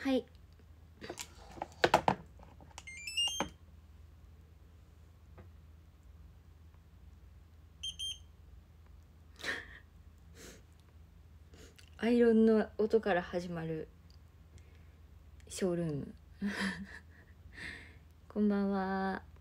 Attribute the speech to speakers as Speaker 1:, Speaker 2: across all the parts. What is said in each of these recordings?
Speaker 1: はいアイロンの音から始まるショールーム こんばんは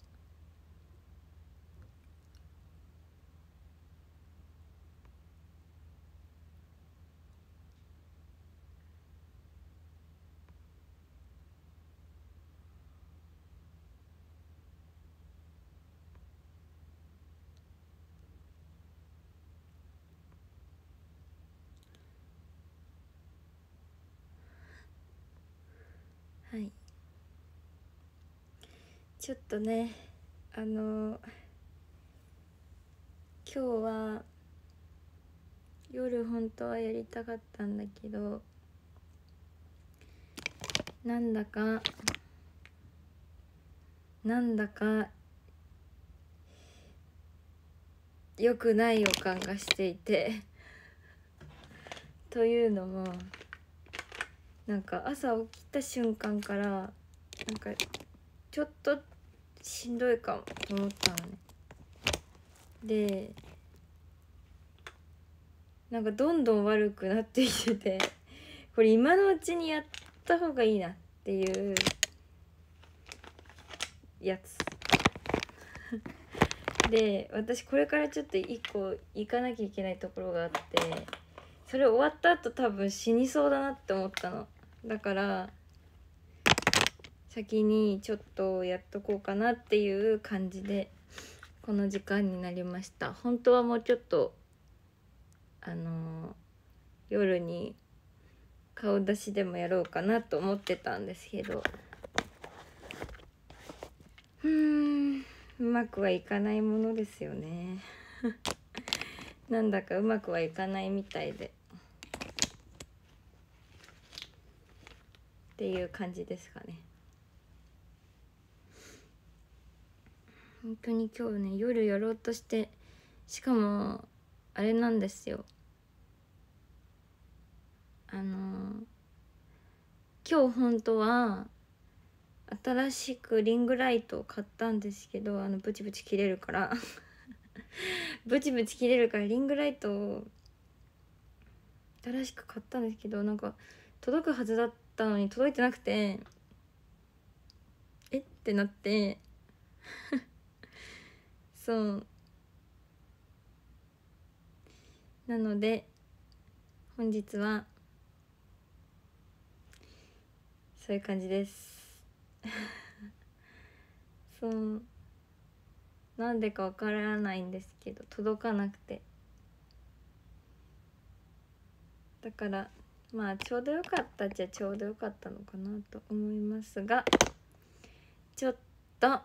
Speaker 1: ちょっとねあの今日は夜本当はやりたかったんだけどなんだかなんだか良くない予感がしていて というのもなんか朝起きた瞬間からなんかちょっとしんどいかもと思ったのねでなんかどんどん悪くなってきててこれ今のうちにやった方がいいなっていうやつで私これからちょっと一個行かなきゃいけないところがあってそれ終わった後多分死にそうだなって思ったのだから先にちょっとやっとこうかなっていう感じでこの時間になりました本当はもうちょっとあの夜に顔出しでもやろうかなと思ってたんですけどうんうまくはいかないものですよね なんだかうまくはいかないみたいでっていう感じですかね本当に今日ね夜やろうとしてしかもあれなんですよあの今日本当は新しくリングライトを買ったんですけどあのブチブチ切れるから ブチブチ切れるからリングライトを新しく買ったんですけどなんか届くはずだったのに届いてなくてえってなってそうなので本日はそういう感じです そうなんでかわからないんですけど届かなくてだからまあちょうどよかったじゃちょうどよかったのかなと思いますがちょっと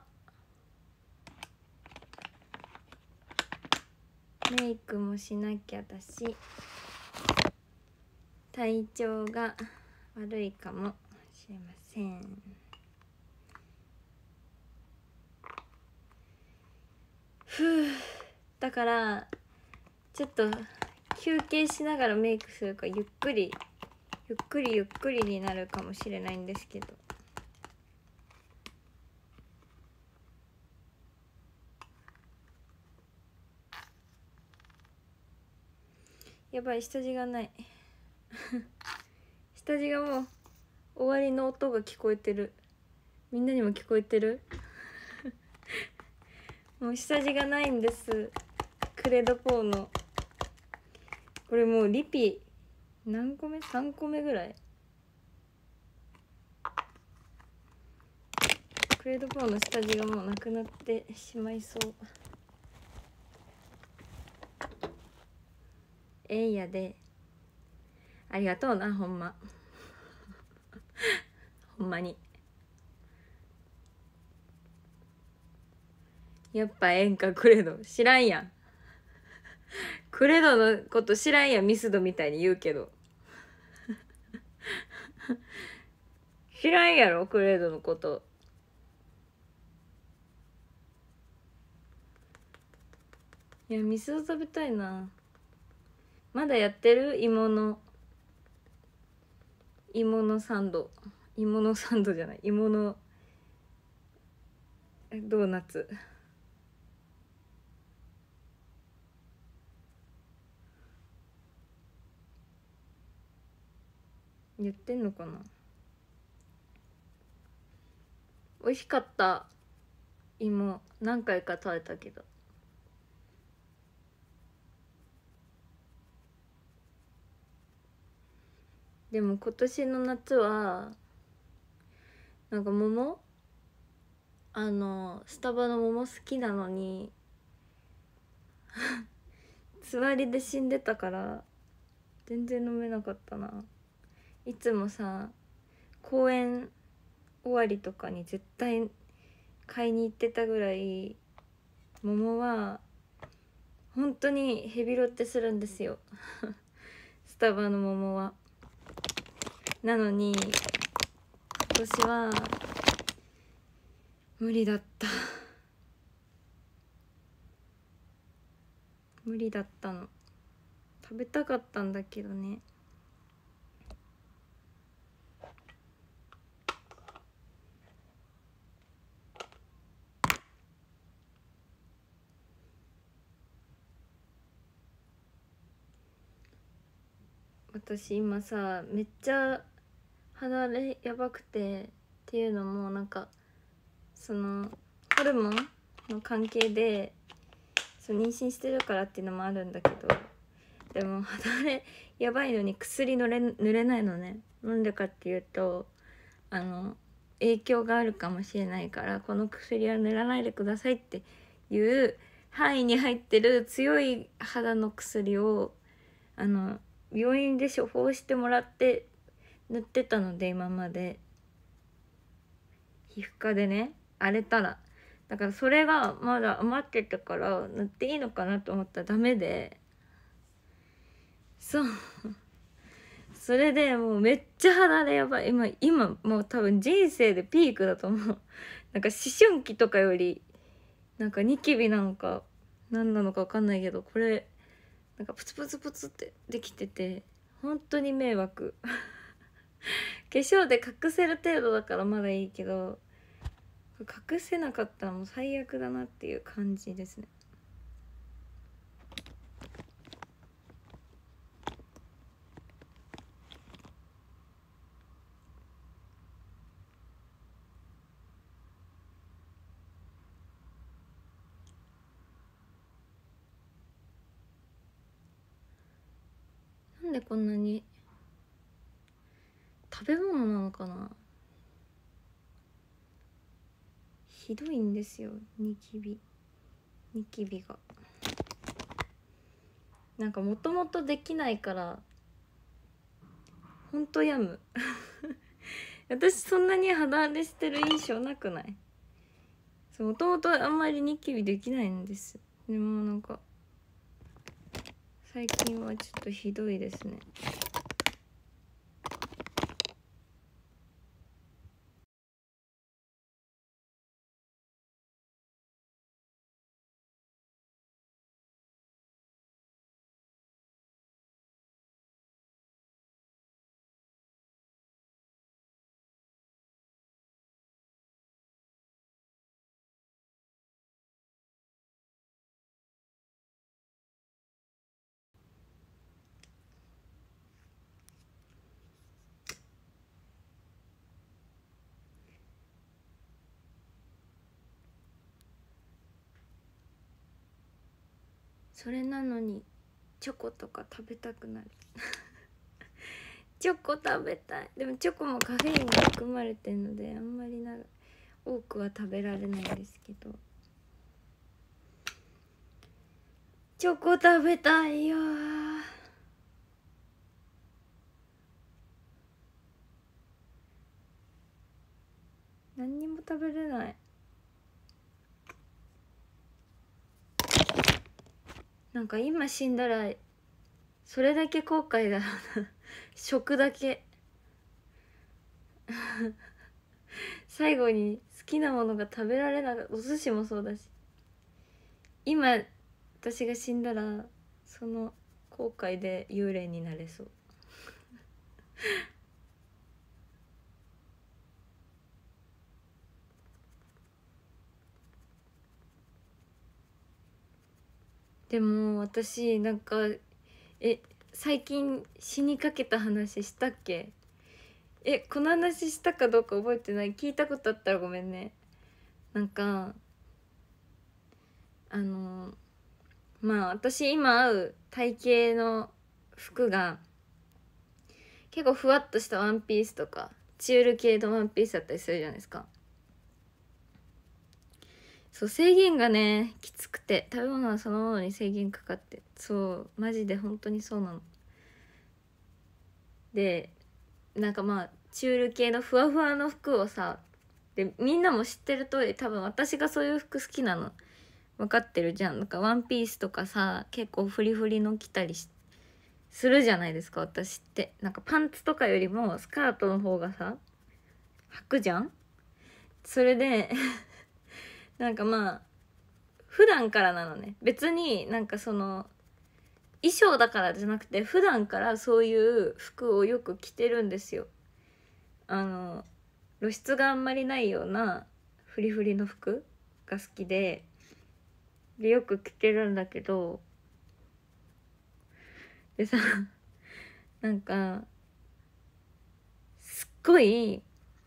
Speaker 1: メイクもしなきゃだし体調が悪いかもしれませんふうだからちょっと休憩しながらメイクするかゆっくりゆっくりゆっくりになるかもしれないんですけどやばい下地がない 下地がもう終わりの音が聞こえてるみんなにも聞こえてる もう下地がないんですクレードーのこれもうリピ何個目 ?3 個目ぐらいクレードーの下地がもうなくなってしまいそうえいやでありがとうなほんま ほんまにやっぱ演歌クレド知らんやんクレドのこと知らんやんミスドみたいに言うけど 知らんやろクレドのこといやミスド食べたいなまだやってる芋の芋のサンド芋のサンドじゃない芋のドーナツやってんのかな美味しかった芋何回か食べたけどでも今年の夏はなんか桃あのスタバの桃好きなのにつわ りで死んでたから全然飲めなかったないつもさ公演終わりとかに絶対買いに行ってたぐらい桃は本当にヘビロテするんですよ スタバの桃は。なのに今年は無理だった 無理だったの食べたかったんだけどね私今さめっちゃ肌荒れやばくてっていうのもなんかそのホルモンの関係でそう妊娠してるからっていうのもあるんだけどでも肌荒れやばいのに薬塗れ塗れないのねなんでかっていうとあの影響があるかもしれないからこの薬は塗らないでくださいっていう範囲に入ってる強い肌の薬をあの病院で処方してもらって塗ってたので今まで皮膚科でね荒れたらだからそれがまだ余ってたから塗っていいのかなと思ったらダメでそうそれでもうめっちゃ肌荒れやばい今今もう多分人生でピークだと思うなんか思春期とかよりなんかニキビなのか何なのか分かんないけどこれなんかプツプツプツってできてて本当に迷惑 化粧で隠せる程度だからまだいいけど隠せなかったらもう最悪だなっていう感じですねなんでこんなに食べ物なのかなひどいんですよニキビニキビがなんかもともとできないからほんと病む 私そんなに肌荒れしてる印象なくないもともとあんまりニキビできないんですでもなんか最近はちょっとひどいですねそれなのにチョコとか食べたくなる チョコ食べたいでもチョコもカフェインが含まれてるのであんまりな多くは食べられないんですけどチョコ食べたいよ何にも食べれないなんか今死んだらそれだけ後悔だろうな食だけ 最後に好きなものが食べられなかったお寿司もそうだし今私が死んだらその後悔で幽霊になれそうでも私なんかえ最近死にかけた話したっけえこの話したかどうか覚えてない聞いたことあったらごめんねなんかあのまあ私今合う体型の服が結構ふわっとしたワンピースとかチュール系のワンピースだったりするじゃないですかそう制限がねきつくて食べ物はそのものに制限かかってそうマジで本当にそうなのでなんかまあチュール系のふわふわの服をさでみんなも知ってる通り多分私がそういう服好きなの分かってるじゃんなんかワンピースとかさ結構フリフリの着たりするじゃないですか私ってなんかパンツとかよりもスカートの方がさ履くじゃんそれでなんかまあ普段からなのね別になんかその衣装だからじゃなくて普段からそういう服をよく着てるんですよあの露出があんまりないようなフリフリの服が好きででよく着てるんだけどでさなんかすっごい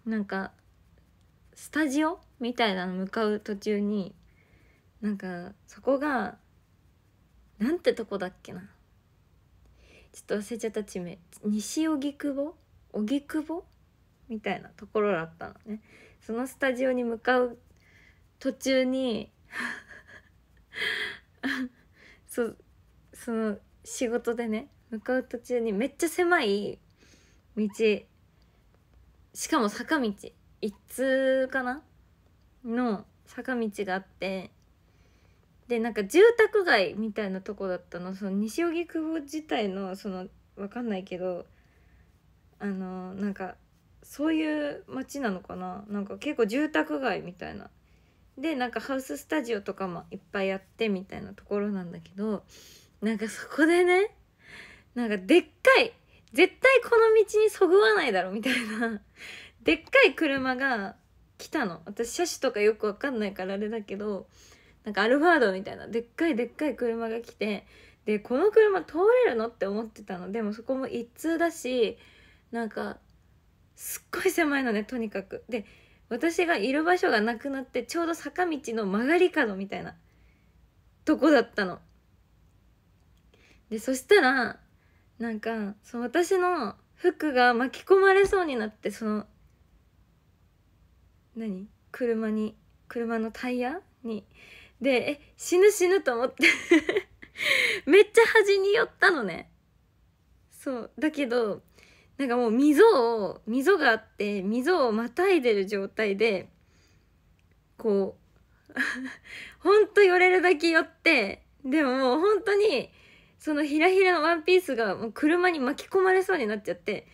Speaker 1: なんかスタジオみたいなの向かう途中になんかそこがなんてとこだっけなちょっと忘れちゃった地名西荻窪荻窪みたいなところだったのねそのスタジオに向かう途中に そその仕事でね向かう途中にめっちゃ狭い道しかも坂道一通かなの坂道があってでなんか住宅街みたいなとこだったのその西荻窪自体のそのわかんないけどあのなんかそういう街なのかななんか結構住宅街みたいなでなんかハウススタジオとかもいっぱいあってみたいなところなんだけどなんかそこでねなんかでっかい絶対この道にそぐわないだろみたいなでっかい車が来たの私車種とかよく分かんないからあれだけどなんかアルファードみたいなでっかいでっかい車が来てでこの車通れるのって思ってたのでもそこも一通だしなんかすっごい狭いのねとにかくで私がいる場所がなくなってちょうど坂道の曲がり角みたいなとこだったのでそしたらなんかその私の服が巻き込まれそうになってその何車に車のタイヤにでえ死ぬ死ぬと思って めっちゃ端に寄ったのねそうだけどなんかもう溝を溝があって溝をまたいでる状態でこう ほんと寄れるだけ寄ってでももう本当にそのひらひらのワンピースがもう車に巻き込まれそうになっちゃって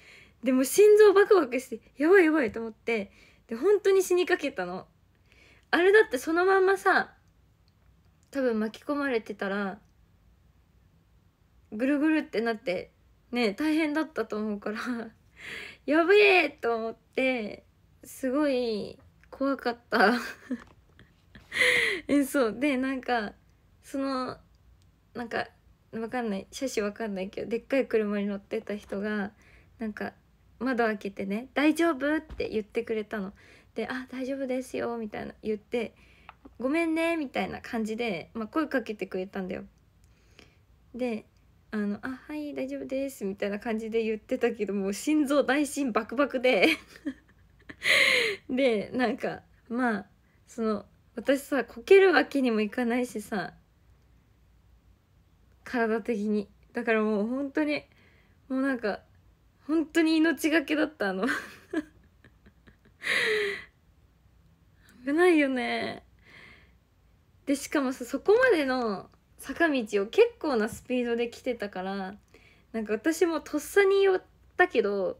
Speaker 1: でも心臓バクバクしてやばいやばいと思ってで本当に死にかけたのあれだってそのまんまさ多分巻き込まれてたらぐるぐるってなってね大変だったと思うからやべえと思ってすごい怖かった えそうでなんかそのなんかわかんない車種わかんないけどでっかい車に乗ってた人がなんか窓開けてね「大丈夫?」って言ってくれたの。で「あ大丈夫ですよ」みたいな言って「ごめんね」みたいな感じで、まあ、声かけてくれたんだよ。であの「あはい大丈夫です」みたいな感じで言ってたけどもう心臓大心バクバクで でなんかまあその私さこけるわけにもいかないしさ体的にだからもう本当にもうなんか本当に命がけだったあの危ないよねでしかもそこまでの坂道を結構なスピードで来てたからなんか私もとっさに寄ったけど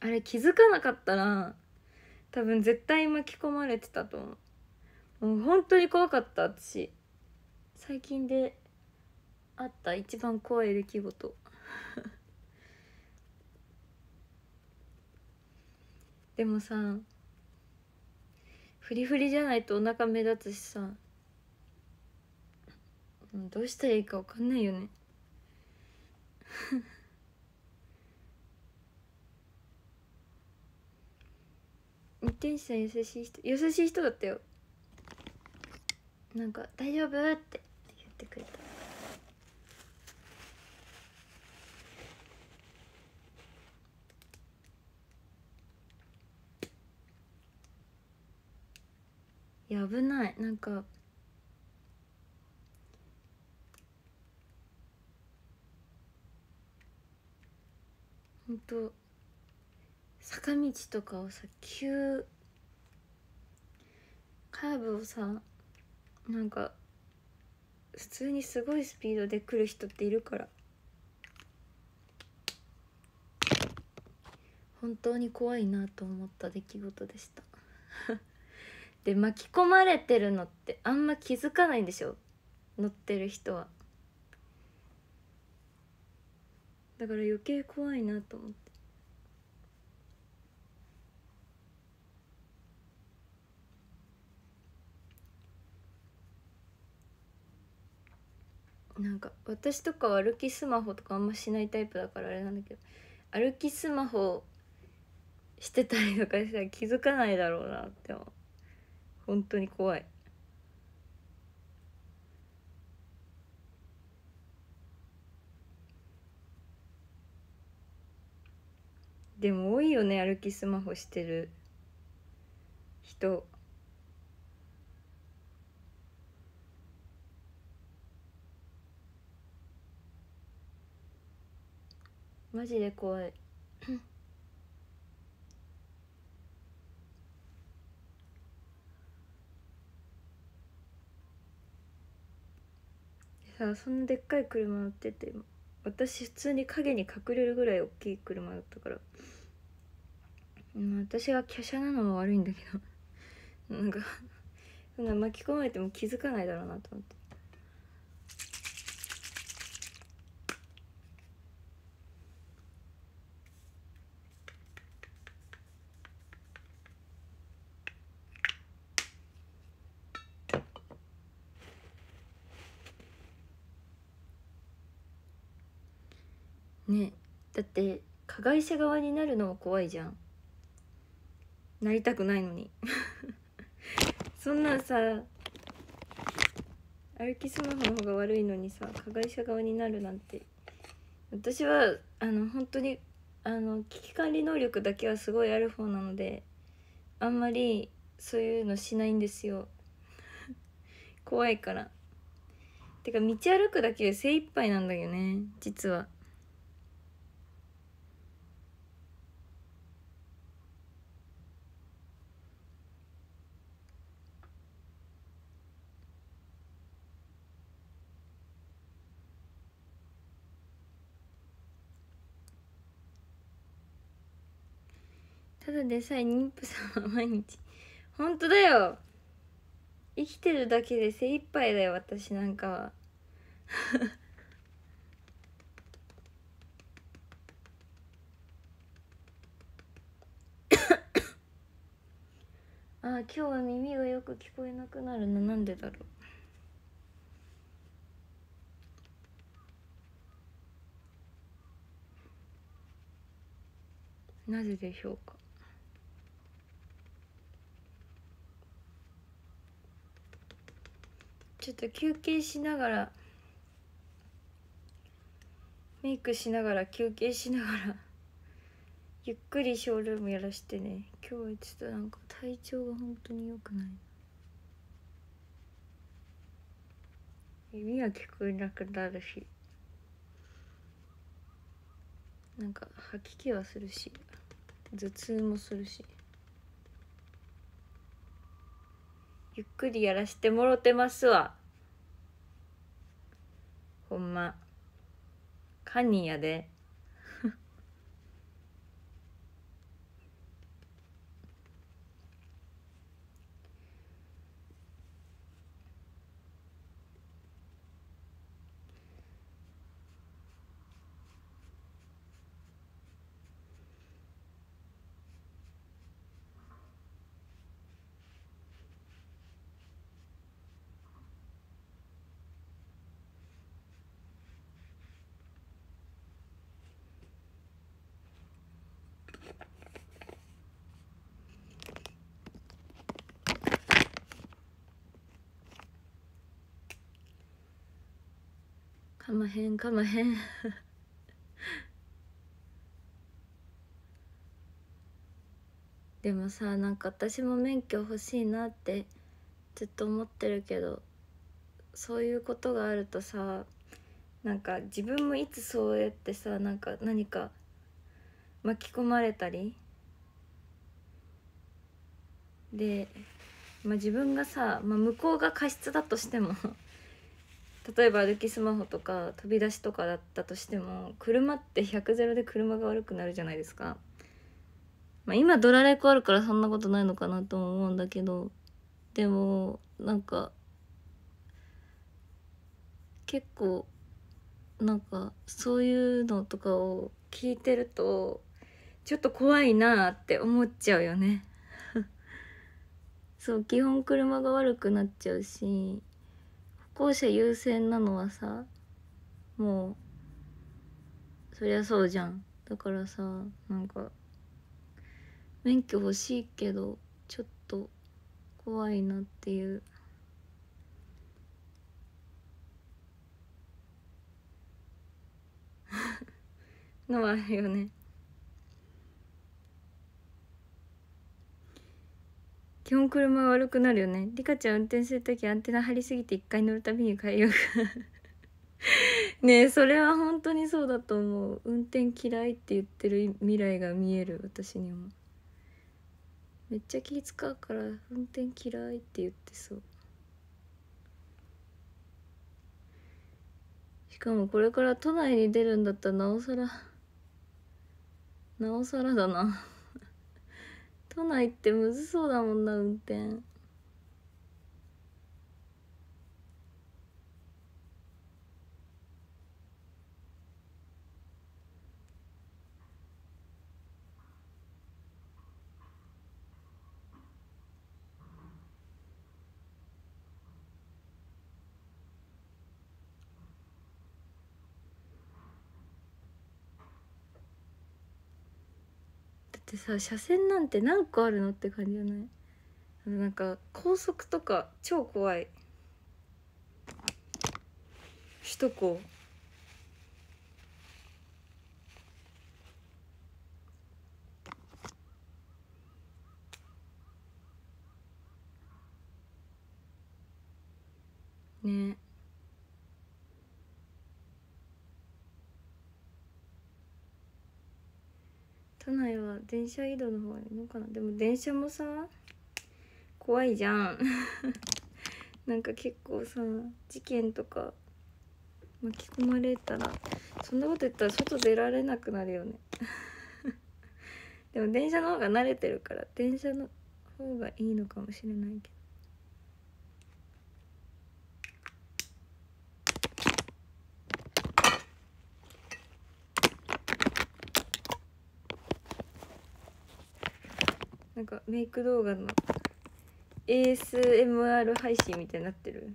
Speaker 1: あれ気づかなかったら多分絶対巻き込まれてたと思うもう本当に怖かった私最近であった一番怖い出来事でもさフリフリじゃないとお腹目立つしさどうしたらいいか分かんないよね運転手さん優しい人優しい人だったよなんか「大丈夫?」って言ってくれたや危ないなんかほんと坂道とかをさ急カーブをさなんか普通にすごいスピードで来る人っているから本当に怖いなと思った出来事でしたで巻き込まれてるのってあんま気づかないんでしょ乗ってる人はだから余計怖いなと思って。なんか私とかは歩きスマホとかあんましないタイプだからあれなんだけど歩きスマホしてたりとかしたら気づかないだろうなって思う。本当に怖いでも多いよね歩きスマホしてる人マジで怖いさそんでっかい車乗ってて私普通に影に隠れるぐらい大きい車だったから、ま私が華奢なのも悪いんだけどなんか巻き込まれても気づかないだろうなと思ってねだって加害者側になるのも怖いじゃんなりたくないのに そんなんさ歩きスマホの方が悪いのにさ加害者側になるなんて私はあの本当にあの危機管理能力だけはすごいある方なのであんまりそういうのしないんですよ 怖いからてか道歩くだけで精一杯なんだよね実はただでさえ妊婦さんは毎日本当だよ生きてるだけで精一杯だよ私なんかは あ今日は耳がよく聞こえなくなるななんでだろうなぜでしょうかちょっと休憩しながらメイクしながら休憩しながら ゆっくりショールームやらしてね今日はちょっとなんか体調が本当に良くない耳が聞こえなくなるしなんか吐き気はするし頭痛もするし。ゆっくりやらしてもろてますわほんま堪忍やでかまへんかまへん でもさなんか私も免許欲しいなってずっと思ってるけどそういうことがあるとさなんか自分もいつそうやってさなんか何か巻き込まれたりで、まあ、自分がさ、まあ、向こうが過失だとしても例えば歩きスマホとか飛び出しとかだったとしても車って100ゼロで車が悪くなるじゃないですか、まあ、今ドラレコあるからそんなことないのかなとも思うんだけどでもなんか結構なんかそういうのとかを聞いてるとちょっと怖いなって思っちゃうよね そう基本車が悪くなっちゃうし校者優先なのはさもうそりゃそうじゃんだからさなんか免許欲しいけどちょっと怖いなっていう のはあるよね。基本車悪くなるよねリカちゃん運転する時アンテナ張りすぎて1回乗るたびに変えよう ねえそれは本当にそうだと思う運転嫌いって言ってる未来が見える私にもめっちゃ気使うから運転嫌いって言ってそうしかもこれから都内に出るんだったらなおさらなおさらだな都内ってむずそうだもんな運転さ車線なんて何個あるのって感じじゃないなんか高速とか超怖い首都高ね内は電車移動の方がいいのかなでも電車もさ怖いじゃん なんか結構さ事件とか巻き込まれたらそんなこと言ったら外出られなくなるよね でも電車の方が慣れてるから電車の方がいいのかもしれないけどなんかメイク動画の ASMR 配信みたいになってる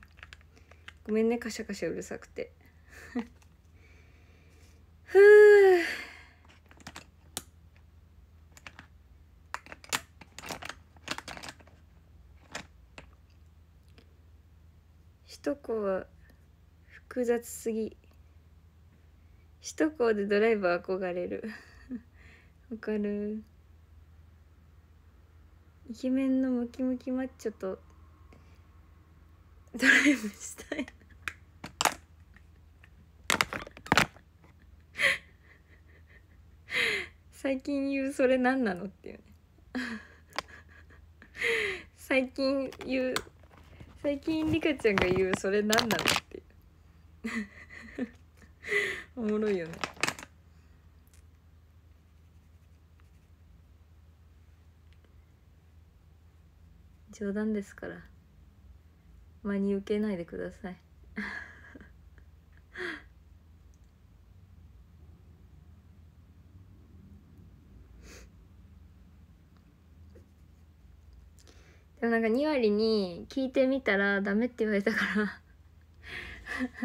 Speaker 1: ごめんねカシャカシャうるさくて ふう首都高は複雑すぎ首都高でドライバー憧れる わかるイケメンのムキムキマッチョとドライブしたい最近言うそれ何なのっていうね最近言う最近リカちゃんが言うそれ何なのっていうおもろいよね冗談ですから真に受けないでくださいでもなんか2割に聞いてみたらダメって言われたから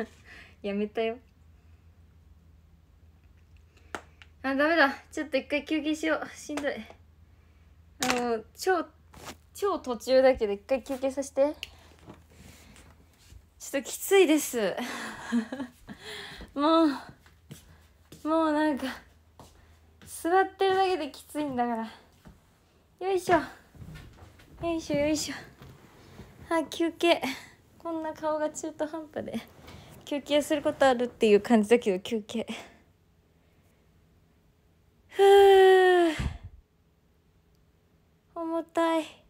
Speaker 1: やめたよあダメだちょっと一回休憩しようしんどいあの超超途中だけど一回休憩させてちょっときついです もうもうなんか座ってるだけできついんだからよいしょよいしょよいしょあ休憩こんな顔が中途半端で休憩することあるっていう感じだけど休憩ふう重たい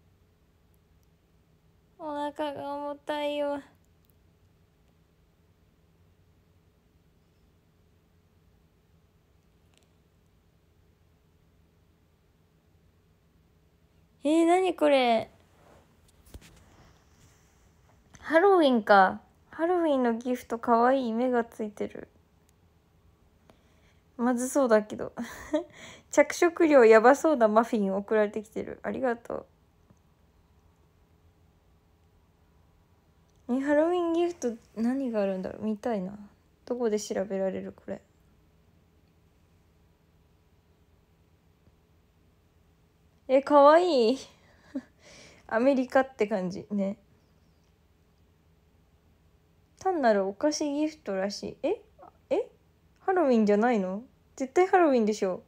Speaker 1: お腹が重たいよ。えー、なにこれハロウィンか。ハロウィンのギフトかわいい。目がついてる。まずそうだけど 着色料やばそうなマフィン送られてきてる。ありがとう。えハロウィンギフト何があるんだろう見たいなどこで調べられるこれえかわいい アメリカって感じね単なるお菓子ギフトらしいええハロウィンじゃないの絶対ハロウィンでしょ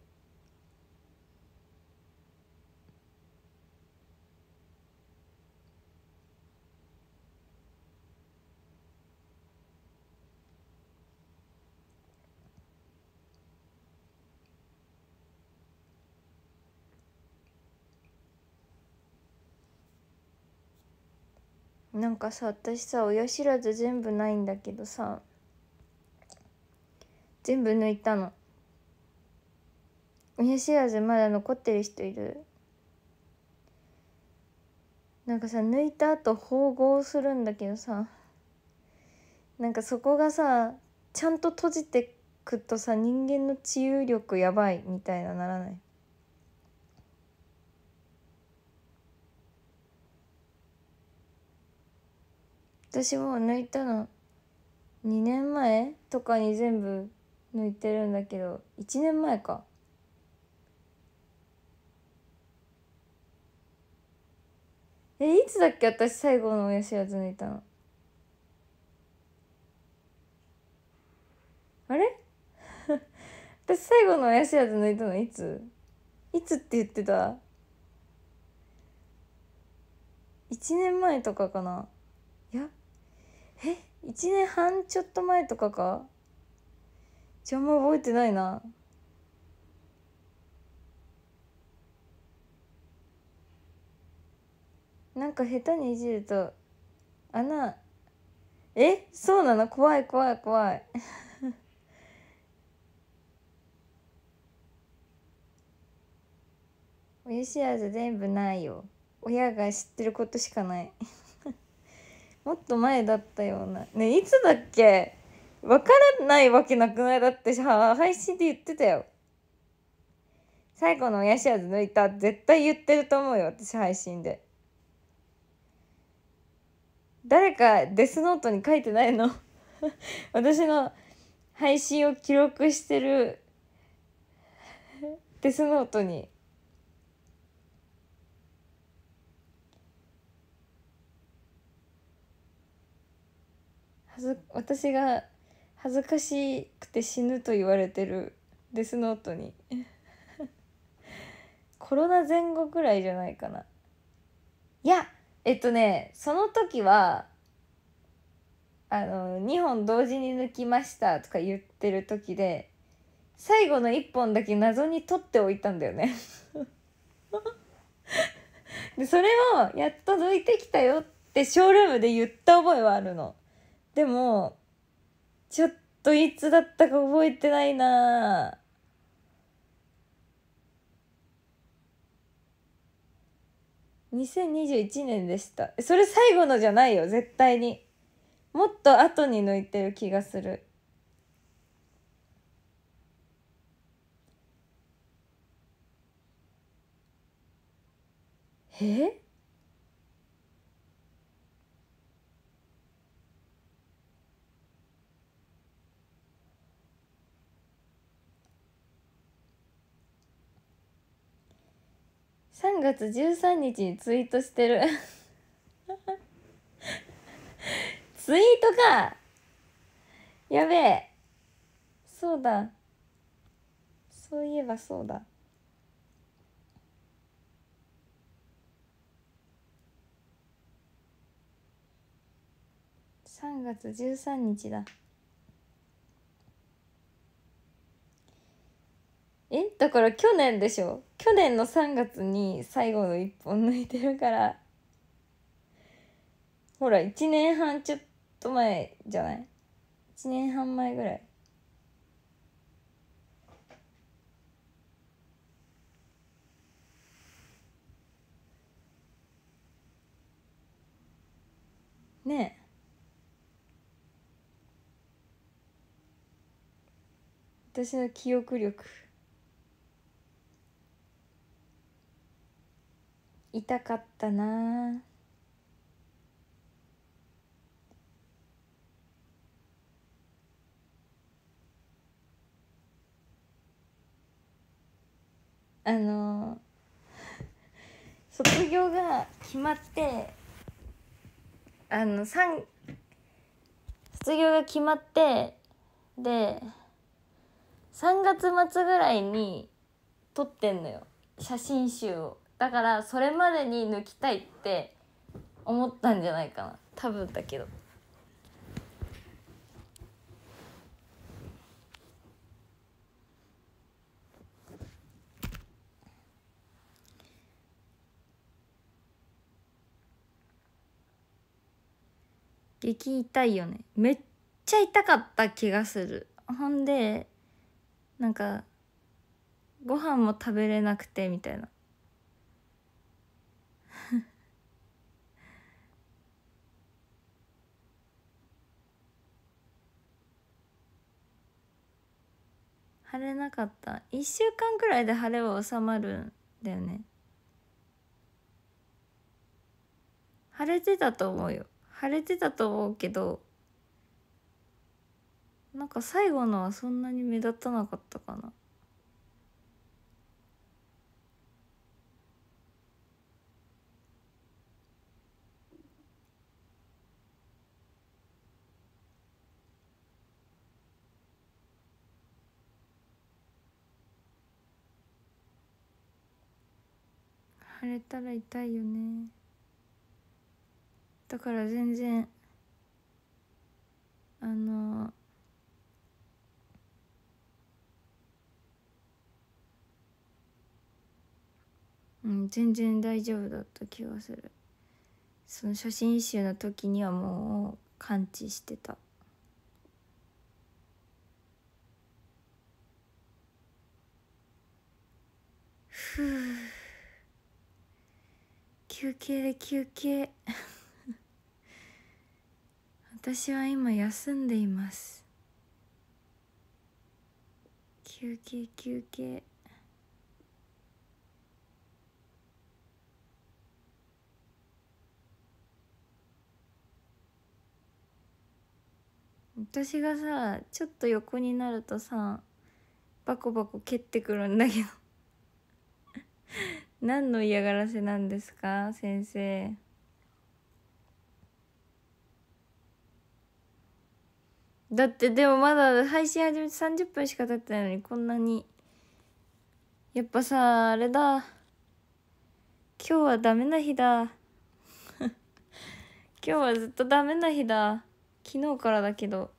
Speaker 1: なんかさ私さ親知らず全部ないんだけどさ全部抜いたの親知らずまだ残ってる人いるなんかさ抜いた後縫合するんだけどさなんかそこがさちゃんと閉じてくとさ人間の治癒力やばいみたいなならない私も抜いたの2年前とかに全部抜いてるんだけど1年前かえいつだっけ私最後の親知らず抜いたのあれ 私最後の親知らず抜いたのいついつって言ってた1年前とかかなえ1年半ちょっと前とかかじゃあんま覚えてないななんか下手にいじると穴えそうなの怖い怖い怖い親知らず全部ないよ親が知ってることしかないもっと前だったようなねいつだっけ分からないわけなくないだってさ配信で言ってたよ最後の親知らず抜いた絶対言ってると思うよ私配信で誰かデスノートに書いてないの 私の配信を記録してる デスノートに私が恥ずかしくて死ぬと言われてるデスノートに コロナ前後くらいじゃないかないやえっとねその時はあの2本同時に抜きましたとか言ってる時で最後の1本だけ謎に取っておいたんだよね でそれをやっと抜いてきたよってショールームで言った覚えはあるの。でもちょっといつだったか覚えてないな2021年でしたそれ最後のじゃないよ絶対にもっと後に抜いてる気がするえ3月13日にツイートしてる ツイートかやべえそうだそういえばそうだ3月13日だえだから去年でしょ去年の3月に最後の1本抜いてるからほら1年半ちょっと前じゃない1年半前ぐらいねえ私の記憶力痛かったなあの卒業が決まってあの3卒業が決まってで3月末ぐらいに撮ってんのよ写真集を。だからそれまでに抜きたいって思ったんじゃないかな多分だけど。激痛いよねめっちゃ痛かった気がするほんでなんかご飯も食べれなくてみたいな腫れなかった1週間くらいで晴れは収まるんだよね腫れてたと思うよ腫れてたと思うけどなんか最後のはそんなに目立たなかったかな腫れたら痛いよねだから全然あのうん全然大丈夫だった気がするその写真集の時にはもう完治してたふう休憩休憩 私は今休んでいます休憩休憩私がさちょっと横になるとさバコバコ蹴ってくるんだけど何の嫌がらせなんですか先生だってでもまだ配信始めて30分しか経ってないのにこんなにやっぱさあれだ今日はダメな日だ 今日はずっとダメな日だ昨日からだけど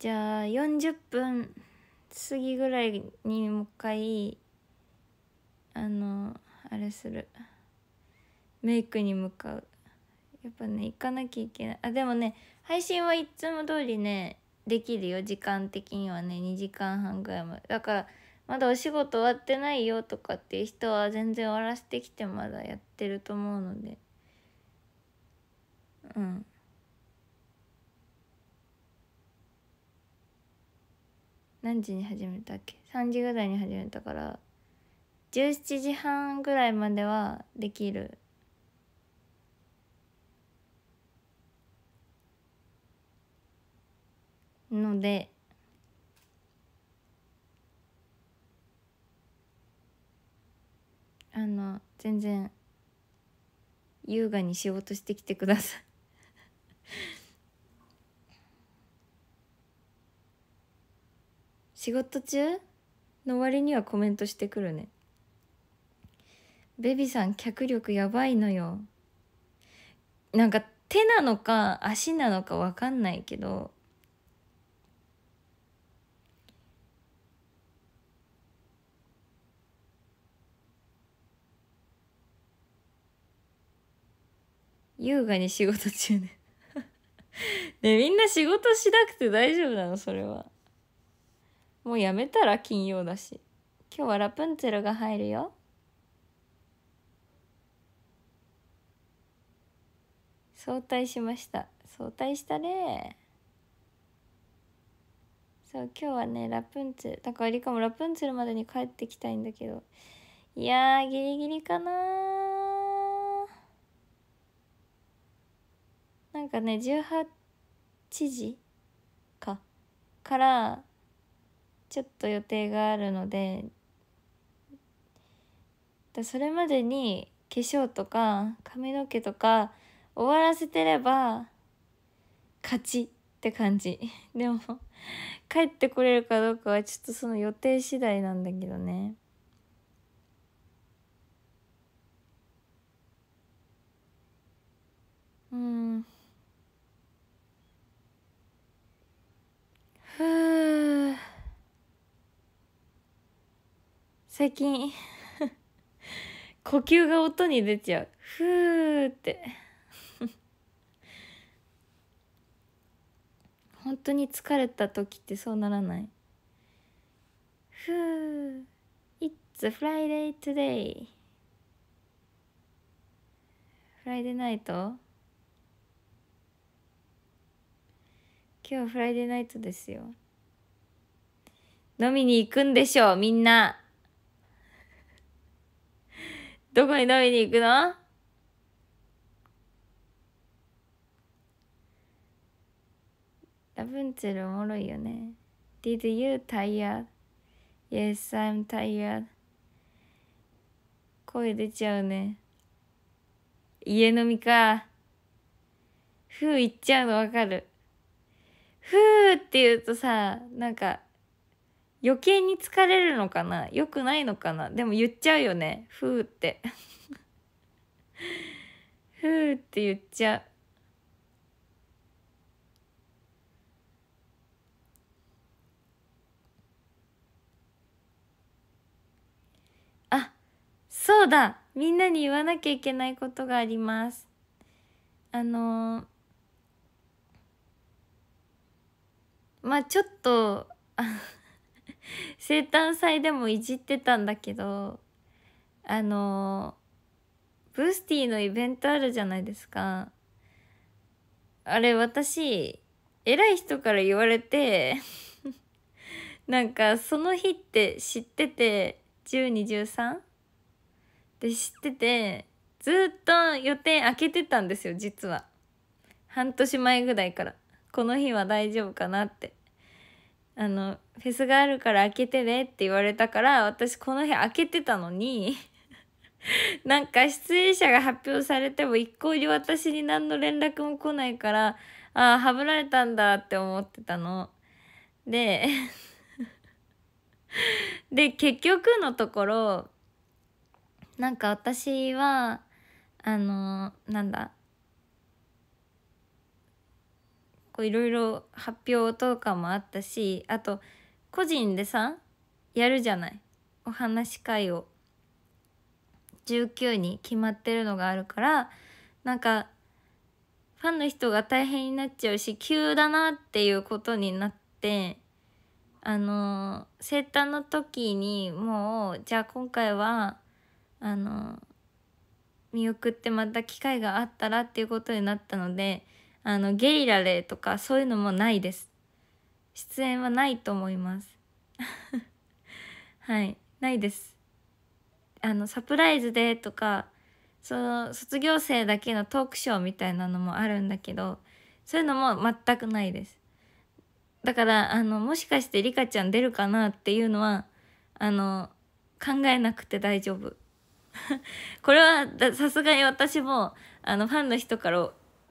Speaker 1: じゃあ40分過ぎぐらいにもう一回あのあれするメイクに向かうやっぱね行かなきゃいけないあでもね配信はいつも通りねできるよ時間的にはね2時間半ぐらいまでだからまだお仕事終わってないよとかっていう人は全然終わらせてきてまだやってると思うのでうん何時に始めたっけ3時ぐらいに始めたから17時半ぐらいまではできるのであの全然優雅に仕事してきてください仕事中の割にはコメントしてくるねベビさん脚力やばいのよなんか手なのか足なのか分かんないけど優雅に仕事中ね ねみんな仕事しなくて大丈夫なのそれはもうやめたら金曜だし今日はラプンツェルが入るよ早退しました早退したねそう今日はねラプンツェルだからりかもラプンツェルまでに帰ってきたいんだけどいやギリギリかななんかね18時かからちょっと予定があるのでだそれまでに化粧とか髪の毛とか終わらせてれば勝ちって感じ でも帰ってこれるかどうかはちょっとその予定次第なんだけどねうんふう最近 呼吸が音に出ちゃうふーって 本当に疲れた時ってそうならないふー It's Friday today フライデーナイト今日フライデーナイトですよ飲みに行くんでしょうみんなどこに飲みに行くのラプンツェルおもろいよね。Did you tired? Yes, I'm tired. 声出ちゃうね。家飲みか。ふう言っちゃうのわかる。ふうって言うとさ、なんか余計に疲れるのかな良くないのかなでも言っちゃうよね「ふう」って「ふう」って言っちゃうあそうだみんなに言わなきゃいけないことがありますあのー、まあちょっと生誕祭でもいじってたんだけどあのブースティーのイベントあるじゃないですかあれ私偉い人から言われて なんかその日って知ってて1213で知っててずっと予定空けてたんですよ実は半年前ぐらいからこの日は大丈夫かなってあのフェスがあるから開けてねって言われたから私この辺開けてたのに なんか出演者が発表されても一向に私に何の連絡も来ないからああはぶられたんだって思ってたの。で で結局のところなんか私はあのー、なんだいろいろ発表とかもあったしあと個人でさやるじゃないお話し会を19に決まってるのがあるからなんかファンの人が大変になっちゃうし急だなっていうことになってあの生誕の時にもうじゃあ今回はあの見送ってまた機会があったらっていうことになったので。あのゲリラ例とかそういうのもないです出演はないと思います はいないですあのサプライズでとかその卒業生だけのトークショーみたいなのもあるんだけどそういうのも全くないですだからあのもしかしてリカちゃん出るかなっていうのはあの考えなくて大丈夫 これはさすがに私もあのファンの人から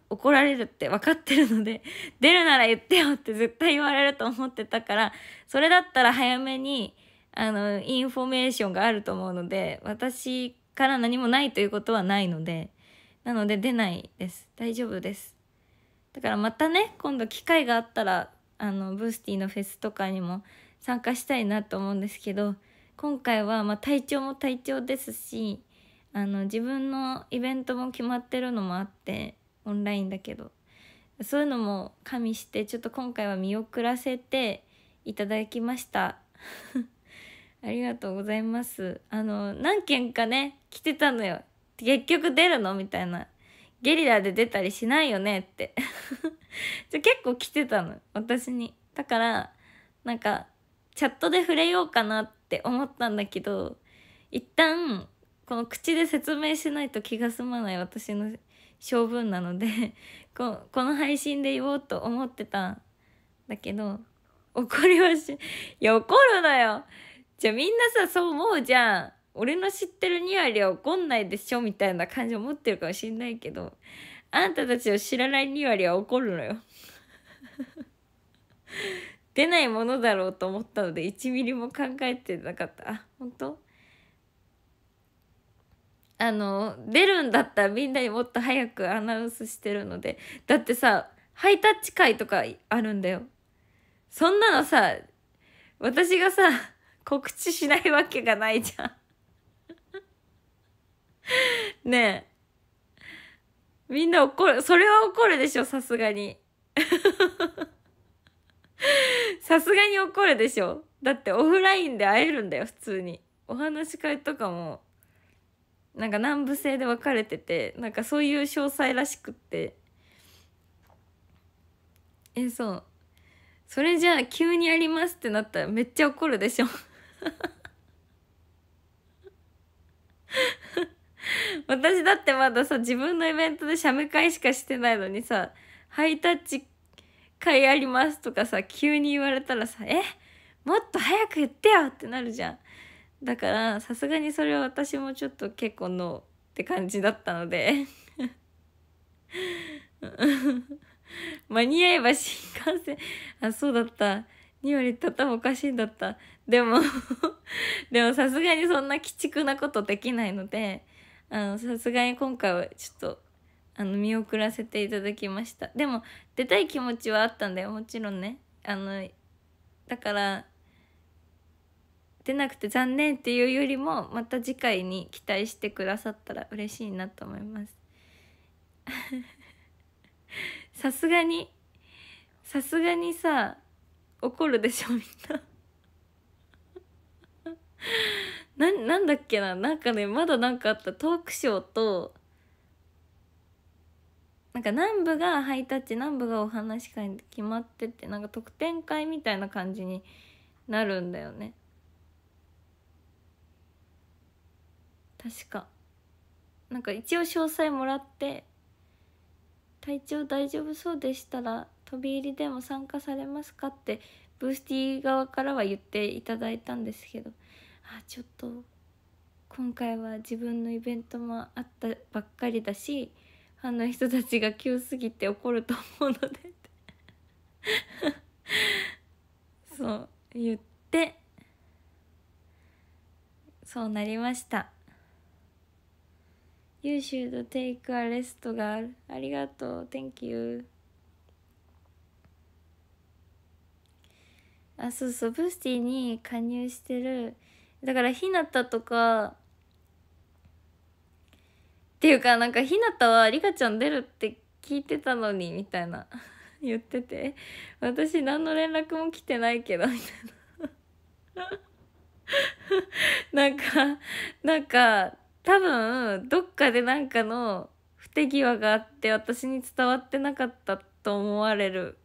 Speaker 1: 怒られるって分かってるので、出るなら言ってよって絶対言われると思ってたから、それだったら早めに、あの、インフォメーションがあると思うので、私から何もないということはないので、なので出ないです。大丈夫です。だからまたね、今度機会があったら、あの、ブースティのフェスとかにも参加したいなと思うんですけど、今回はま体調も体調ですし、あの、自分のイベントも決まってるのもあって、オンラインだけどそういうのも加味してちょっと今回は見送らせていただきました ありがとうございますあの何件かね来てたのよ結局出るのみたいなゲリラで出たりしないよねって じゃ結構来てたの私にだからなんかチャットで触れようかなって思ったんだけど一旦この口で説明しないと気が済まない私の性分なので ここの配信で言おうと思ってたんだけど怒りはしいや怒るなよじゃあみんなさそう思うじゃん俺の知ってる2割は怒んないでしょみたいな感じを持ってるかもしんないけどあんたたちを知らない2割は怒るのよ 出ないものだろうと思ったので1ミリも考えてなかったあ本当あの出るんだったらみんなにもっと早くアナウンスしてるのでだってさハイタッチ会とかあるんだよそんなのさ私がさ告知しないわけがないじゃん ねえみんな怒るそれは怒るでしょさすがに さすがに怒るでしょだってオフラインで会えるんだよ普通にお話し会とかもなんか南部制で分かれててなんかそういう詳細らしくってえそうそれじゃあ急にやりますってなったらめっちゃ怒るでしょ 私だってまださ自分のイベントで社務会しかしてないのにさハイタッチ会やりますとかさ急に言われたらさえもっと早く言ってよってなるじゃんだからさすがにそれは私もちょっと結構のって感じだったので 間に合えば新幹線あそうだった2割たったおかしいんだったでも でもさすがにそんな鬼畜なことできないのでさすがに今回はちょっとあの見送らせていただきましたでも出たい気持ちはあったんだよもちろんねあのだから出なくて残念っていうよりもまた次回に期待してくださったら嬉しいなと思います さすがにさすがにさ怒るでしょみんな ななんだっけななんかねまだなんかあったトークショーとなんか南部がハイタッチ南部がお話し会に決まっててなんか特典会みたいな感じになるんだよね確かなんか一応詳細もらって体調大丈夫そうでしたら飛び入りでも参加されますかってブースティー側からは言っていただいたんですけどあちょっと今回は自分のイベントもあったばっかりだしファンの人たちが急すぎて怒ると思うので そう言ってそうなりました。You should take a rest, girl. ありがとう。Thank you. あ、そうそう。ブースティに加入してる。だから、ひなたとか、っていうか、なんか、ひなたはリカちゃん出るって聞いてたのに、みたいな。言ってて。私、何の連絡も来てないけど、みたいな。なんか、なんか、多分どっかでなんかの不手際があって私に伝わってなかったと思われる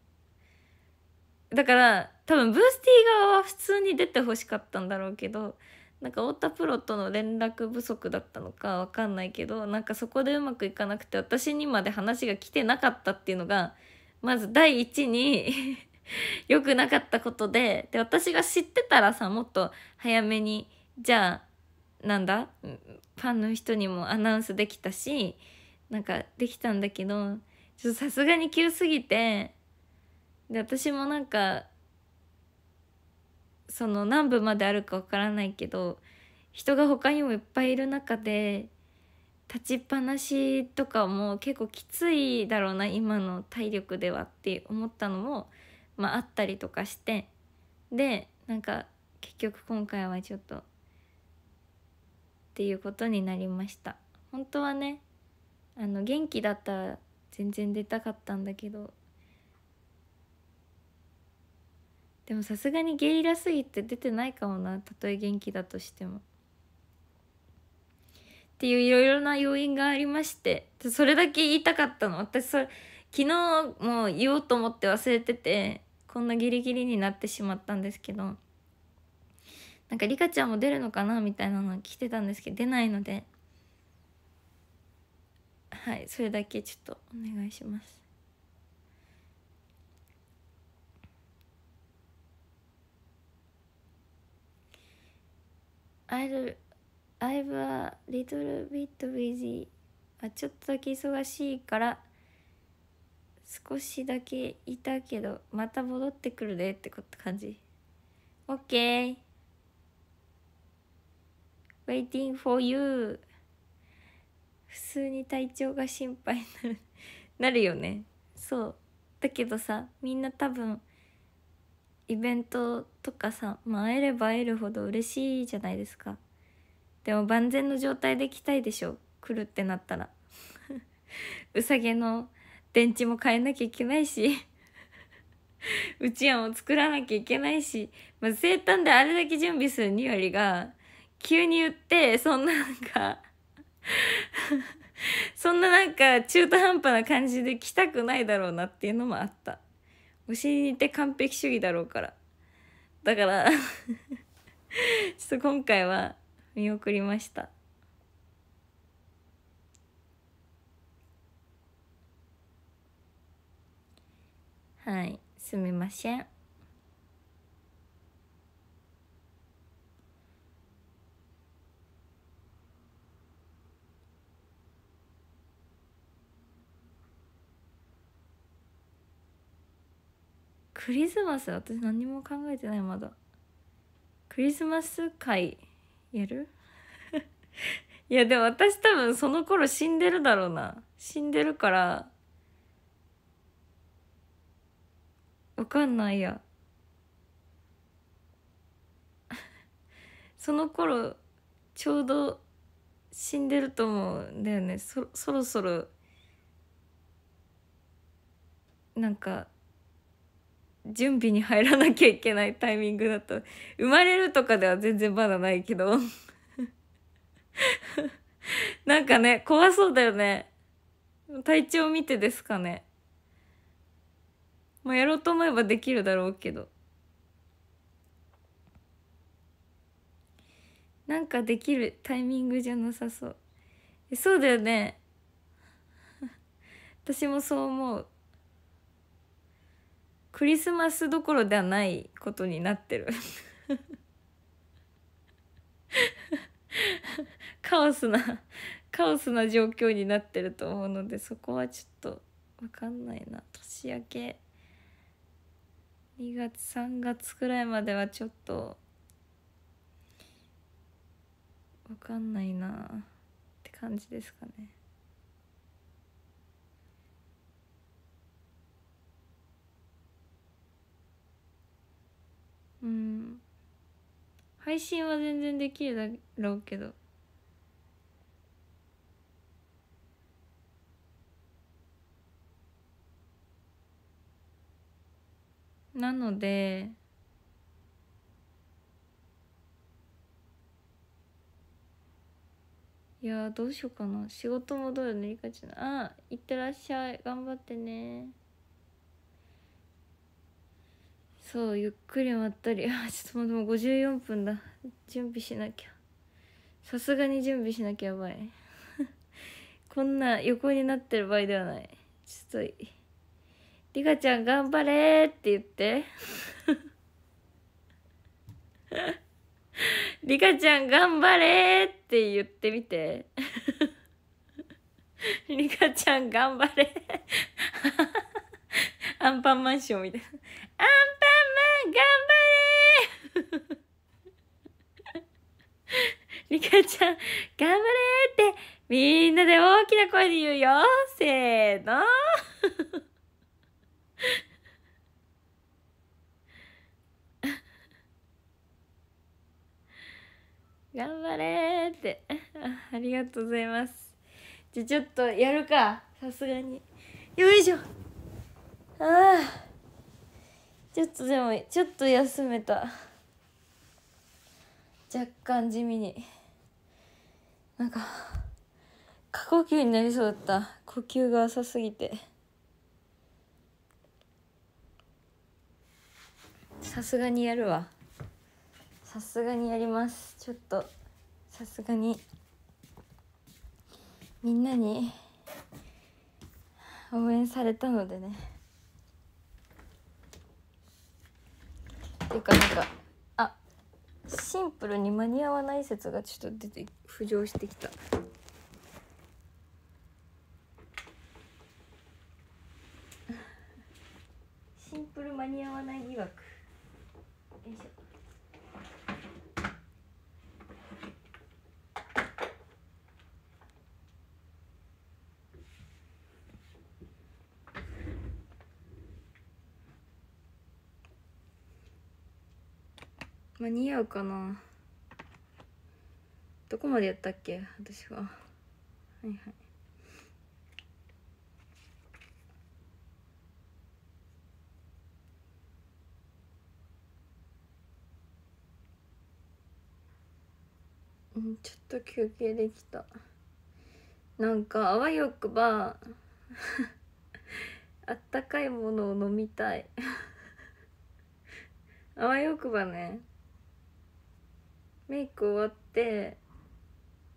Speaker 1: だから多分ブースティー側は普通に出てほしかったんだろうけどなんか太田プロとの連絡不足だったのかわかんないけどなんかそこでうまくいかなくて私にまで話が来てなかったっていうのがまず第一に 良くなかったことでで私が知ってたらさもっと早めにじゃあなんだファンの人にもアナウンスできたしなんかできたんだけどちょっとさすがに急すぎてで私もなんかその何部まであるかわからないけど人が他にもいっぱいいる中で立ちっぱなしとかも結構きついだろうな今の体力ではって思ったのも、まあ、あったりとかしてでなんか結局今回はちょっとっていうことになりました本当はねあの元気だったら全然出たかったんだけどでもさすがにゲリラすぎて出てないかもなたとえ元気だとしても。っていういろいろな要因がありましてそれだけ言いたかったの私それ昨日もう言おうと思って忘れててこんなギリギリになってしまったんですけどなんかリカちゃんも出るのかなみたいなの来てたんですけど出ないのではいそれだけちょっとお願いしますアイドル I'm a little bit busy あちょっとだけ忙しいから少しだけいたけどまた戻ってくるでってこと感じ OK waiting for you 普通に体調が心配になるなるよねそうだけどさみんな多分イベントとかさ、まあ、会えれば会えるほど嬉しいじゃないですかでも万全の状態で来たいでしょ来るってなったら うさげの電池も変えなきゃいけないし うちわも作らなきゃいけないし、まあ、生誕であれだけ準備するによりが急に言ってそんななんか そんななんか中途半端な感じで来たくないだろうなっていうのもあったお尻って完璧主義だろうからだから ちょっと今回は見送りましたはいすみませんクリスマス私何も考えてないまだクリスマス会やる いやでも私多分その頃死んでるだろうな死んでるからわかんないや その頃ちょうど死んでると思うんだよねそそろそろなんか準備に入らなきゃいけないタイミングだと生まれるとかでは全然まだないけど なんかね怖そうだよね体調見てですかねまあやろうと思えばできるだろうけどなんかできるタイミングじゃなさそうそうだよね 私もそう思うクリスマスどころではないことになってる カオスなカオスな状況になってると思うのでそこはちょっと分かんないな年明け2月3月くらいまではちょっと分かんないなって感じですかね。うん配信は全然できるだろうけどなのでいやどうしようかな仕事戻るのりかちゃんあいってらっしゃい頑張ってねそうゆっくりまったりあちょっともう54分だ準備しなきゃさすがに準備しなきゃやばい こんな横になってる場合ではないちょっとリカちゃん頑張れって言ってリカちゃん頑張れって言ってみて。リカちゃん頑張れ アンパンマンションみたいな。アンパン頑張れ リカちゃん、頑張れって、みんなで大きな声で言うよ。せーの。頑張れってあ。ありがとうございます。じゃ、ちょっとやるか。さすがに。よいしょ。ああ。ちょっとでもちょっと休めた若干地味になんか過呼吸になりそうだった呼吸が浅すぎてさすがにやるわさすがにやりますちょっとさすがにみんなに応援されたのでねていうかなんかあシンプルに間に合わない説がちょっと出て浮上してきた。シンプル間に合わない疑惑よいしょ間に合うかなどこまでやったっけ私ははいはいちょっと休憩できたなんかあわよくば あったかいものを飲みたい あわよくばねメイク終わって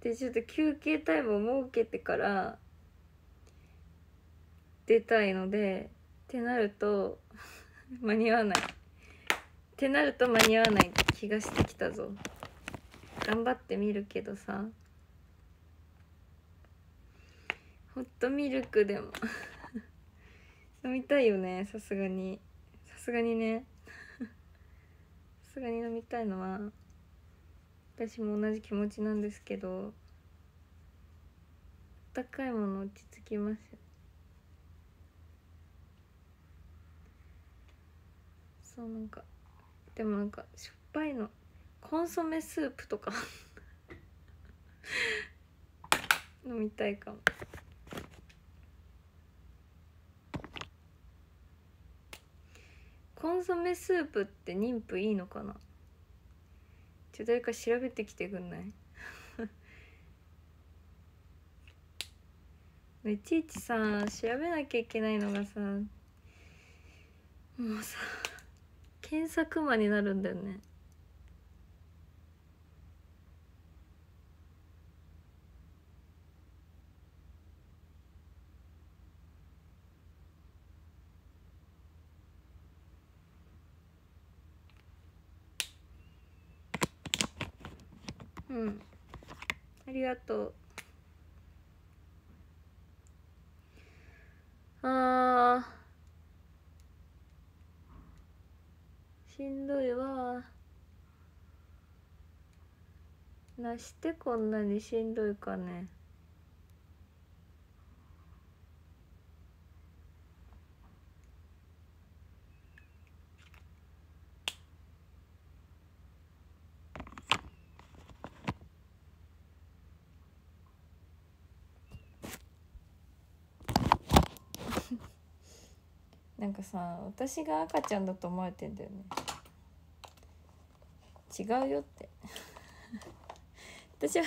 Speaker 1: でちょっと休憩タイムを設けてから出たいのでってなると 間に合わないってなると間に合わない気がしてきたぞ頑張ってみるけどさホットミルクでも 飲みたいよねさすがにさすがにね さすがに飲みたいのは私も同じ気持ちなんですけど高いもの落ち着きますそうなんかでもなんかしょっぱいのコンソメスープとか 飲みたいかも。コンソメスープって妊婦いいのかなちょ誰か調べてきてくんない いちいちさ調べなきゃいけないのがさもうさ検索魔になるんだよねうんありがとうあしんどいわなしてこんなにしんどいかねなんかさ私が赤ちゃんだと思われてんだよね違うよって 私は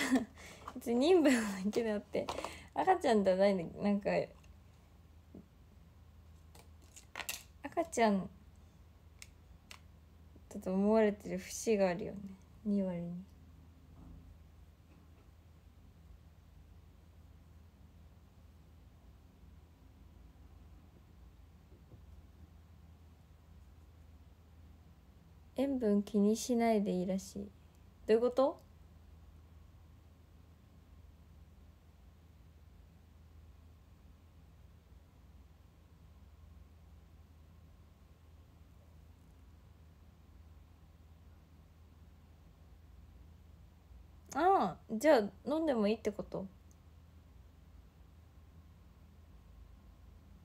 Speaker 1: 別に妊婦だけであって赤ちゃんじゃないんだなんか赤ちゃんだと思われてる節があるよね2割に。塩分気にしないでいいらしいどういうことああじゃあ飲んでもいいってこと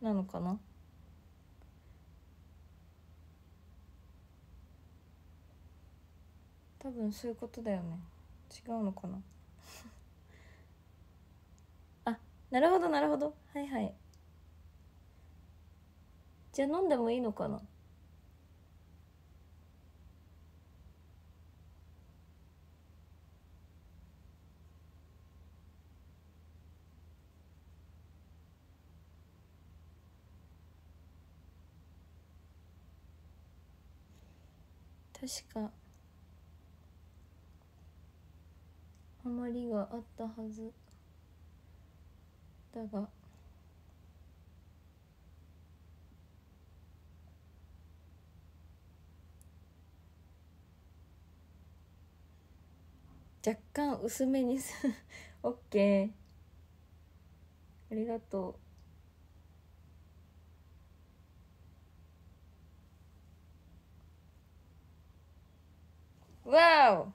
Speaker 1: なのかな多分そういうことだよね違うのかな あなるほどなるほどはいはいじゃあ飲んでもいいのかな確かハりがあったはずだが若干薄めにすケーありがとうわお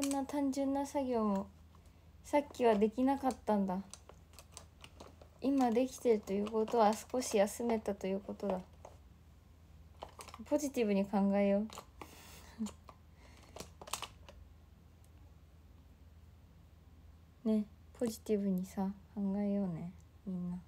Speaker 1: こんな単純な作業もさっきはできなかったんだ今できてるということは少し休めたということだポジティブに考えよう ねポジティブにさ考えようねみんな。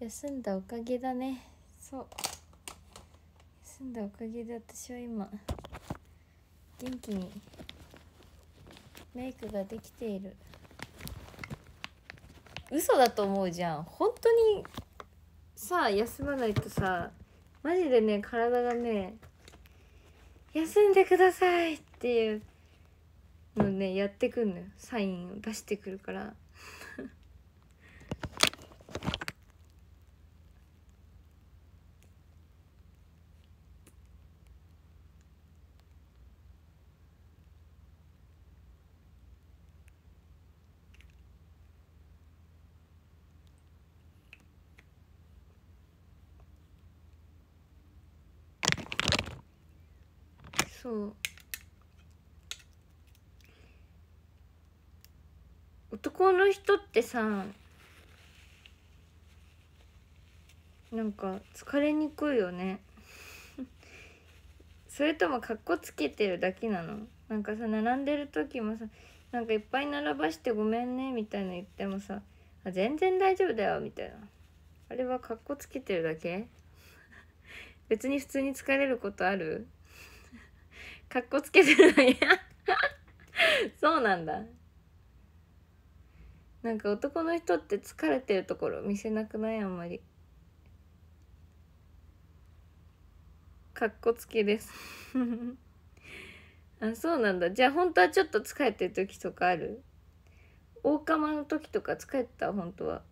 Speaker 1: 休んだおかげだねそう休んだおかげで私は今元気にメイクができている嘘だと思うじゃん本当にさあ休まないとさマジでね体がね休んでくださいっていうのねやってくんのよサインを出してくるからそう男の人ってさなんか疲れにくいよね それともかっこつけてるだけなのなんかさ並んでる時もさなんかいっぱい並ばしてごめんねみたいな言ってもさあ全然大丈夫だよみたいなあれはかっこつけてるだけ 別に普通に疲れることあるかっこつけてるのや そうなんだなんか男の人って疲れてるところ見せなくないあんまりかっこつけです あそうなんだじゃあ本当はちょっと疲れてる時とかある大釜の時とか疲れてた本当は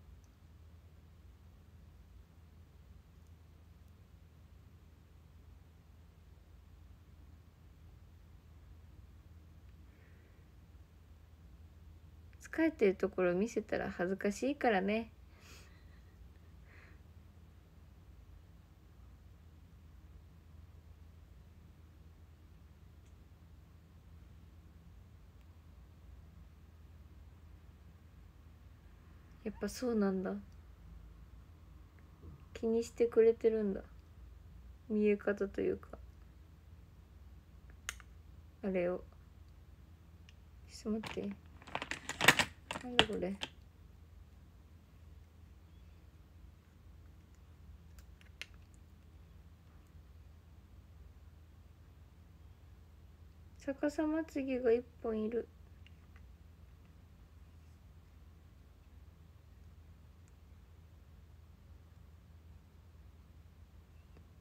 Speaker 1: 帰ってるところ見せたら恥ずかしいからねやっぱそうなんだ気にしてくれてるんだ見え方というかあれをちょっと待って。なんだこれ逆さまつげが一本いる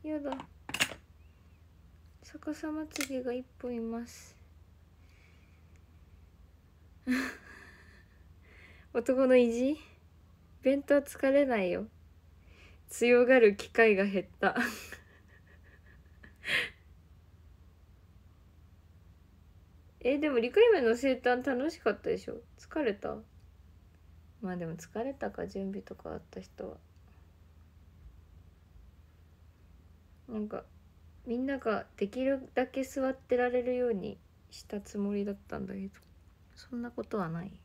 Speaker 1: やだ逆さまつげが一本います男の意地弁当疲れないよ強がる機会が減った えでも陸夢の生誕楽しかったでしょ疲れたまあでも疲れたか準備とかあった人はなんかみんなができるだけ座ってられるようにしたつもりだったんだけどそんなことはない。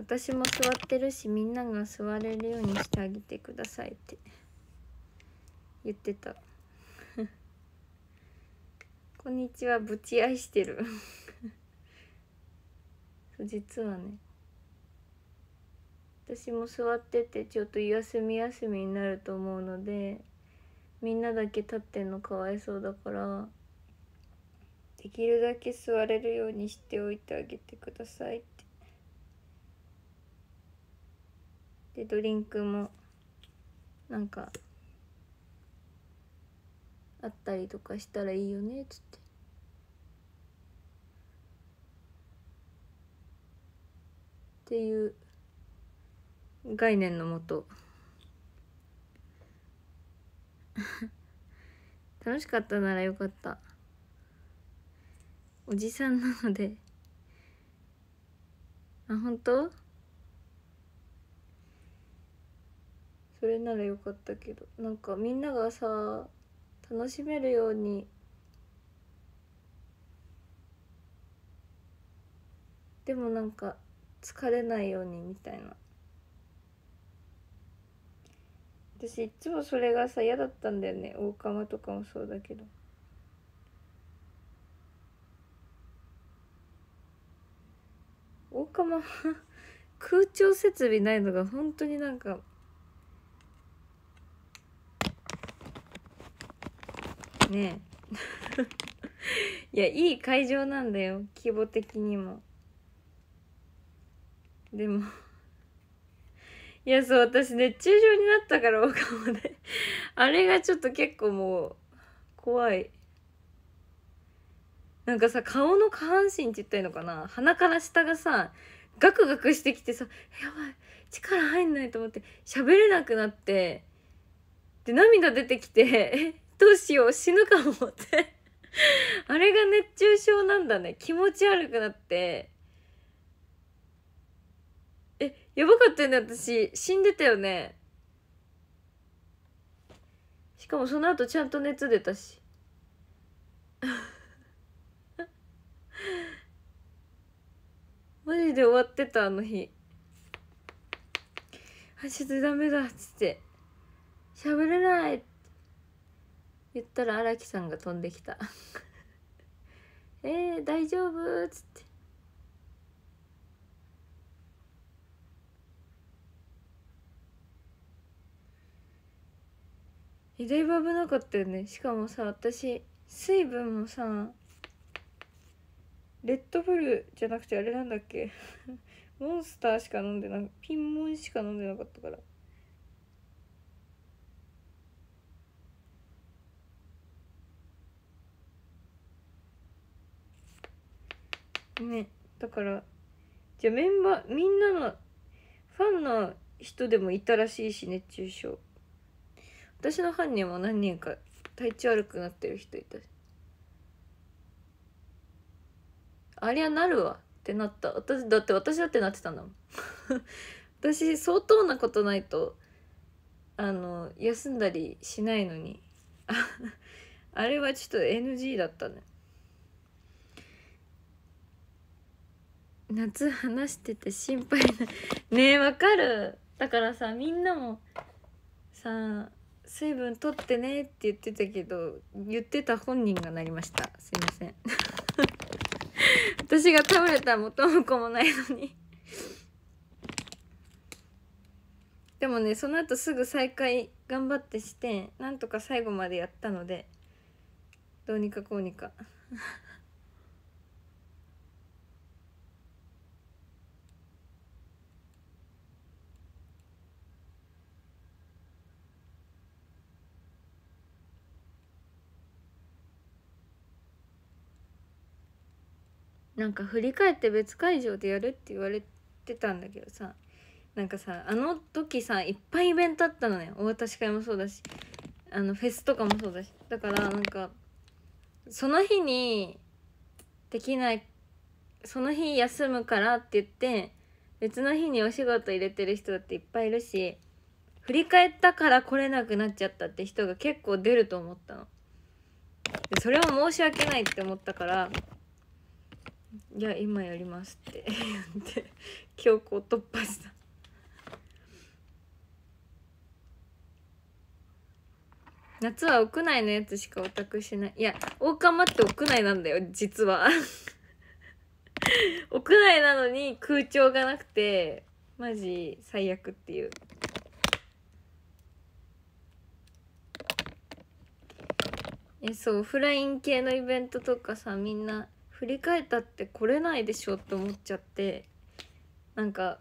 Speaker 1: 私も座ってるしみんなが座れるようにしてあげてくださいって言ってた こんにちはぶち愛してる 実はね私も座っててちょっと休み休みになると思うのでみんなだけ立ってんのかわいそうだからできるだけ座れるようにしておいてあげてくださいって。でドリンクもなんかあったりとかしたらいいよねっつって。っていう概念のもと 楽しかったならよかったおじさんなのであ本当それならよかったけどなんかみんながさ楽しめるようにでもなんか疲れないようにみたいな私いつもそれがさ嫌だったんだよね大釜とかもそうだけど。大釜空調設備ないのが本当になんかねいやいい会場なんだよ規模的にもでもいやそう私熱中症になったからお顔であれがちょっと結構もう怖いなんかさ顔の下半身って言ったらいいのかな鼻から下がさガクガクしてきてさ「やばい力入んない」と思って喋れなくなってで涙出てきてどうしよう死ぬかもって あれが熱中症なんだね気持ち悪くなってえやばかったよね私死んでたよねしかもその後ちゃんと熱出たし マジで終わってたあの日あちょっとダメだっつって喋れないって言ったら荒木さんが飛んできた えー、大丈夫っつって意外危なかったよねしかもさ私水分もさレッドブルじゃなくてあれなんだっけ モンスターしか飲んでなピンモンしか飲んでなかったからねだからじゃあメンバーみんなのファンの人でもいたらしいし熱中症私の犯人も何人か体調悪くなってる人いたしありゃなるわってなった私だって私だってなってたんだもん 私相当なことないとあの休んだりしないのに あれはちょっと NG だったね夏話してて心配なねえわかるだからさみんなもさ水分取ってねって言ってたけど言ってた本人がなりましたすいません私が倒れた元も子もないのにでもねその後すぐ再開頑張ってしてなんとか最後までやったのでどうにかこうにかなんか振り返って別会場でやるって言われてたんだけどさなんかさあの時さいっぱいイベントあったのねお渡し会もそうだしあのフェスとかもそうだしだからなんかその日にできないその日休むからって言って別の日にお仕事入れてる人だっていっぱいいるし振り返ったから来れなくなっちゃったって人が結構出ると思ったの。でそれは申し訳ないって思ったから「いや今やります」って 言って強行突破した。夏は屋内のやつしかオタクしないいや大釜って屋内なんだよ実は 屋内なのに空調がなくてマジ最悪っていうえそうオフライン系のイベントとかさみんな振り返ったって来れないでしょって思っちゃってなんか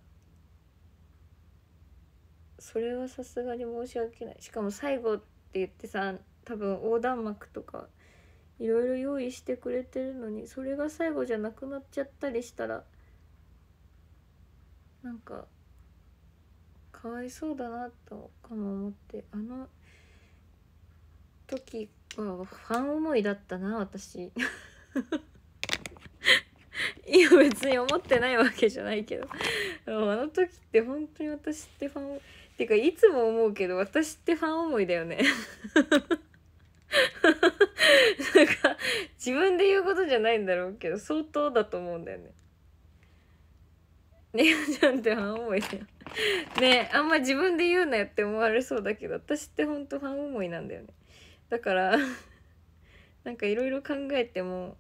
Speaker 1: それはさすがに申し訳ないしかも最後って言ってさ多分横断幕とかいろいろ用意してくれてるのにそれが最後じゃなくなっちゃったりしたらなんかかわいそうだなとかも思ってあの時はファン思いだったな私。いや別に思ってないわけじゃないけどあの時って本当に私ってファンっていうかいつも思うけど私ってファン思いだよね なんか自分で言うことじゃないんだろうけど相当だと思うんだよね。ねえちゃんってファン思いだよ。ねあんま自分で言うなよって思われそうだけど私ってほんとファン思いなんだよね。だからなんかいろいろ考えても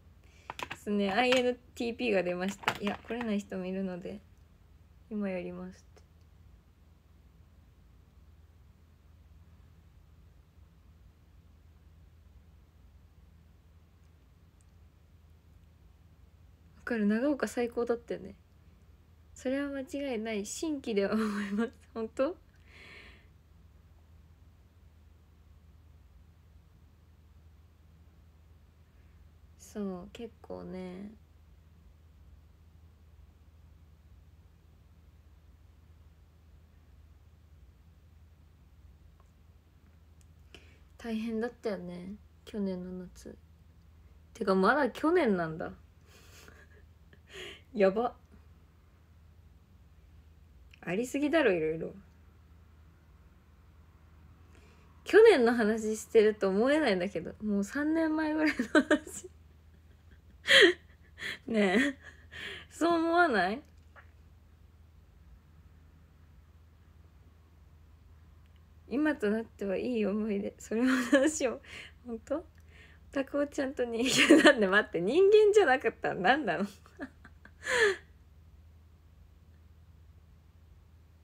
Speaker 1: ですね INTP が出ましたいや来れない人もいるので今やりますってわかる長岡最高だったよねそれは間違いない新規では思います本当そう結構ね大変だったよね去年の夏てかまだ去年なんだ やばありすぎだろいろいろ去年の話してると思えないんだけどもう3年前ぐらいの話 ねえそう思わない今となってはいい思い出それも話を本当オタクをちゃんと人間なんで待って人間じゃなかったら何なの い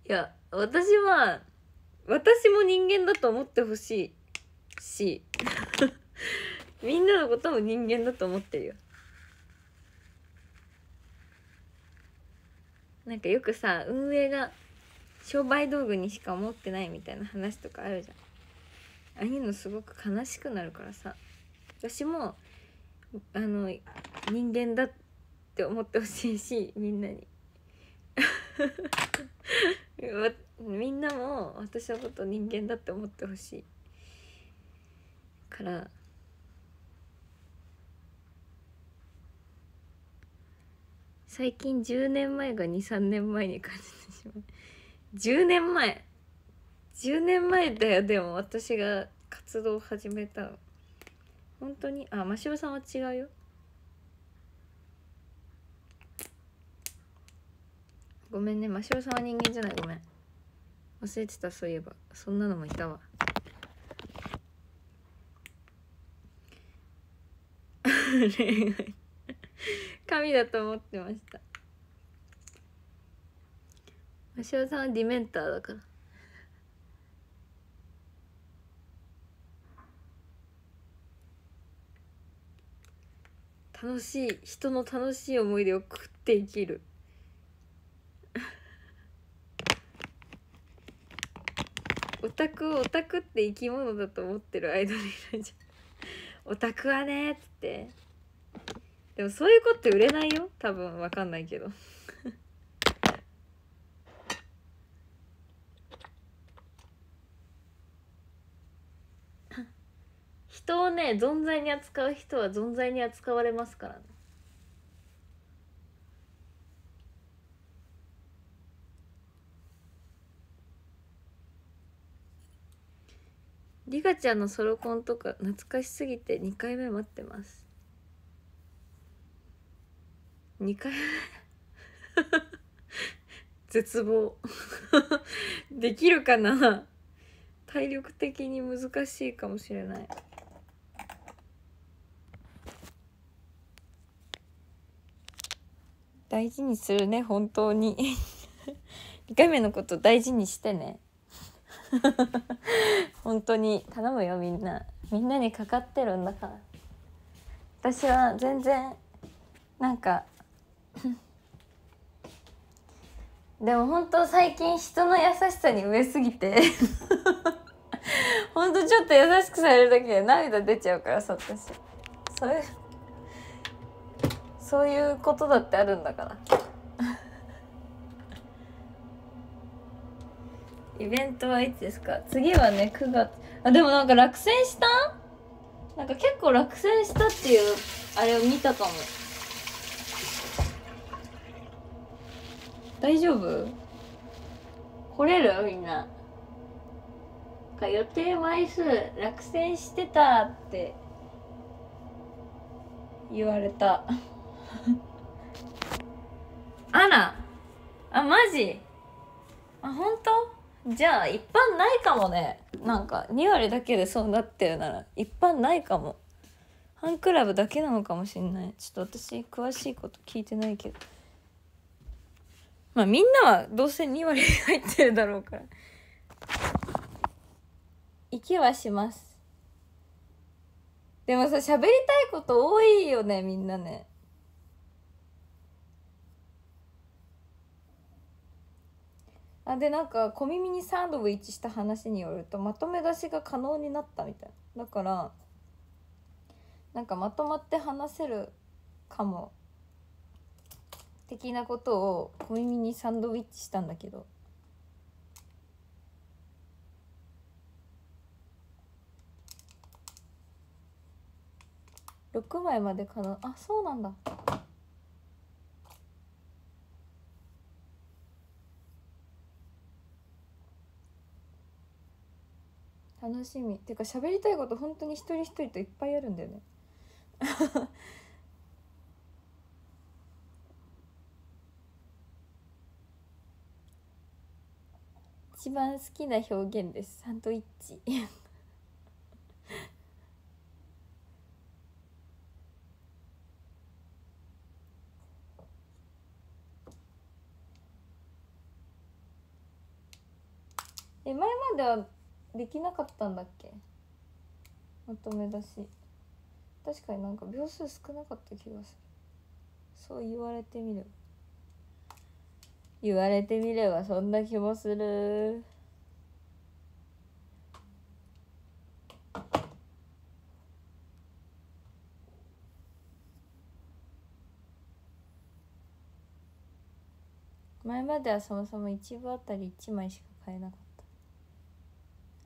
Speaker 1: や私は私も人間だと思ってほしいし みんなのことも人間だと思ってるよなんかよくさ運営が商売道具にしか思ってないみたいな話とかあるじゃんああいうのすごく悲しくなるからさ私もあの人間だって思ってほしいしみんなに みんなも私のこと人間だって思ってほしいから最近10年前が23年前に感じてしまう10年前10年前だよでも私が活動を始めた本当にあ真汐さんは違うよごめんね真汐さんは人間じゃないごめん忘れてたそういえばそんなのもいたわ 恋愛神だと思ってました鷲尾さんはディメンターだから楽しい人の楽しい思い出を食って生きる オタクをオタクって生き物だと思ってるアイドルいるじゃんオタクはねっつってでもそういう子って売れないよ多分わかんないけど人をね存在に扱う人は存在に扱われますからねリカちゃんのソロコンとか懐かしすぎて2回目待ってます2回 絶望 できるかな体力的に難しいかもしれない大事にするね本当に2 回目のこと大事にしてね本当に頼むよみんなみんなにかかってるんだから私は全然なんかでも本当最近人の優しさに飢えすぎて 本当ちょっと優しくされるだけで涙出ちゃうからさ私そういうそういうことだってあるんだから イベントはいつですか次はね9月あでもなんか落選したなんか結構落選したっていうあれを見たかも大丈夫来れるみんなか予定枚数落選してたって言われた あらあマジあ本当じゃあ一般ないかもねなんか2割だけでそうなってるなら一般ないかもファンクラブだけなのかもしんないちょっと私詳しいこと聞いてないけどまあみんなはどうせ2割入ってるだろうから。行きはします。でもさ、喋りたいこと多いよね、みんなね。あでなんか小耳にサンドを一致した話によるとまとめ出しが可能になったみたいだからなんかまとまって話せるかも的なことを小耳にサンドウィッチしたんだけど6枚までかなあそうなんだ楽しみっていうか喋りたいこと本当に一人一人といっぱいあるんだよね一番好きな表現ですサンドイッチ え前まではできなかったんだっけまとめ出し確かになんか秒数少なかった気がするそう言われてみれば言われてみればそんな気もする。前まではそもそも1部あたり1枚しか買えなかっ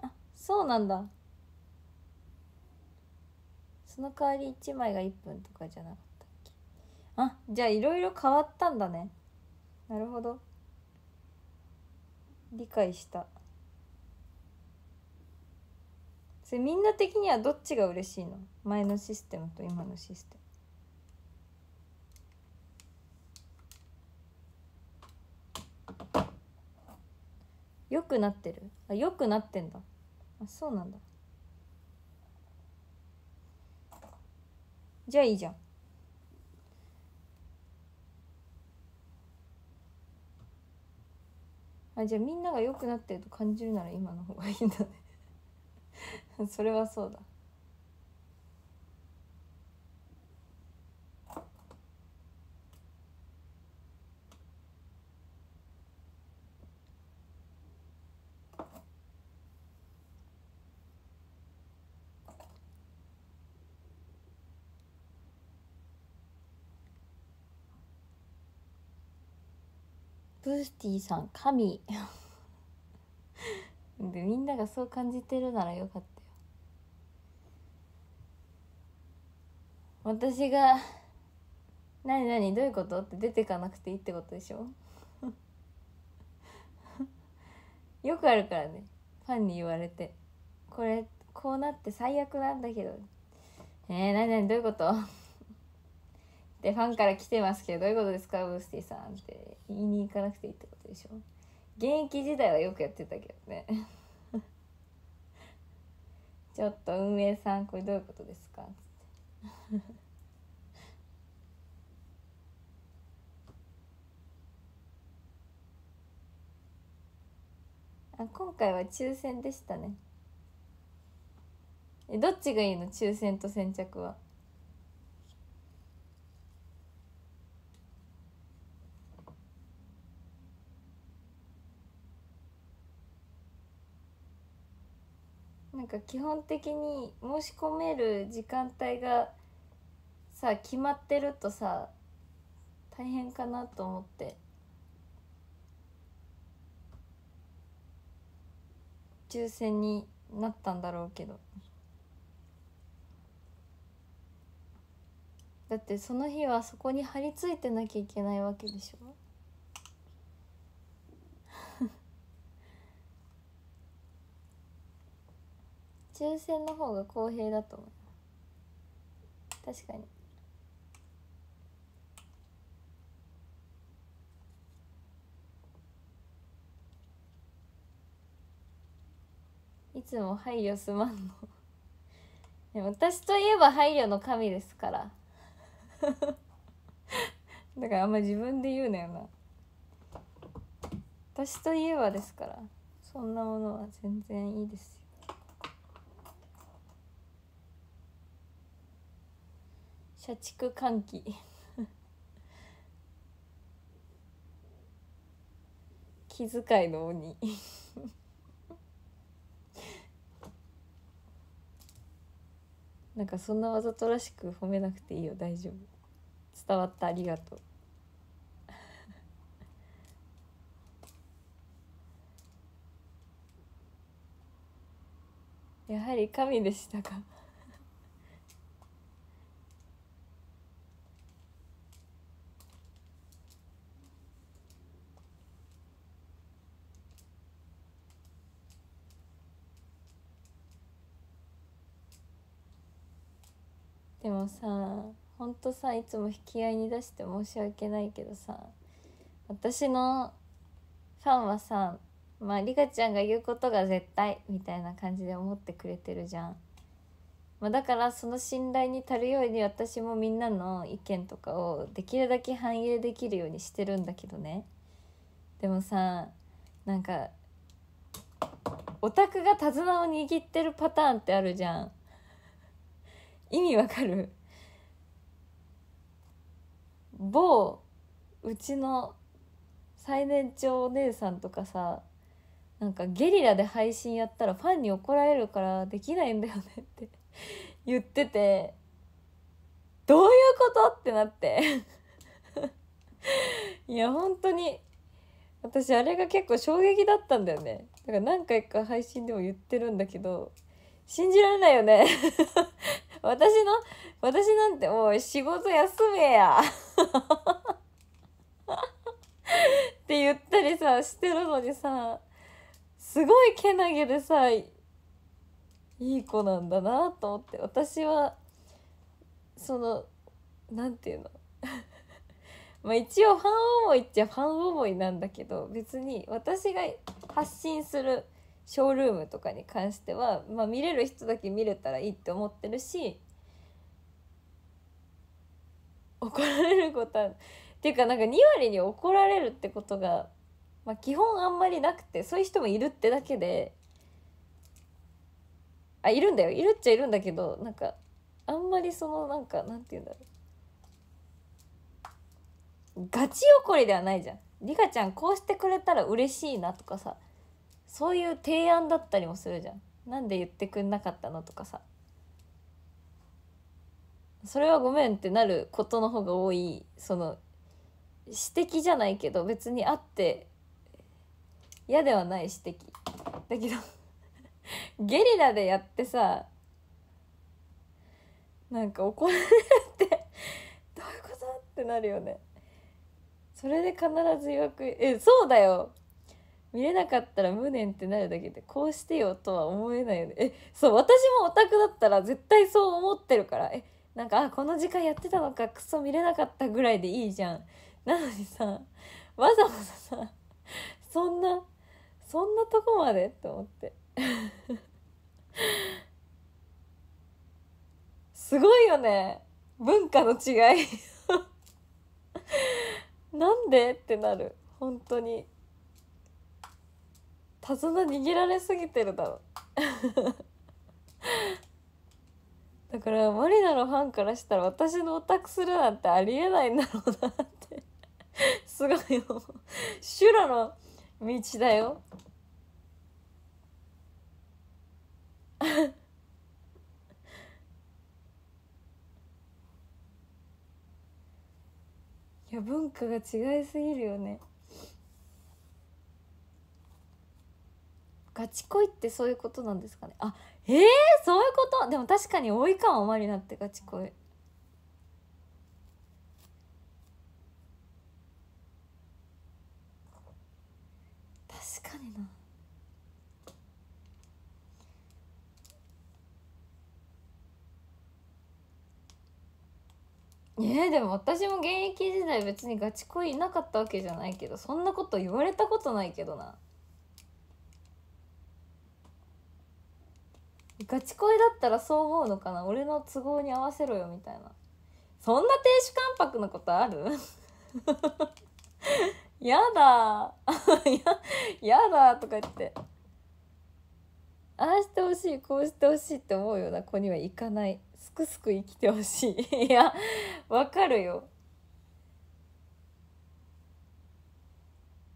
Speaker 1: たあそうなんだその代わり1枚が1分とかじゃなかったっけあじゃあいろいろ変わったんだねなるほど理解したそれみんな的にはどっちが嬉しいの前のシステムと今のシステム良くなってるあ良くなってんだあそうなんだじゃあいいじゃんあじゃあみんなが良くなってると感じるなら今の方がいいんだね それはそうだースティさん神でみんながそう感じてるならよかったよ私が「何何どういうこと?」って出てかなくていいってことでしょ よくあるからねファンに言われてこれこうなって最悪なんだけどえー、何何どういうことでファンから来てますけどどういうことですかブースティさんって言いに行かなくていいってことでしょ現役時代はよくやってたけどね ちょっと運営さんこれどういうことですかって あ今回は抽選でしたねえどっちがいいの抽選と先着はか基本的に申し込める時間帯がさ決まってるとさ大変かなと思って。抽選になったんだろうけどだってその日はそこに張り付いてなきゃいけないわけでしょ抽選の方が公平だと思う確かにいつも配慮すまんの私といえば配慮の神ですから だからあんま自分で言うなよな私といえばですからそんなものは全然いいですよ社畜歓喜 気遣いの鬼 なんかそんなわざとらしく褒めなくていいよ大丈夫伝わったありがとう やはり神でしたかでもさほんとさいつも引き合いに出して申し訳ないけどさ私のファンはさまあリカちゃんが言うことが絶対みたいな感じで思ってくれてるじゃん。まあ、だからその信頼に足るように私もみんなの意見とかをできるだけ反映できるようにしてるんだけどねでもさなんかオタクが手綱を握ってるパターンってあるじゃん意味わかる某うちの最年長お姉さんとかさなんかゲリラで配信やったらファンに怒られるからできないんだよねって 言っててどういうことってなって いや本当に私あれが結構衝撃だったんだよねだから何回か配信でも言ってるんだけど信じられないよね 私の私なんてもう仕事休めや って言ったりさしてるのにさすごいけなげでさいい子なんだなと思って私はその何て言うの まあ一応ファン思いっちゃファン思いなんだけど別に私が発信するショールームとかに関しては、まあ、見れる人だけ見れたらいいって思ってるし怒られることはっていうかなんか2割に怒られるってことが、まあ、基本あんまりなくてそういう人もいるってだけであいるんだよいるっちゃいるんだけどなんかあんまりそのなんかなんて言うんだろうガチ怒りではないじゃん。リカちゃんこうしてくれたら嬉しいなとかさそういう提案だったりもするじゃん。なんで言ってくんなかったのとかさ。それはごめんってなることの方が多いその指摘じゃないけど別にあって嫌ではない指摘だけど ゲリラでやってさなんか怒られてどういうことってなるよねそれで必ず予わく「えそうだよ見れなかったら無念ってなるだけでこうしてよとは思えないよねえそう私もオタクだったら絶対そう思ってるからえなんかあこの時間やってたのかクソ見れなかったぐらいでいいじゃんなのにさわざわざさそんなそんなとこまでと思ってすごいよね文化の違いなんでってなる本当に。手綱握られすぎてるだろ だからマリナのファンからしたら私のオタクするなんてありえないんだろうなって すごいよ修羅の道だよ いや文化が違いすぎるよねガチ恋ってそういうことなんですかねあえー、そういうことでも確かに多いかもマリナってガチ恋確かになえー、でも私も現役時代別にガチ恋いなかったわけじゃないけどそんなこと言われたことないけどな。ガチ恋だったらそう思うのかな俺の都合に合わせろよみたいなそんな亭主関白のことある やだ ややだとか言ってああしてほしいこうしてほしいって思うような子にはいかないすくすく生きてほしい いやわかるよ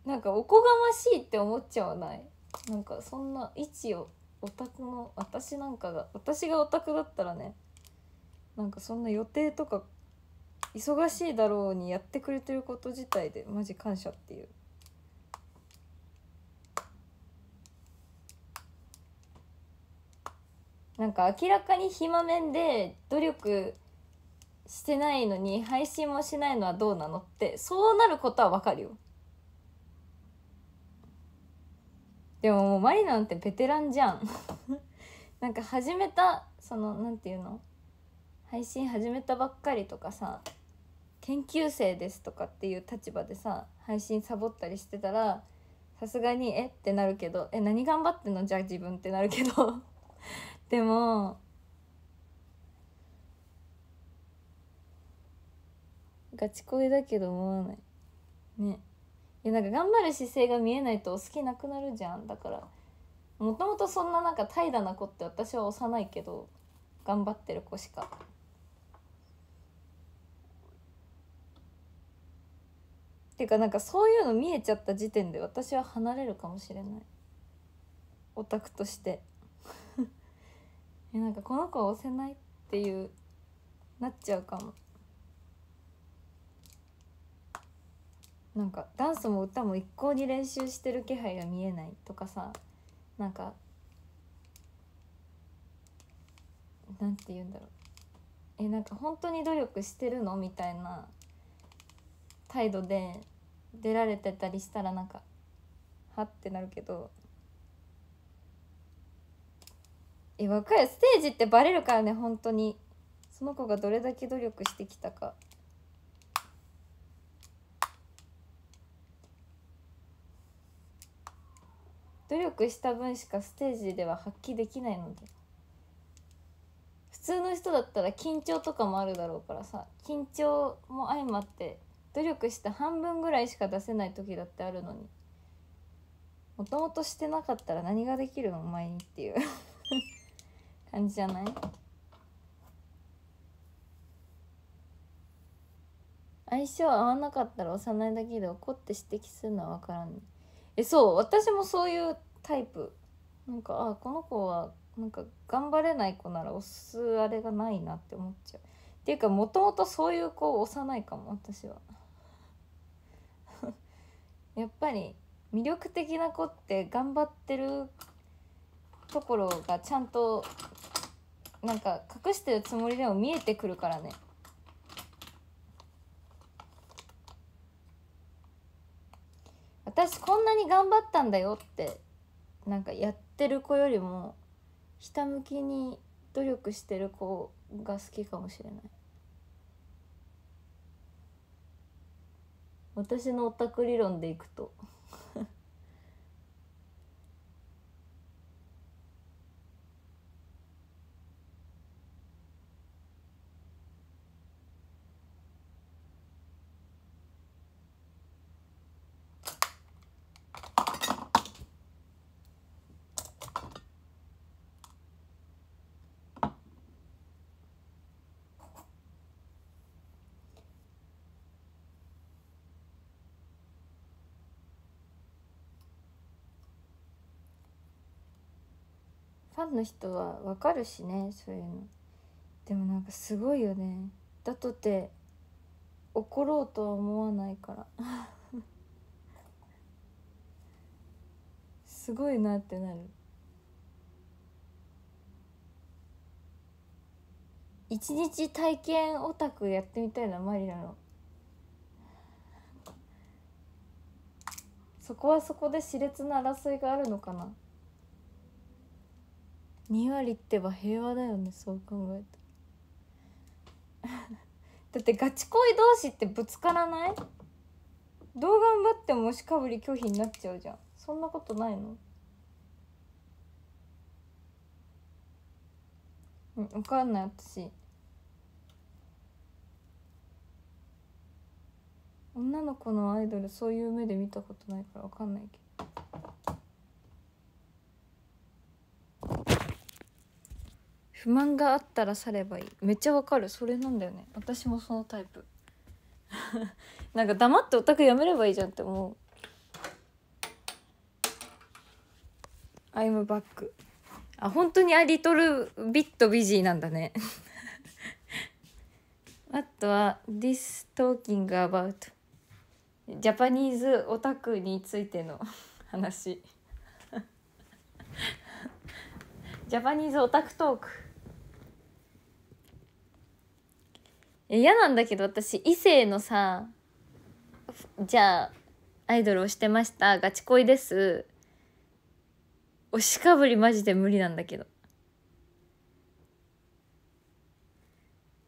Speaker 1: なんかおこがましいって思っちゃわないなんかそんな位置をオタクの私なんかが私がオタクだったらねなんかそんな予定とか忙しいだろうにやってくれてること自体でマジ感謝っていう。なんか明らかに暇面で努力してないのに配信もしないのはどうなのってそうなることはわかるよでももうマリなんてベテランじゃん なんか始めたその何て言うの配信始めたばっかりとかさ研究生ですとかっていう立場でさ配信サボったりしてたらさすがにえってなるけどえ何頑張ってんのじゃあ自分ってなるけど でもガチ恋だけど思わないねいやなんか頑張る姿勢が見えないと好きなくなるじゃんだからもともとそんななんか怠惰な子って私は幼いけど頑張ってる子しかていうかなんかそういうの見えちゃった時点で私は離れるかもしれないオタクとして なんかこの子は押せないっていうなっちゃうかもなんかダンスも歌も一向に練習してる気配が見えないとかさなんかなんて言うんだろうえなんか本当に努力してるのみたいな態度で出られてたりしたらなんかはってなるけどえ若いステージってバレるからね本当にその子がどれだけ努力してきたか。努力した分しかステージでは発揮できないので普通の人だったら緊張とかもあるだろうからさ緊張も相まって努力した半分ぐらいしか出せない時だってあるのにもともとしてなかったら何ができるのお前にっていう 感じじゃない相性合わなかったら幼いだけで怒って指摘するのは分からんねえそう私もそういうタイプなんかあこの子はなんか頑張れない子なら押すあれがないなって思っちゃうっていうかもともとそういう子を押さないかも私は やっぱり魅力的な子って頑張ってるところがちゃんとなんか隠してるつもりでも見えてくるからね私こんなに頑張ったんだよってなんかやってる子よりもひたむきに努力してる子が好きかもしれない私のオタク理論でいくとァンの人はわかるしねそういうのでもなんかすごいよねだとて怒ろうとは思わないから すごいなってなる一日体験オタクやってみたいなマリラのそこはそこで熾烈な争いがあるのかな割ってば平和だよねそう考えた だってガチ恋同士ってぶつからないどう頑張っても押しかぶり拒否になっちゃうじゃんそんなことないのうん分かんない私女の子のアイドルそういう目で見たことないから分かんないけど。不満があったら去ればいいめっちゃわかるそれなんだよね私もそのタイプ なんか黙ってオタクやめればいいじゃんって思うアイムバックあ本当にアリトルビットビジーなんだね あとは This talking about ジャパニーズオタクについての 話ジャパニーズオタクトークえ嫌なんだけど私異性のさじゃあアイドルをしてましたガチ恋です押しかぶりマジで無理なんだけど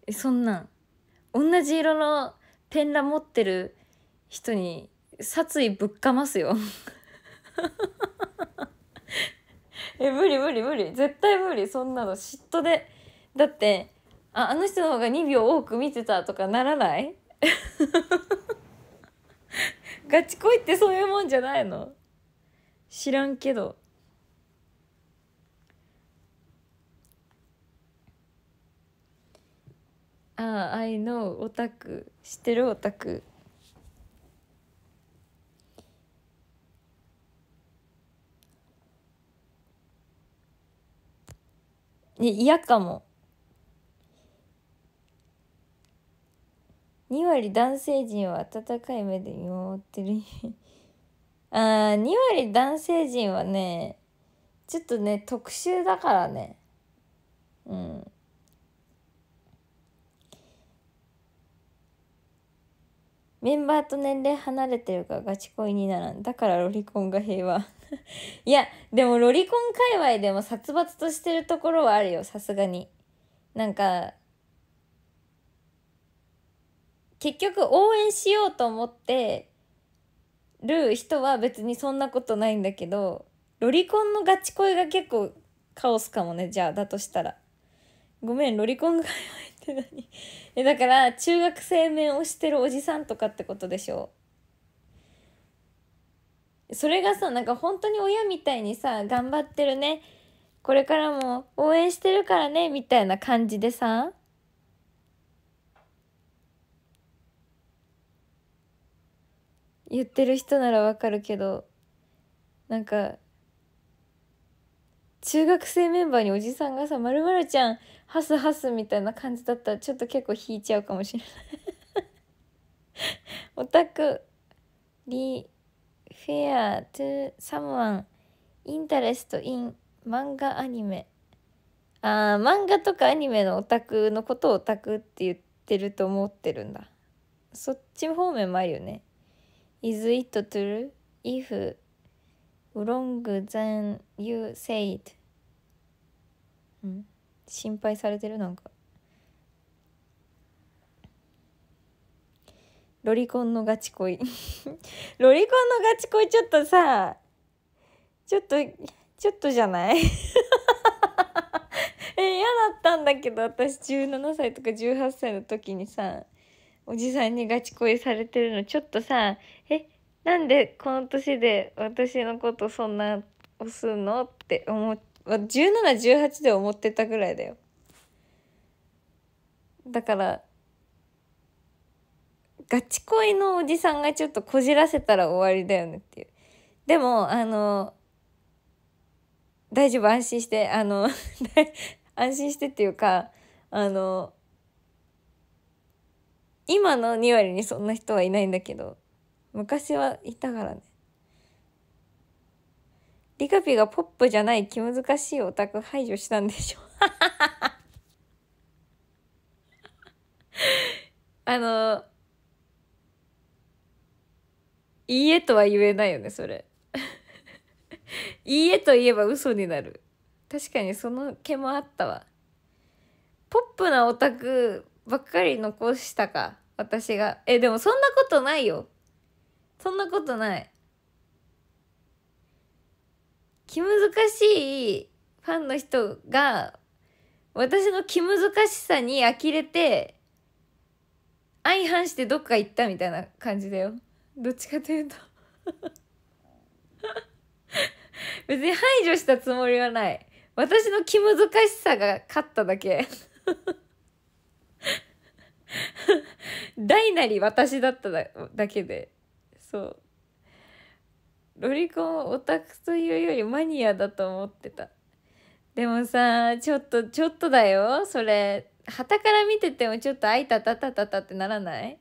Speaker 1: えそんなん同じ色のペンラ持ってる人に殺意ぶっかますよ え無理無理無理絶対無理そんなの嫉妬でだってああの人の方が2秒多く見てたとかならない ガチ恋ってそういうもんじゃないの知らんけど。ああ、I know オタク知ってるオタク。ね、嫌かも。2割男性陣は温かい目で見守ってる あー2割男性陣はねちょっとね特殊だからねうんメンバーと年齢離れてるからガチ恋にならんだからロリコンが平和 いやでもロリコン界隈でも殺伐としてるところはあるよさすがになんか結局応援しようと思ってる人は別にそんなことないんだけどロリコンのガチ恋が結構カオスかもねじゃあだとしたらごめんロリコンが入って何えだから中学生面をしてるおじさんとかってことでしょそれがさなんか本当に親みたいにさ頑張ってるねこれからも応援してるからねみたいな感じでさ言ってる人ならわかるけどなんか中学生メンバーにおじさんがさ「まるまるちゃんハスハス」みたいな感じだったらちょっと結構引いちゃうかもしれない オタクリフェアトゥサムワンインタレストイン漫画アニメあ漫画とかアニメのオタクのことをオタクって言ってると思ってるんだそっち方面もあるよね Is it true if wrong than you said? ん心配されてるなんか。ロリコンのガチ恋 ロリコンのガチ恋ちょっとさ、ちょっと、ちょっとじゃない え、嫌だったんだけど、私17歳とか18歳の時にさ、おじさんにガチ恋されてるのちょっとさえなんでこの年で私のことそんな押すのって思っ1718で思ってたぐらいだよだからガチ恋のおじさんがちょっとこじらせたら終わりだよねっていうでもあの大丈夫安心してあの 安心してっていうかあの今の2割にそんな人はいないんだけど昔はいたからねリカピがポップじゃない気難しいオタク排除したんでしょ あのいいえとは言えないよねそれ いいえと言えば嘘になる確かにその毛もあったわポップなオタクばっかり残したか私がえでもそんなことないよそんなことない気難しいファンの人が私の気難しさに呆れて相反してどっか行ったみたいな感じだよどっちかというと 別に排除したつもりはない私の気難しさが勝っただけ 大なり私だっただけでそうロリコンオタクというよりマニアだと思ってたでもさちょっとちょっとだよそれはたから見ててもちょっとあいたたたたたってならない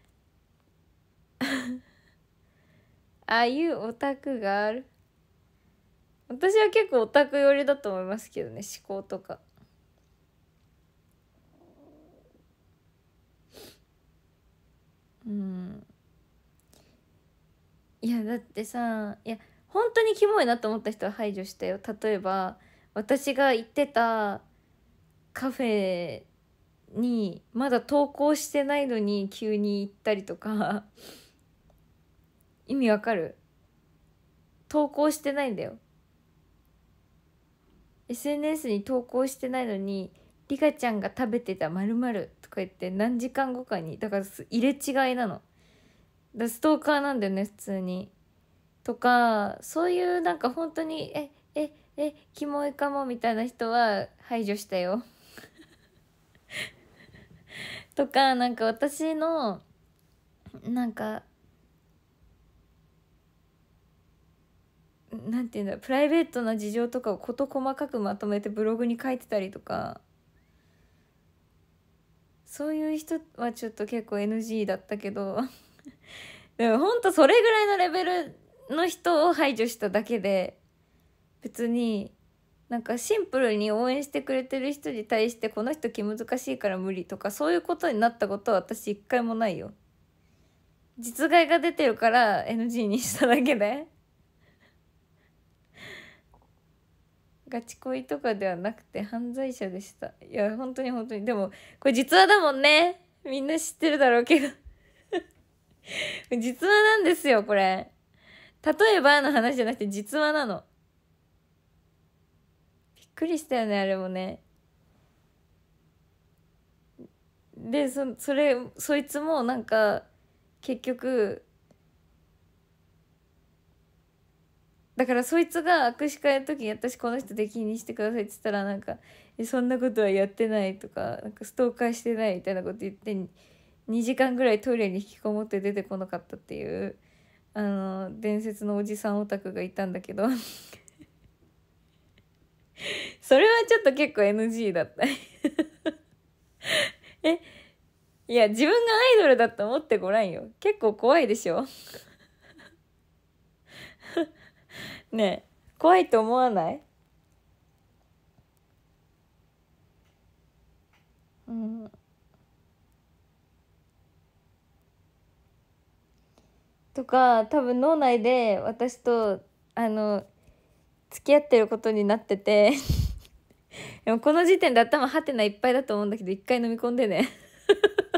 Speaker 1: ああいうオタクがある私は結構オタク寄りだと思いますけどね思考とか。うんいやだってさいや本当にキモいなと思った人は排除したよ例えば私が行ってたカフェにまだ投稿してないのに急に行ったりとか 意味わかる投稿してないんだよ SNS に投稿してないのにリカちゃんが食べてたまるとか言って何時間後かにだから入れ違いなのだストーカーなんだよね普通にとかそういうなんか本当にえええキモいかもみたいな人は排除したよ とかなんか私のなんかなんていうんだプライベートな事情とかを事細かくまとめてブログに書いてたりとかそういう人はちょっと結構 NG だったけど でもほんとそれぐらいのレベルの人を排除しただけで別になんかシンプルに応援してくれてる人に対してこの人気難しいから無理とかそういうことになったことは私一回もないよ。実害が出てるから NG にしただけでガチ恋とかではなくて犯罪者でしたいや本当に本当にでもこれ実話だもんねみんな知ってるだろうけど 実話なんですよこれ例えばの話じゃなくて実話なのびっくりしたよねあれもねでそそれそいつもなんか結局だからそいつが握手会の時に私この人出禁にしてくださいって言ったらなんか「そんなことはやってない」とか「なんかストーカーしてない」みたいなこと言って2時間ぐらいトイレに引きこもって出てこなかったっていうあの伝説のおじさんオタクがいたんだけど それはちょっと結構 NG だった えいや自分がアイドルだと思ってごらんよ結構怖いでしょね怖いと思わないうんとか多分脳内で私とあの付き合ってることになってて でもこの時点で頭はてないっぱいだと思うんだけど一回飲み込んでね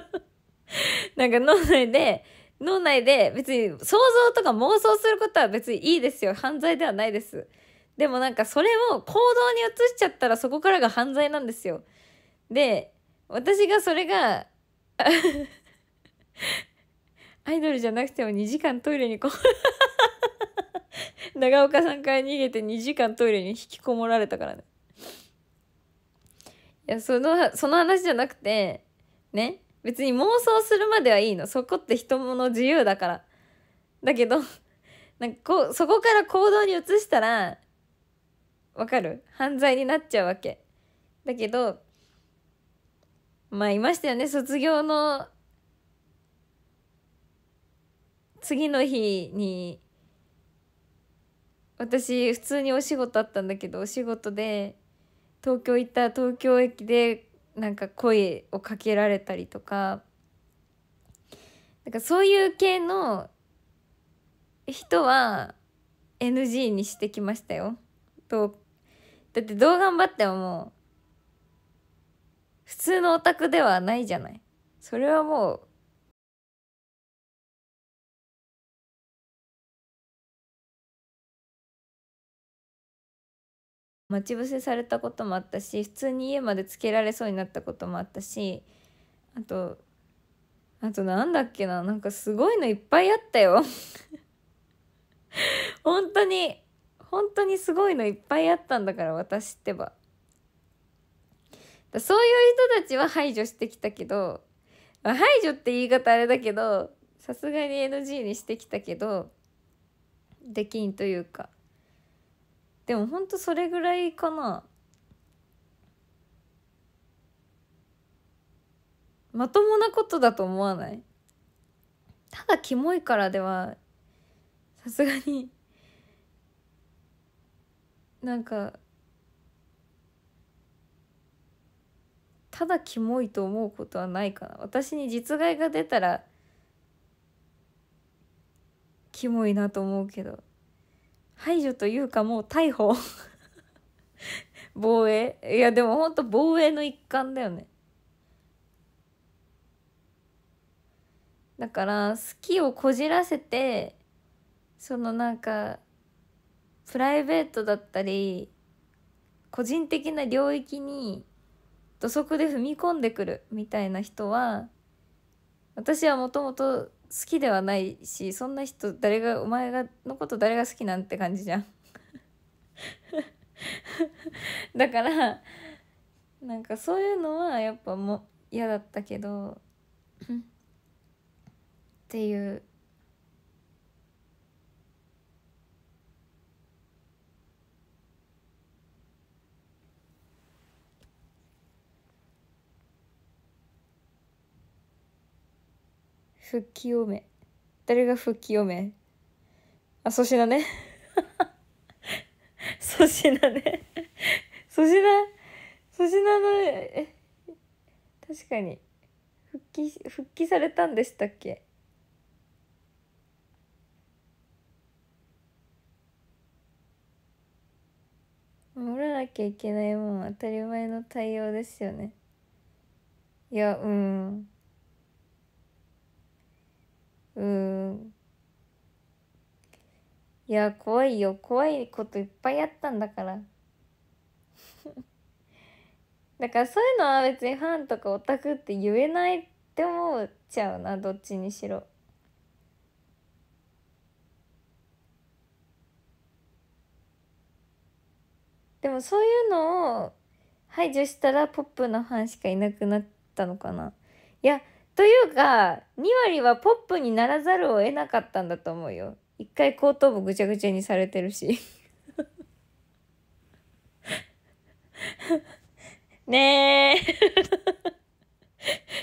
Speaker 1: なんか脳内で脳内で別に想像とか妄想することは別にいいですよ犯罪ではないですでもなんかそれを行動に移しちゃったらそこからが犯罪なんですよで私がそれが アイドルじゃなくても2時間トイレにこ 長岡さんから逃げて2時間トイレに引きこもられたからねいやそのその話じゃなくてね別に妄想するまではいいのそこって人の自由だからだけど なんかこうそこから行動に移したらわかる犯罪になっちゃうわけだけどまあいましたよね卒業の次の日に私普通にお仕事あったんだけどお仕事で東京行った東京駅でなんか声をかけられたりとかなんかそういう系の人は NG にしてきましたよ。とだってどう頑張ってももう普通のオタクではないじゃない。それはもう待ち伏せされたこともあったし普通に家までつけられそうになったこともあったしあとあとなんだっけななんかすごいのいっぱいあったよ 本当に本当にすごいのいっぱいあったんだから私ってばそういう人たちは排除してきたけど排除って言い方あれだけどさすがに NG にしてきたけどできんというかでもほんとそれぐらいかなまともなことだと思わないただキモいからではさすがになんかただキモいと思うことはないかな私に実害が出たらキモいなと思うけど排除というかもう逮捕防衛いやでもほんと防衛の一環だよねだから好きをこじらせてそのなんかプライベートだったり個人的な領域に土足で踏み込んでくるみたいな人は私はもともと好きではないしそんな人誰がお前がのこと誰が好きなんて感じじゃん だからなんかそういうのはやっぱも嫌だったけどっていう復帰め誰が復帰めあ粗品ね 粗品ね粗品粗品のえ確かに復帰復帰されたんでしたっけ守らなきゃいけないもん当たり前の対応ですよねいやうんうんいや怖いよ怖いこといっぱいあったんだから だからそういうのは別にファンとかオタクって言えないって思っちゃうなどっちにしろ。でもそういうのを排除したらポップのファンしかいなくなったのかないやというか2割はポップにならざるを得なかったんだと思うよ一回後頭部ぐちゃぐちゃにされてるし ねえ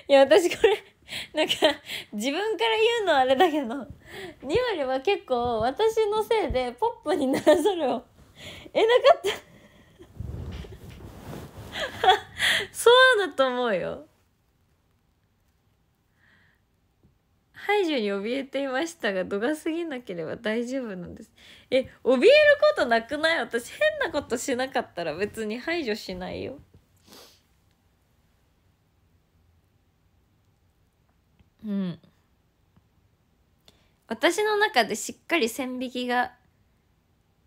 Speaker 1: いや私これなんか自分から言うのはあれだけど2割は結構私のせいでポップにならざるを得なかった そうだと思うよ排除に怯えていましたが度が過ぎなければ大丈夫なんですえ怯えることなくない私変なことしなかったら別に排除しないようん私の中でしっかり線引きが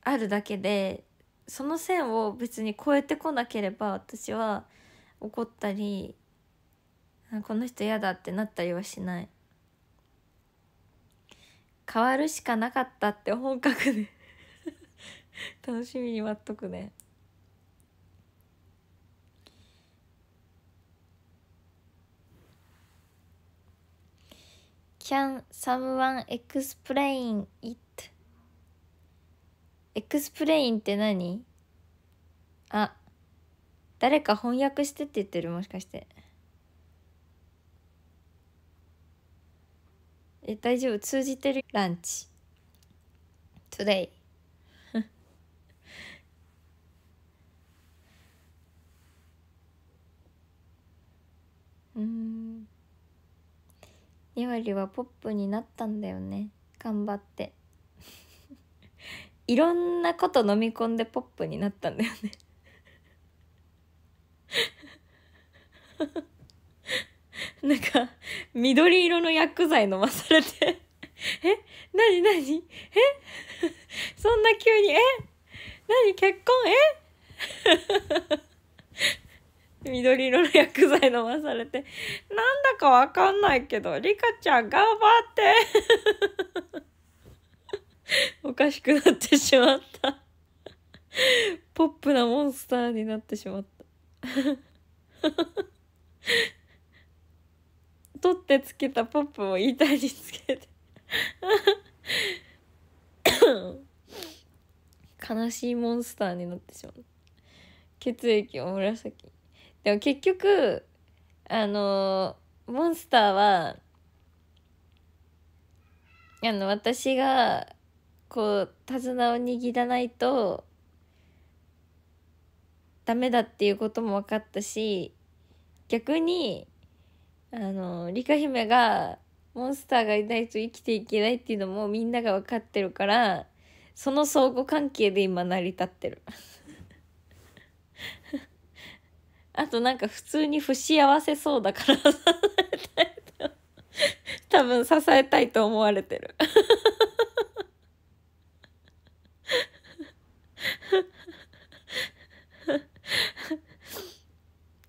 Speaker 1: あるだけでその線を別に超えてこなければ私は怒ったりこの人嫌だってなったりはしない変わるしかなかったって本格で 楽しみに待っとくね「Can someone explain it?」エクスプレインって何あ誰か翻訳してって言ってるもしかしてえ大丈夫通じてるランチ today うん2割はポップになったんだよね頑張っていろんなこと飲み込んでポップになったんだよね なんか、緑色の薬剤飲まされて え、なになにえ そんな急に、えなに結婚え緑色の薬剤飲まされて、なんだかわかんないけど、リカちゃん頑張っておかしくなってしまった。ポップなモンスターになってしまった。取ってつけたポップを板につけて悲しいモンスターになってしまった血液を紫でも結局あのー、モンスターはあの私がこう手綱を握らないとダメだっていうことも分かったし逆にあのリカ姫がモンスターがいないと生きていけないっていうのもみんなが分かってるからその相互関係で今成り立ってる あとなんか普通に不幸せそうだから 多分支えたいと思われてる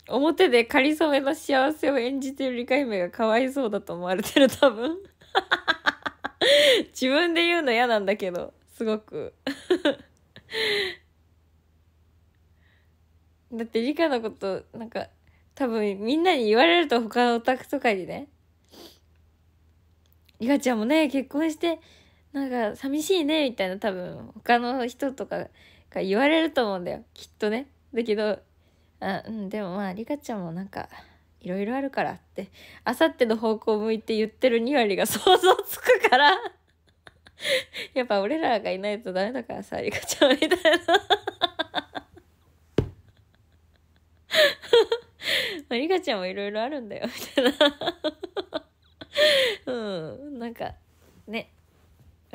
Speaker 1: 表で仮初めの幸せを演じてる理解名がかわいそうだと思われてる多分 自分で言うの嫌なんだけどすごく だって理科のことなんか多分みんなに言われると他のオタクとかにねリカちゃんもね結婚してなんか寂しいねみたいな多分他の人とかが言われると思うんだよきっとねだけどあうんでもまあリカちゃんもなんかいろいろあるからってあさっての方向を向いて言ってる2割が想像つくから やっぱ俺らがいないとダメだからさリカちゃんみたいな リカちゃんもいろいろあるんだよみたいな うんなんかね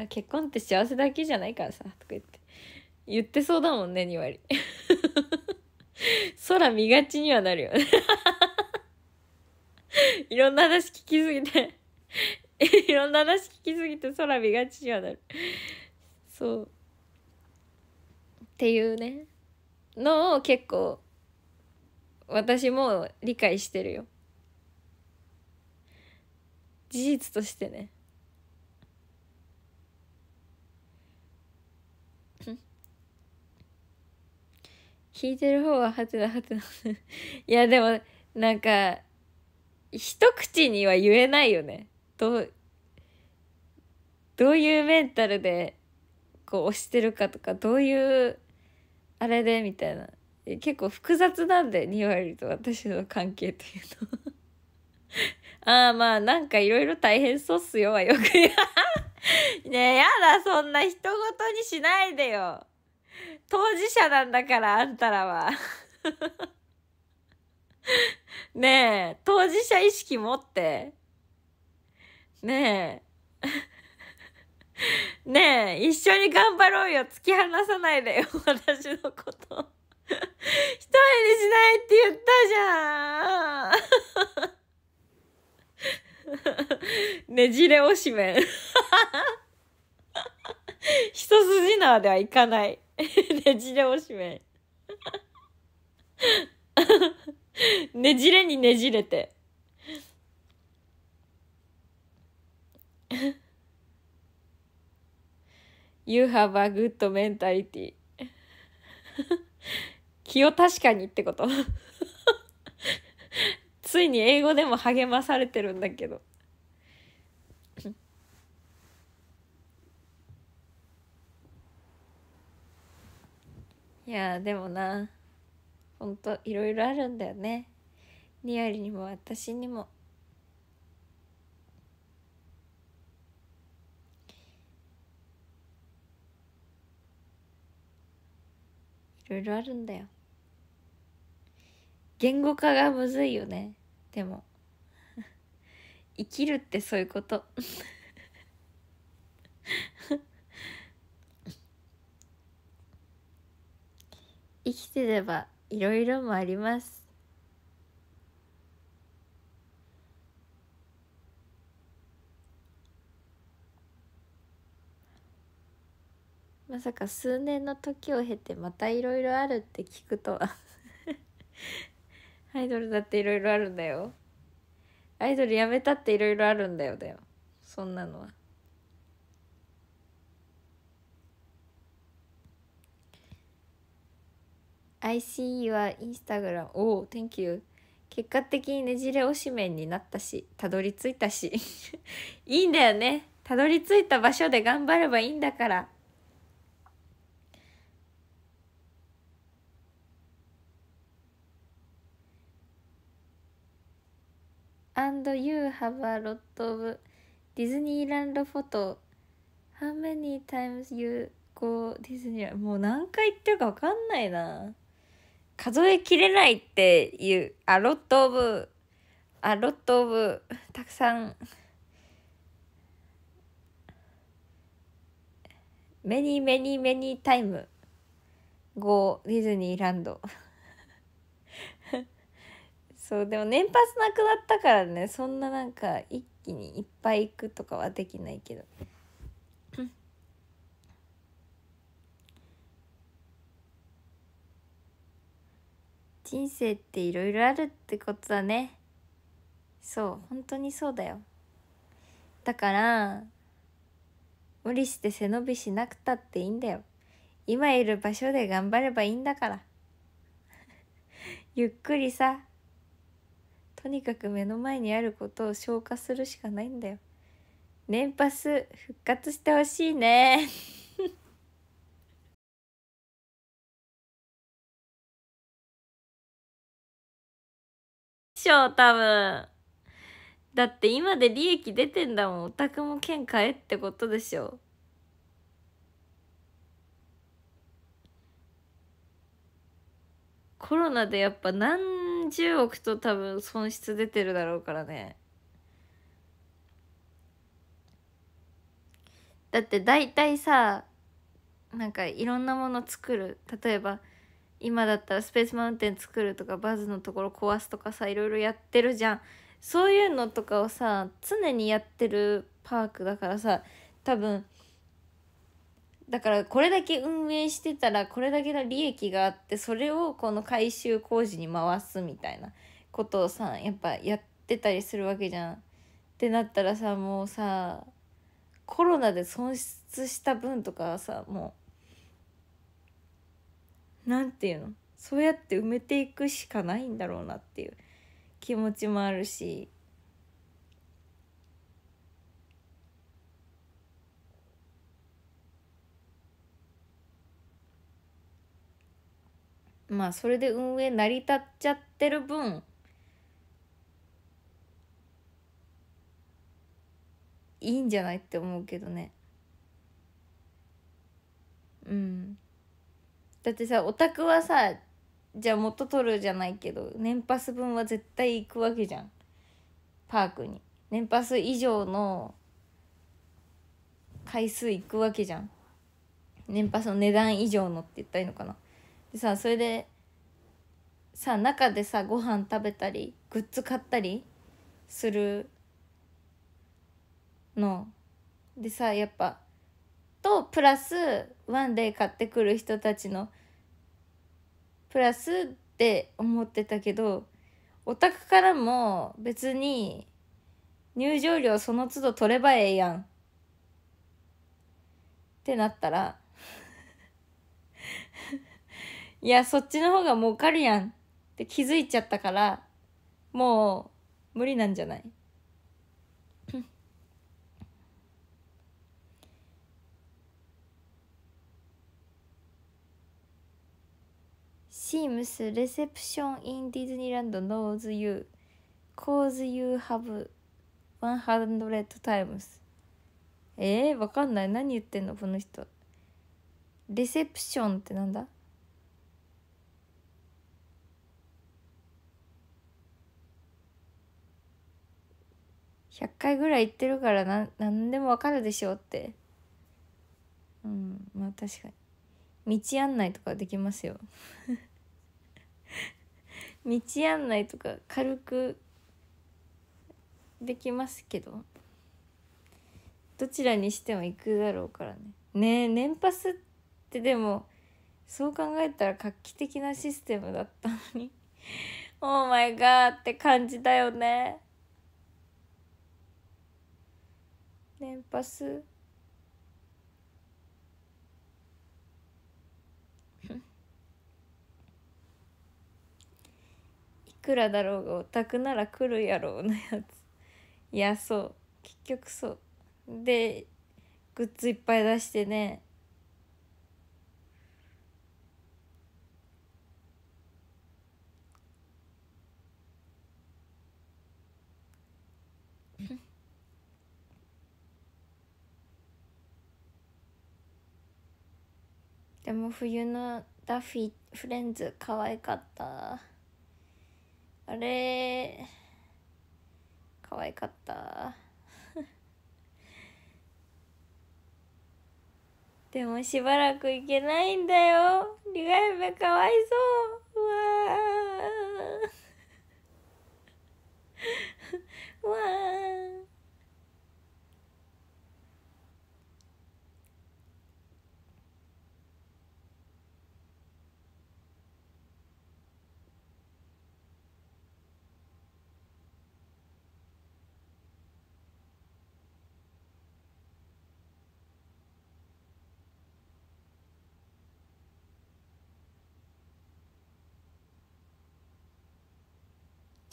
Speaker 1: 結婚って幸せだけじゃないからさとか言って言ってそうだもんね2割 空見がちにはなるよね いろんな話聞きすぎて いろんな話聞きすぎて空見がちにはなるそう。っていうね。のを結構、私も理解してるよ。事実としてね。弾いてる方はハテナハテナ。いや、でも、なんか、一口には言えないよね。どう、どういうメンタルで、こう押してるかとか、どういう、あれで、みたいな。結構複雑なんで、2割と私の関係っていうの ああ、まあ、なんかいろいろ大変そうっすよはよく ねえ、やだ、そんな人ごとにしないでよ。当事者なんだから、あんたらは。ねえ、当事者意識持って。ねえ。ねえ、一緒に頑張ろうよ。突き放さないでよ、私のこと。一人にしないって言ったじゃん。ねじれおしめん。一筋縄ではいかない。ねじれおしめ。ねじれにねじれて。You have a good mentality. 気を確かにってことついに英語でも励まされてるんだけどいやでもなほんといろいろあるんだよねニアリにも私にもいろいろあるんだよ言語化がむずいよねでも 生きるってそういうこと 生きてればいろいろもありますまさか数年の時を経てまたいろいろあるって聞くとは アイドルだっていろいろあるんだよアイドルやめたっていろいろあるんだよだよそんなのは。I see your Instagram. Oh, thank you. 結果的にねじれ推し面になったし、たどり着いたし。いいんだよね。たどり着いた場所で頑張ればいいんだから。and you have a lot of Disneyland photo. How many times you go Disneyland? もう何回行ってるか分かんないな。数えきれないっていう、あ、ロットオブ、あ、ロットオブ、たくさん、メニーメニーメニータイム、ゴーディズニーランド。そう、でも年パスなくなったからね、そんななんか一気にいっぱい行くとかはできないけど。人生っていろいろあるってことだねそう本当にそうだよだから無理して背伸びしなくたっていいんだよ今いる場所で頑張ればいいんだから ゆっくりさとにかく目の前にあることを消化するしかないんだよ年パス復活してほしいねしょ多分だって今で利益出てんだもんオタクも券買えってことでしょコロナでやっぱ何十億と多分損失出てるだろうからねだって大体さなんかいろんなもの作る例えば今だったらスペースマウンテン作るとかバズのところ壊すとかさいろいろやってるじゃんそういうのとかをさ常にやってるパークだからさ多分だからこれだけ運営してたらこれだけの利益があってそれをこの改修工事に回すみたいなことをさやっぱやってたりするわけじゃん。ってなったらさもうさコロナで損失した分とかさもう何て言うのそうやって埋めていくしかないんだろうなっていう気持ちもあるしまあそれで運営成り立っちゃってる分いいんじゃないって思うけどねうんだってさオタクはさじゃあ元取るじゃないけど年パス分は絶対行くわけじゃんパークに年パス以上の回数行くわけじゃん年パスの値段以上のって言ったらいいのかなでさそれでさ中でさご飯食べたりグッズ買ったりするのでさやっぱとプラスワンデー買ってくる人たちのプラスって思ってたけどお宅からも別に入場料その都度取ればええやんってなったら いやそっちの方が儲かるやんって気づいちゃったからもう無理なんじゃない s ームスレセプションインディズニーランドノーズユーコーズユーハブワンハンドレッ y タイムスえー、わかんない何言ってんのこの人レセプションってなんだ100回ぐらい言ってるからな何でもわかるでしょってうんまあ確かに道案内とかできますよ道案内とか軽くできますけどどちらにしても行くだろうからねねえ年パスってでもそう考えたら画期的なシステムだったのにオーマイガーって感じだよね年パスくらだろうがオタクなら来るやろうなやついやそう結局そうでグッズいっぱい出してねでも冬のダッフィーフレンズ可愛かった。あれ可愛かった でもしばらく行けないんだよリガエベかわいそううわー わー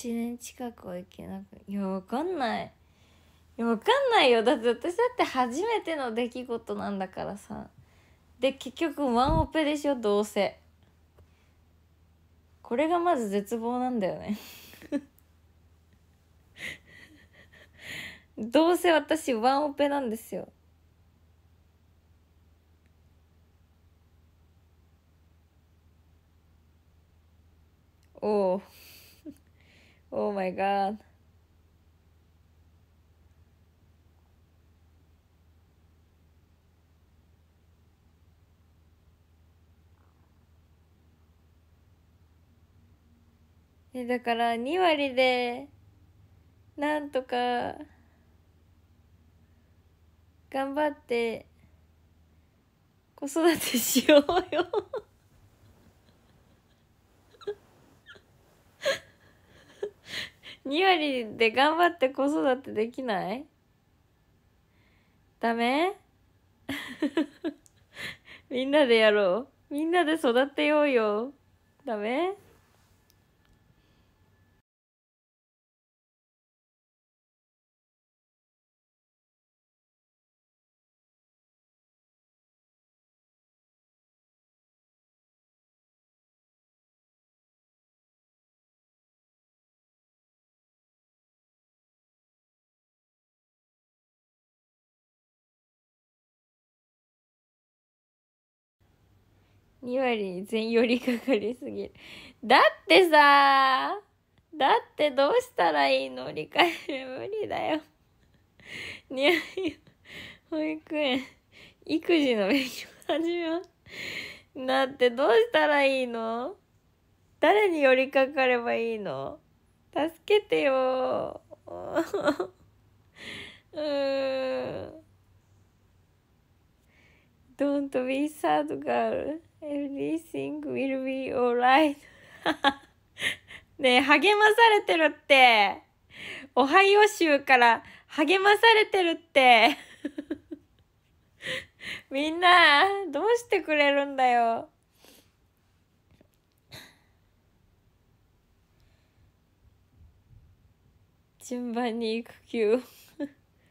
Speaker 1: 1年近くは行けなくいやわかんないいやわかんないよだって私だって初めての出来事なんだからさで結局ワンオペでしょどうせこれがまず絶望なんだよね どうせ私ワンオペなんですよおお Oh my god. え、だから2割で、なんとか、頑張って、子育てしようよ2割で頑張って子育てできないダメ みんなでやろうみんなで育てようよダメ2割全寄りかかりすぎる。だってさだってどうしたらいいの理解無理だよ。2割保育園、育児の勉強始めます。だってどうしたらいいの誰に寄りかかればいいの助けてよ うーん。ドントビーサード d g i Everything will be alright. ねえ、励まされてるって。オハイオ州から励まされてるって。みんな、どうしてくれるんだよ。順番に育休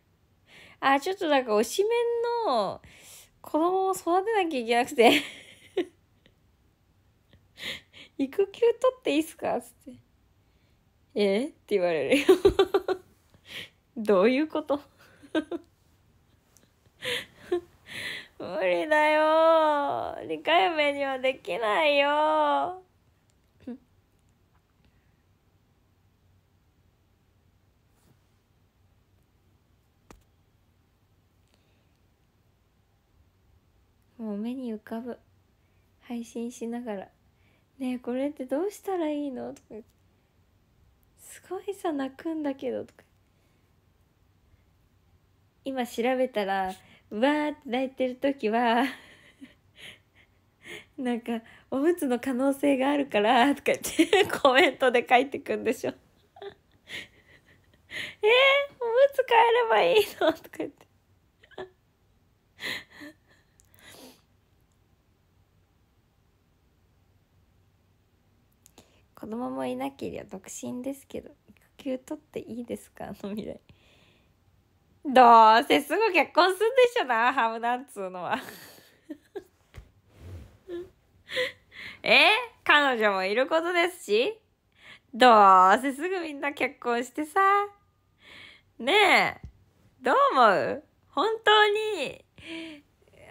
Speaker 1: あ、ちょっとなんか推しメンの子供を育てなきゃいけなくて育休取っていいっすか?」っつって「えっ?」って言われるよ どういうこと無理だよ2回目にはできないよ もう目に浮かぶ配信しながらねえこれってどうしたらいいの?」とか「すごいさ泣くんだけど」とか今調べたらうわーって泣いてる時は なんか「おむつの可能性があるから」とか言ってコメントで書いてくんでしょ えー、おむつ変えればいいのとか言って子供もいなけりゃ独身ですけど育休取っていいですかの未来どうせすぐ結婚すんでしょなハムなんつうのは え彼女もいることですしどうせすぐみんな結婚してさねえどう思う本当に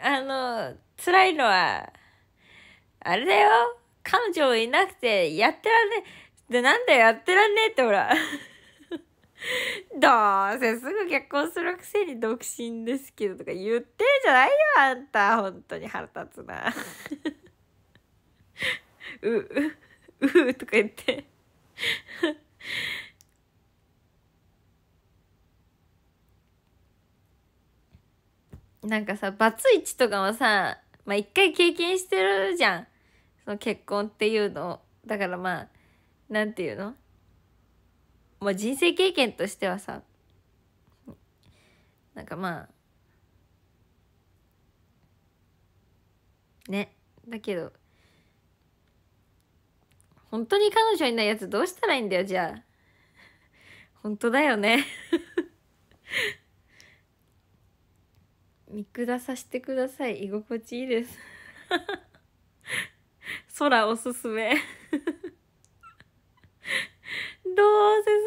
Speaker 1: あの辛いのはあれだよ彼女いなくてやってらんねえ。で、なんだよ、やってらんねえってほら。どうせすぐ結婚するくせに独身ですけどとか言ってんじゃないよ、あんた。本当に腹立つな。う、う、う、とか言って。なんかさ、バツイチとかもさ、まあ、一回経験してるじゃん。その結婚っていうのだからまあ何て言うのもう人生経験としてはさなんかまあねだけど本当に彼女いないやつどうしたらいいんだよじゃあ本当だよね見下させてください居心地いいです空おすすめ どうせす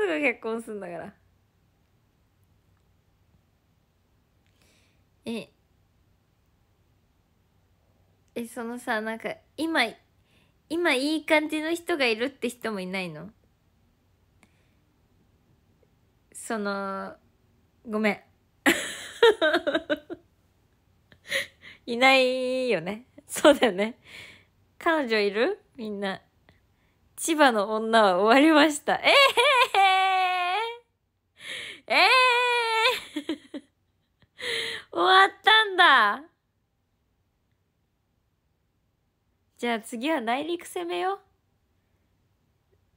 Speaker 1: ぐ結婚すんだからええそのさなんか今今いい感じの人がいるって人もいないのそのごめん いないよねそうだよね彼女いるみんな。千葉の女は終わりました。ええー、ええー、終わったんだじゃあ次は内陸攻めよ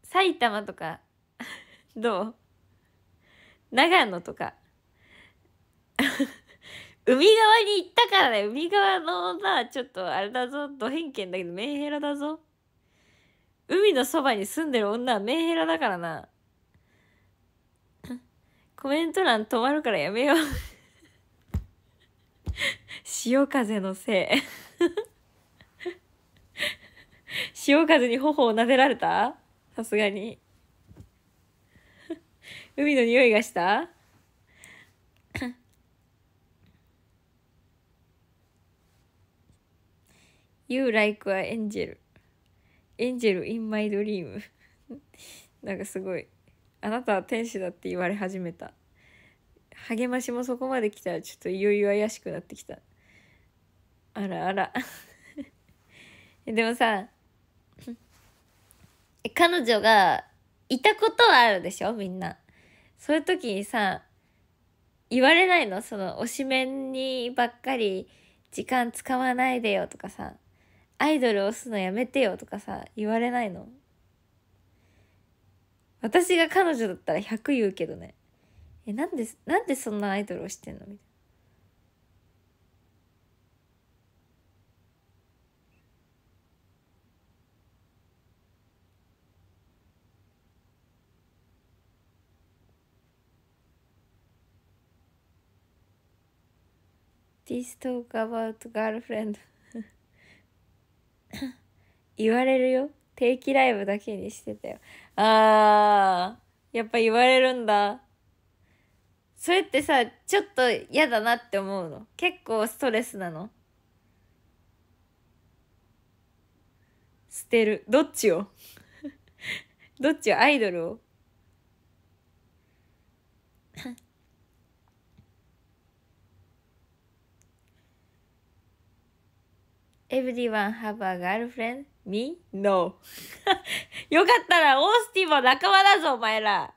Speaker 1: 埼玉とか、どう長野とか。海側に行ったからね、海側の女はちょっとあれだぞ、ド偏見だけど、メンヘラだぞ。海のそばに住んでる女はメンヘラだからな。コメント欄止まるからやめよう 潮風のせい 潮風に頬を撫でられたさすがに。海の匂いがした You like a angel. Angel in my dream. なんかすごい。あなたは天使だって言われ始めた。励ましもそこまで来たらちょっといよいよ怪しくなってきた。あらあら でもさ、彼女がいたことはあるでしょみんな。そういう時にさ、言われないのその推しメンにばっかり時間使わないでよとかさアイドル押すのやめてよとかさ、言われないの私が彼女だったら100言うけどね。え、なんで、なんでそんなアイドルをしてんのみたいな。t h i s talk about girlfriend. 言われるよ。定期ライブだけにしてたよ。あー、やっぱ言われるんだ。それってさ、ちょっと嫌だなって思うの。結構ストレスなの。捨てる。どっちを どっちをアイドルを Everyone have a girlfriend? Me? No. よかったら、オースティンは仲間だぞ、お前ら。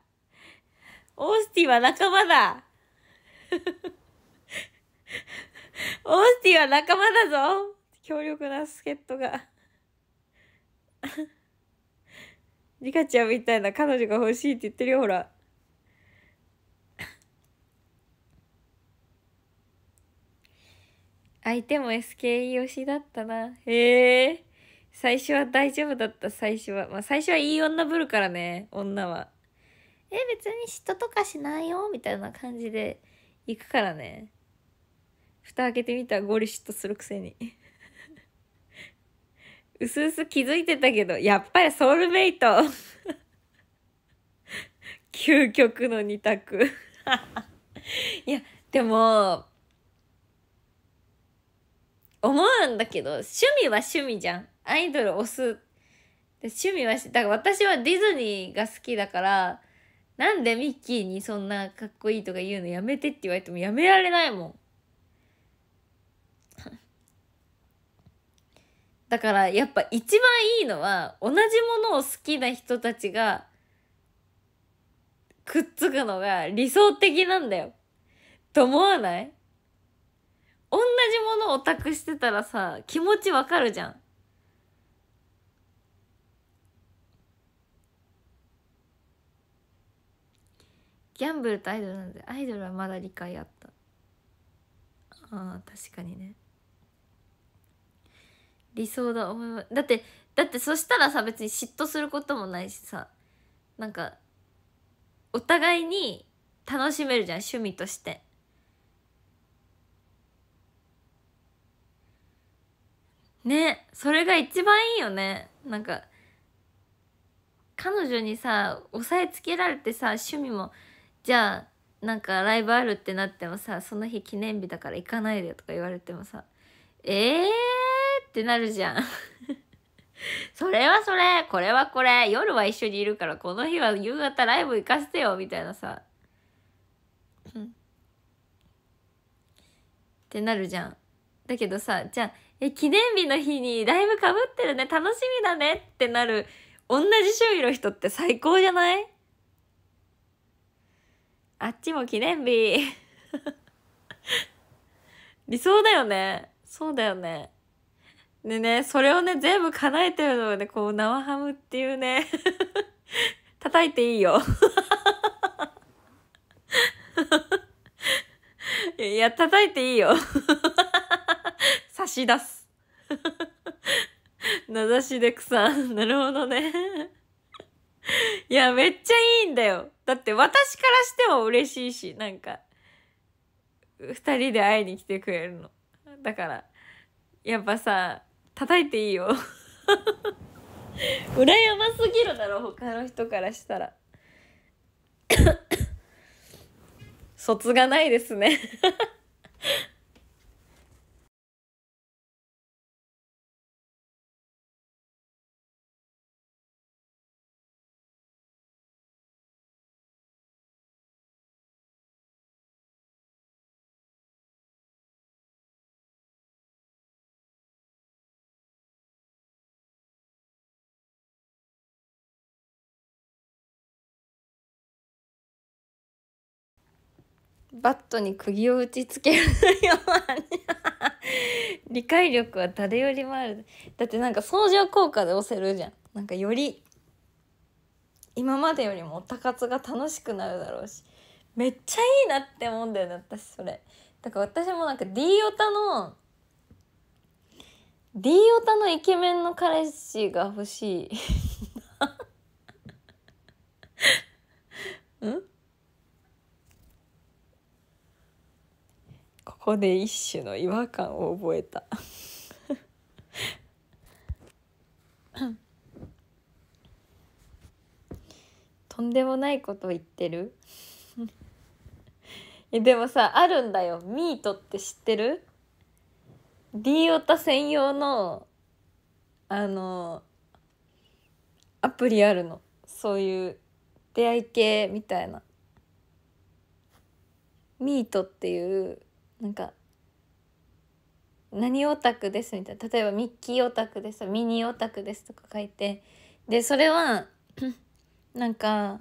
Speaker 1: オースティンは仲間だ。オースティンは仲間だぞ。強力な助っ人が。リカちゃんみたいな彼女が欲しいって言ってるよ、ほら。相手も SKE 推しだったな。へえ。最初は大丈夫だった、最初は。まあ、最初はいい女ぶるからね、女は。え、別に嫉妬とかしないよ、みたいな感じで行くからね。蓋開けてみたらゴリ嫉妬するくせに。うすうす気づいてたけど、やっぱりソウルメイト 究極の二択 いや、でも、思うんだけど、趣味は趣味じゃん。アイドル推す。趣味は、だから私はディズニーが好きだから、なんでミッキーにそんなかっこいいとか言うのやめてって言われてもやめられないもん。だからやっぱ一番いいのは同じものを好きな人たちがくっつくのが理想的なんだよ。と思わない同じものをオタクしてたらさ気持ちわかるじゃんギャンブルとアイドルなんでアイドルはまだ理解あったあー確かにね理想だ思いだってだってそしたらさ別に嫉妬することもないしさなんかお互いに楽しめるじゃん趣味としてねそれが一番いいよねなんか彼女にさ押さえつけられてさ趣味もじゃあなんかライブあるってなってもさその日記念日だから行かないでとか言われてもさええー、ってなるじゃん それはそれこれはこれ夜は一緒にいるからこの日は夕方ライブ行かせてよみたいなさってなるじゃんだけどさじゃあえ、記念日の日にライブかぶってるね、楽しみだねってなる、同じ種類の人って最高じゃないあっちも記念日。理想だよね。そうだよね。でね、それをね、全部叶えてるのをね、こう、生ハムっていうね、叩いていいよ。いや、叩いていいよ。差し出す。名指しでくさん。なるほどね。いや、めっちゃいいんだよ。だって私からしても嬉しいし、なんか、二人で会いに来てくれるの。だから、やっぱさ、叩いていいよ。羨ましすぎるだろ、他の人からしたら。卒がないですねバットに釘を打ちつけるような理解力は誰よりもあるだってなんか相乗効果で押せるじゃんなんかより今までよりも高津が楽しくなるだろうしめっちゃいいなって思うんだよね私それだから私もなんか D オタの D オタのイケメンの彼氏が欲しい んこで一種の違和感を覚えた とんでもないこと言ってる えでもさあるんだよミートって知ってる ?D オタ専用のあのアプリあるのそういう出会い系みたいなミートっていうなんか何オタクですみたいな例えばミッキーオタクですミニオタクですとか書いてでそれは なんか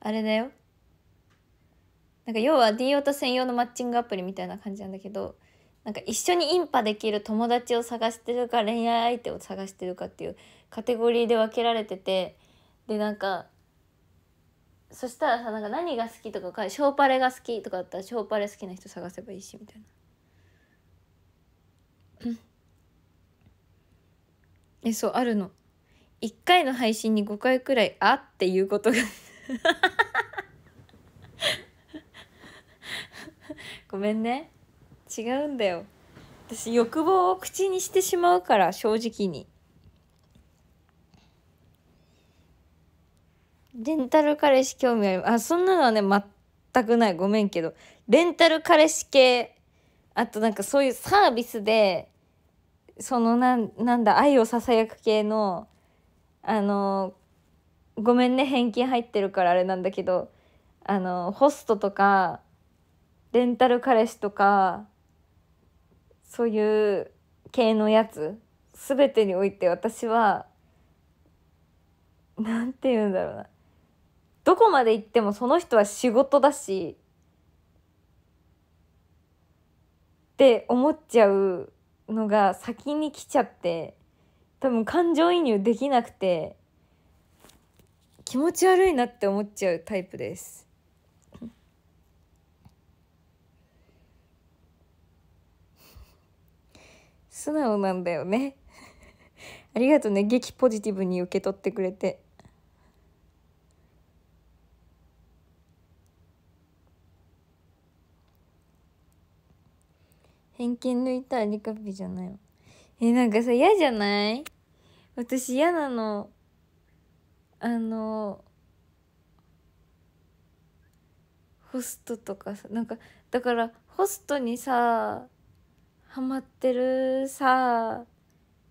Speaker 1: あれだよなんか要は D オタ専用のマッチングアプリみたいな感じなんだけどなんか一緒にインパできる友達を探してるか恋愛相手を探してるかっていうカテゴリーで分けられててでなんかそしたらさなんか何が好きとかかショーパレが好きとかだったらショーパレ好きな人探せばいいしみたいなえそうあるの1回の配信に5回くらい「あ」っていうことが ごめんね違うんだよ私欲望を口にしてしまうから正直にレンタル彼氏興味あります。あ、そんなのはね、全くない。ごめんけど。レンタル彼氏系。あとなんかそういうサービスで、そのなん、なんだ、愛をささやく系の、あの、ごめんね、返金入ってるからあれなんだけど、あの、ホストとか、レンタル彼氏とか、そういう系のやつ、すべてにおいて私は、なんて言うんだろうな。どこまで行ってもその人は仕事だしって思っちゃうのが先に来ちゃって多分感情移入できなくて気持ち悪いなって思っちゃうタイプです。素直なんだよね ありがとね激ポジティブに受け取ってくれて。偏見抜いたアリカピじゃないえなんかさ嫌じゃない私嫌なのあのホストとかさなんかだからホストにさハマってるさ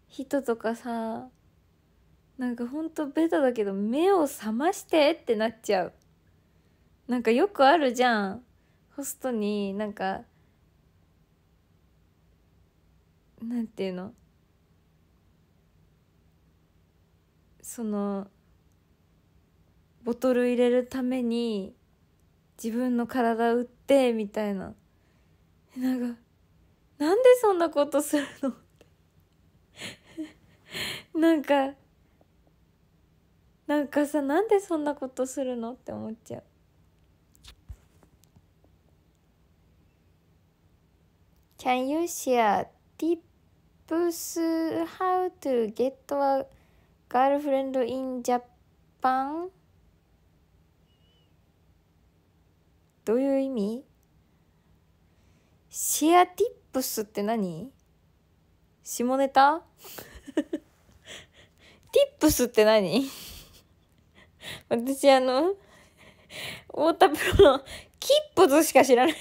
Speaker 1: 人とかさなんかほんとベタだけど目を覚ましてってなっちゃうなんかよくあるじゃんホストになんかなんていうのそのボトル入れるために自分の体打ってみたいななんかなんでそんなことするのなんかなんかさなんでそんなことするのって思っちゃう「Can you share deep Booth o w to get a girlfriend in Japan どういう意味シェアティップスって何下ネタ ティップスって何 私あの太田プロのキップスしか知らない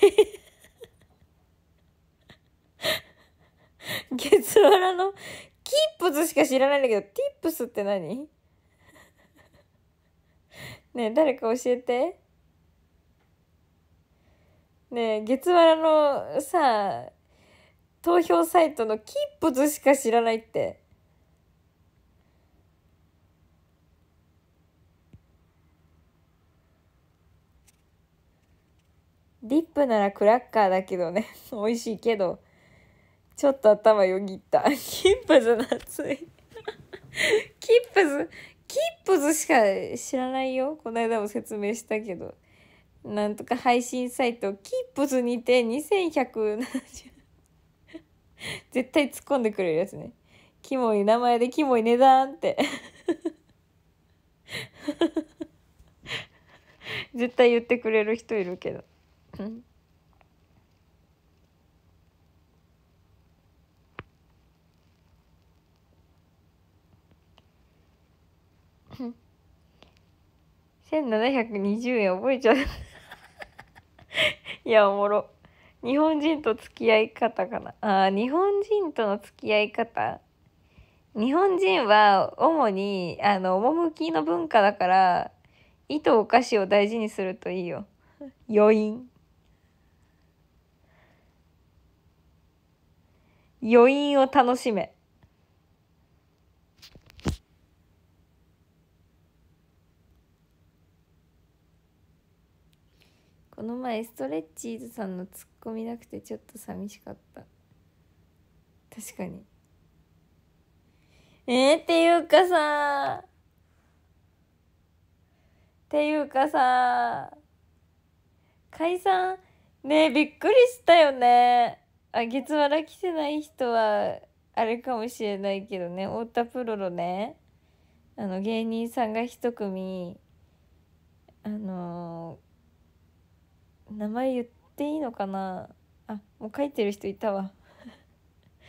Speaker 1: 月ツワラの、キップスしか知らないんだけど、ティップスって何ねえ、誰か教えて。ねえ、月わらのさ、投票サイトのキップスしか知らないって。ディップならクラッカーだけどね美味しいけど。ちょっと頭よぎった。キップズ熱い。キップズ、キップズしか知らないよ。この間も説明したけど。なんとか配信サイト、キップズにて2170。絶対突っ込んでくれるやつね。キモい名前でキモい値段って。絶対言ってくれる人いるけど。1720円覚えちゃういやおもろ日本人と付き合い方かなああ、日本人との付き合い方日本人は主にあの趣の文化だから意図お菓子を大事にするといいよ余韻余韻を楽しめこの前ストレッチーズさんのツッコミなくてちょっと寂しかった確かにえー、っていうかさっていうかさ解散ねびっくりしたよねあ月わら来てない人はあれかもしれないけどね太田プロのねあの芸人さんが一組あのー名前言っていいのかなあもう書いてる人いたわ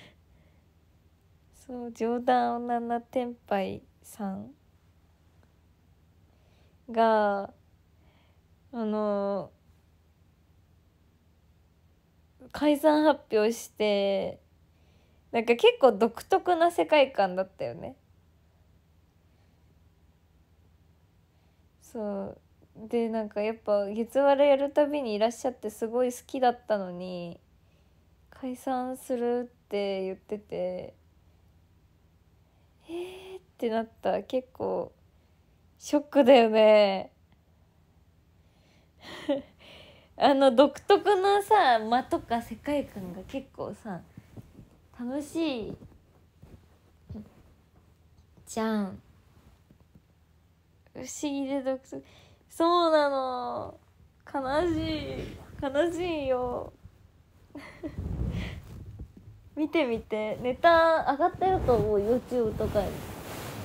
Speaker 1: そう冗談女七天杯さんがあの解散発表してなんか結構独特な世界観だったよねそうでなんかやっぱ月割れやるたびにいらっしゃってすごい好きだったのに解散するって言っててえーってなった結構ショックだよね あの独特のさ間とか世界観が結構さ楽しいじゃん不思議で独特そうなの悲しい悲しいよ 見てみてネタ上がったよと思う YouTube とか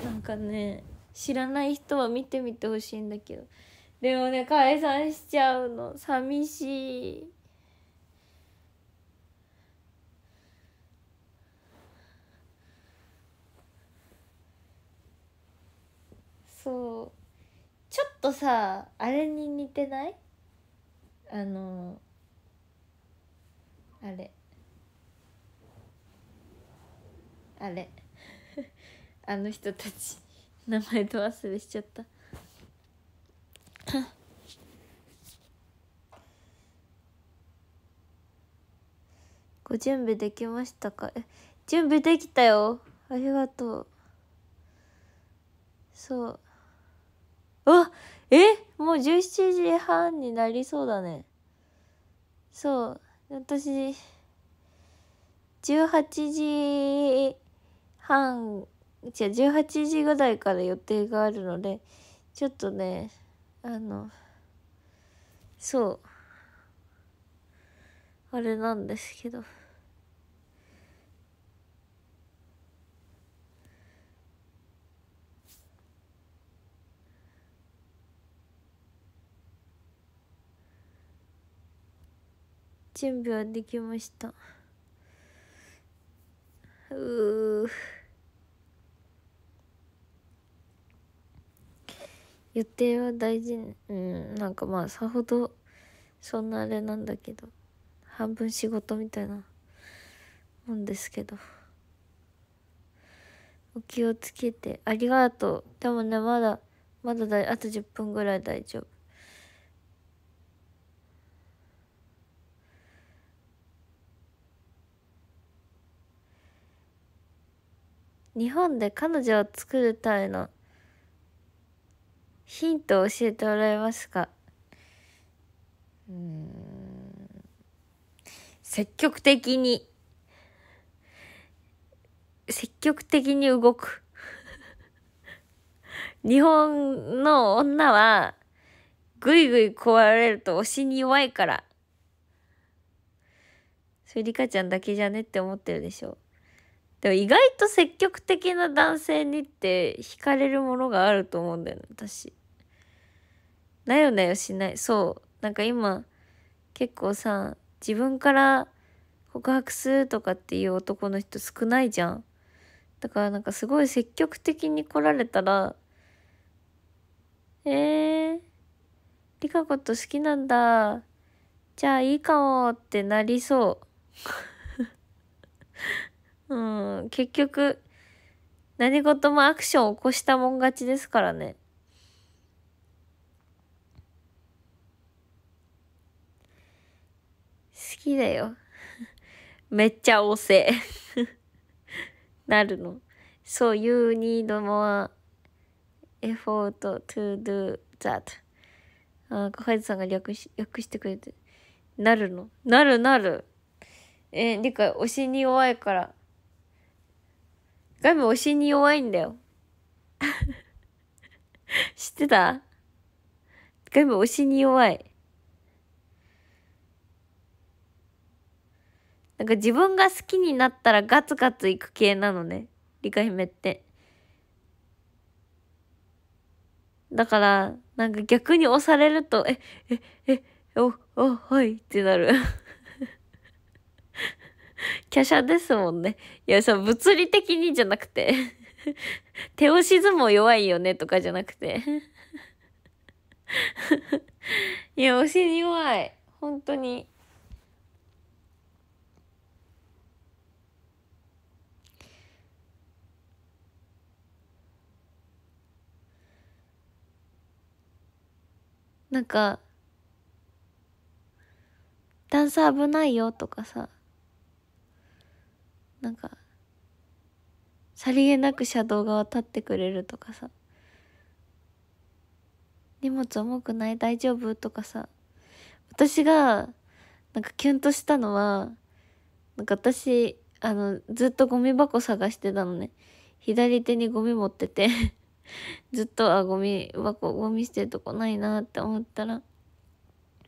Speaker 1: なんかね知らない人は見てみてほしいんだけどでもね解散しちゃうの寂しいそうちょっとさあれに似てないあのあれあれ あの人たち名前と忘れしちゃったご準備できましたか準備できたよありがとうそうわえもう17時半になりそうだね。そう。私、18時半、じゃ18時ぐらいから予定があるので、ちょっとね、あの、そう。あれなんですけど。準備はできましたう予定は大事うんなんかまあさほどそんなあれなんだけど半分仕事みたいなもんですけどお気をつけてありがとうでもねまだまだだあと10分ぐらい大丈夫日本で彼女を作るためのヒントを教えてもらえますかうん積極的に積極的に動く 日本の女はぐいぐい壊れると推しに弱いからそれリカちゃんだけじゃねって思ってるでしょでも意外と積極的な男性にって惹かれるものがあると思うんだよね、私。なよなよしない。そう。なんか今、結構さ、自分から告白するとかっていう男の人少ないじゃん。だからなんかすごい積極的に来られたら、えー、リカこと好きなんだ。じゃあいいかもってなりそう。うん、結局、何事もアクションを起こしたもん勝ちですからね。好きだよ。めっちゃおせ。なるの。そう、you need more effort to do that. あ、かはずさんが略し、略してくれて。なるの。なるなる。えー、理解、推しに弱いから。ガム推しに弱いんだよ。知ってたガム推しに弱い。なんか自分が好きになったらガツガツいく系なのね。リカ姫って。だから、なんか逆に押されると、え、え、え、お、お、はいってなる 華奢ですもんね。いや、そう、物理的にじゃなくて 手押し相撲弱いよねとかじゃなくて いや、押しに弱い。本当に。なんか、サー危ないよとかさ、なんかさりげなく車道側立ってくれるとかさ荷物重くない大丈夫とかさ私がなんかキュンとしたのはなんか私あのずっとゴミ箱探してたのね左手にゴミ持ってて ずっとあゴミ箱ゴミ捨てるとこないなって思ったら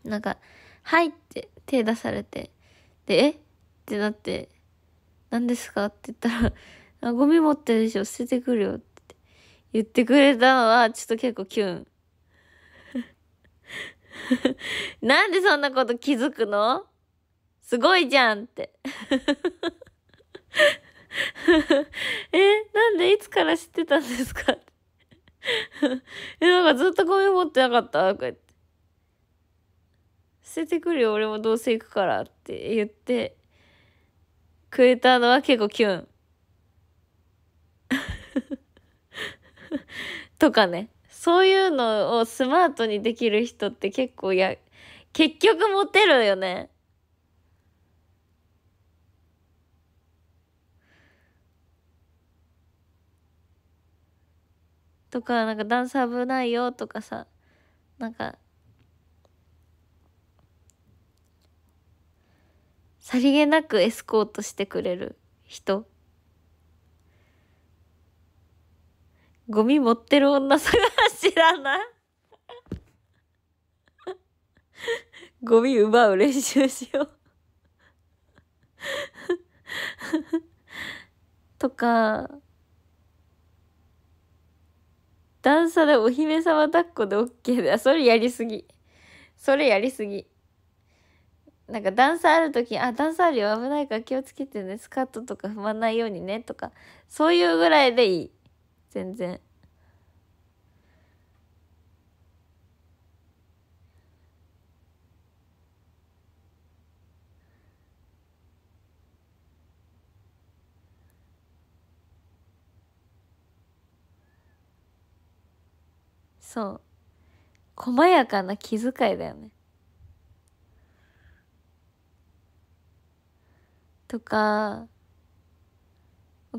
Speaker 1: なんか「はい」って手出されてで「えっ?」ってなって何ですかって言ったら、あゴミ持ってるでしょ、捨ててくるよって言ってくれたのは、ちょっと結構キュン。なんでそんなこと気づくのすごいじゃんって え、なんでいつから知ってたんですか え、なんかずっとゴミ持ってなかったこうやって。捨ててくるよ、俺もどうせ行くからって言って、食えたのは結構キュン。とかね。そういうのをスマートにできる人って結構や、結局モテるよね。とか、なんかダンス危ないよとかさ、なんかさりげなくエスコートしてくれる人。ゴミ持ってる女探しだなゴミ奪う練習しようとか、段差でお姫様抱っこで OK だ。それやりすぎ。それやりすぎ。なんか段差ある時あ段差あるよ危ないから気をつけてねスカートとか踏まないようにねとかそういうぐらいでいい全然。そう細やかな気遣いだよねとか、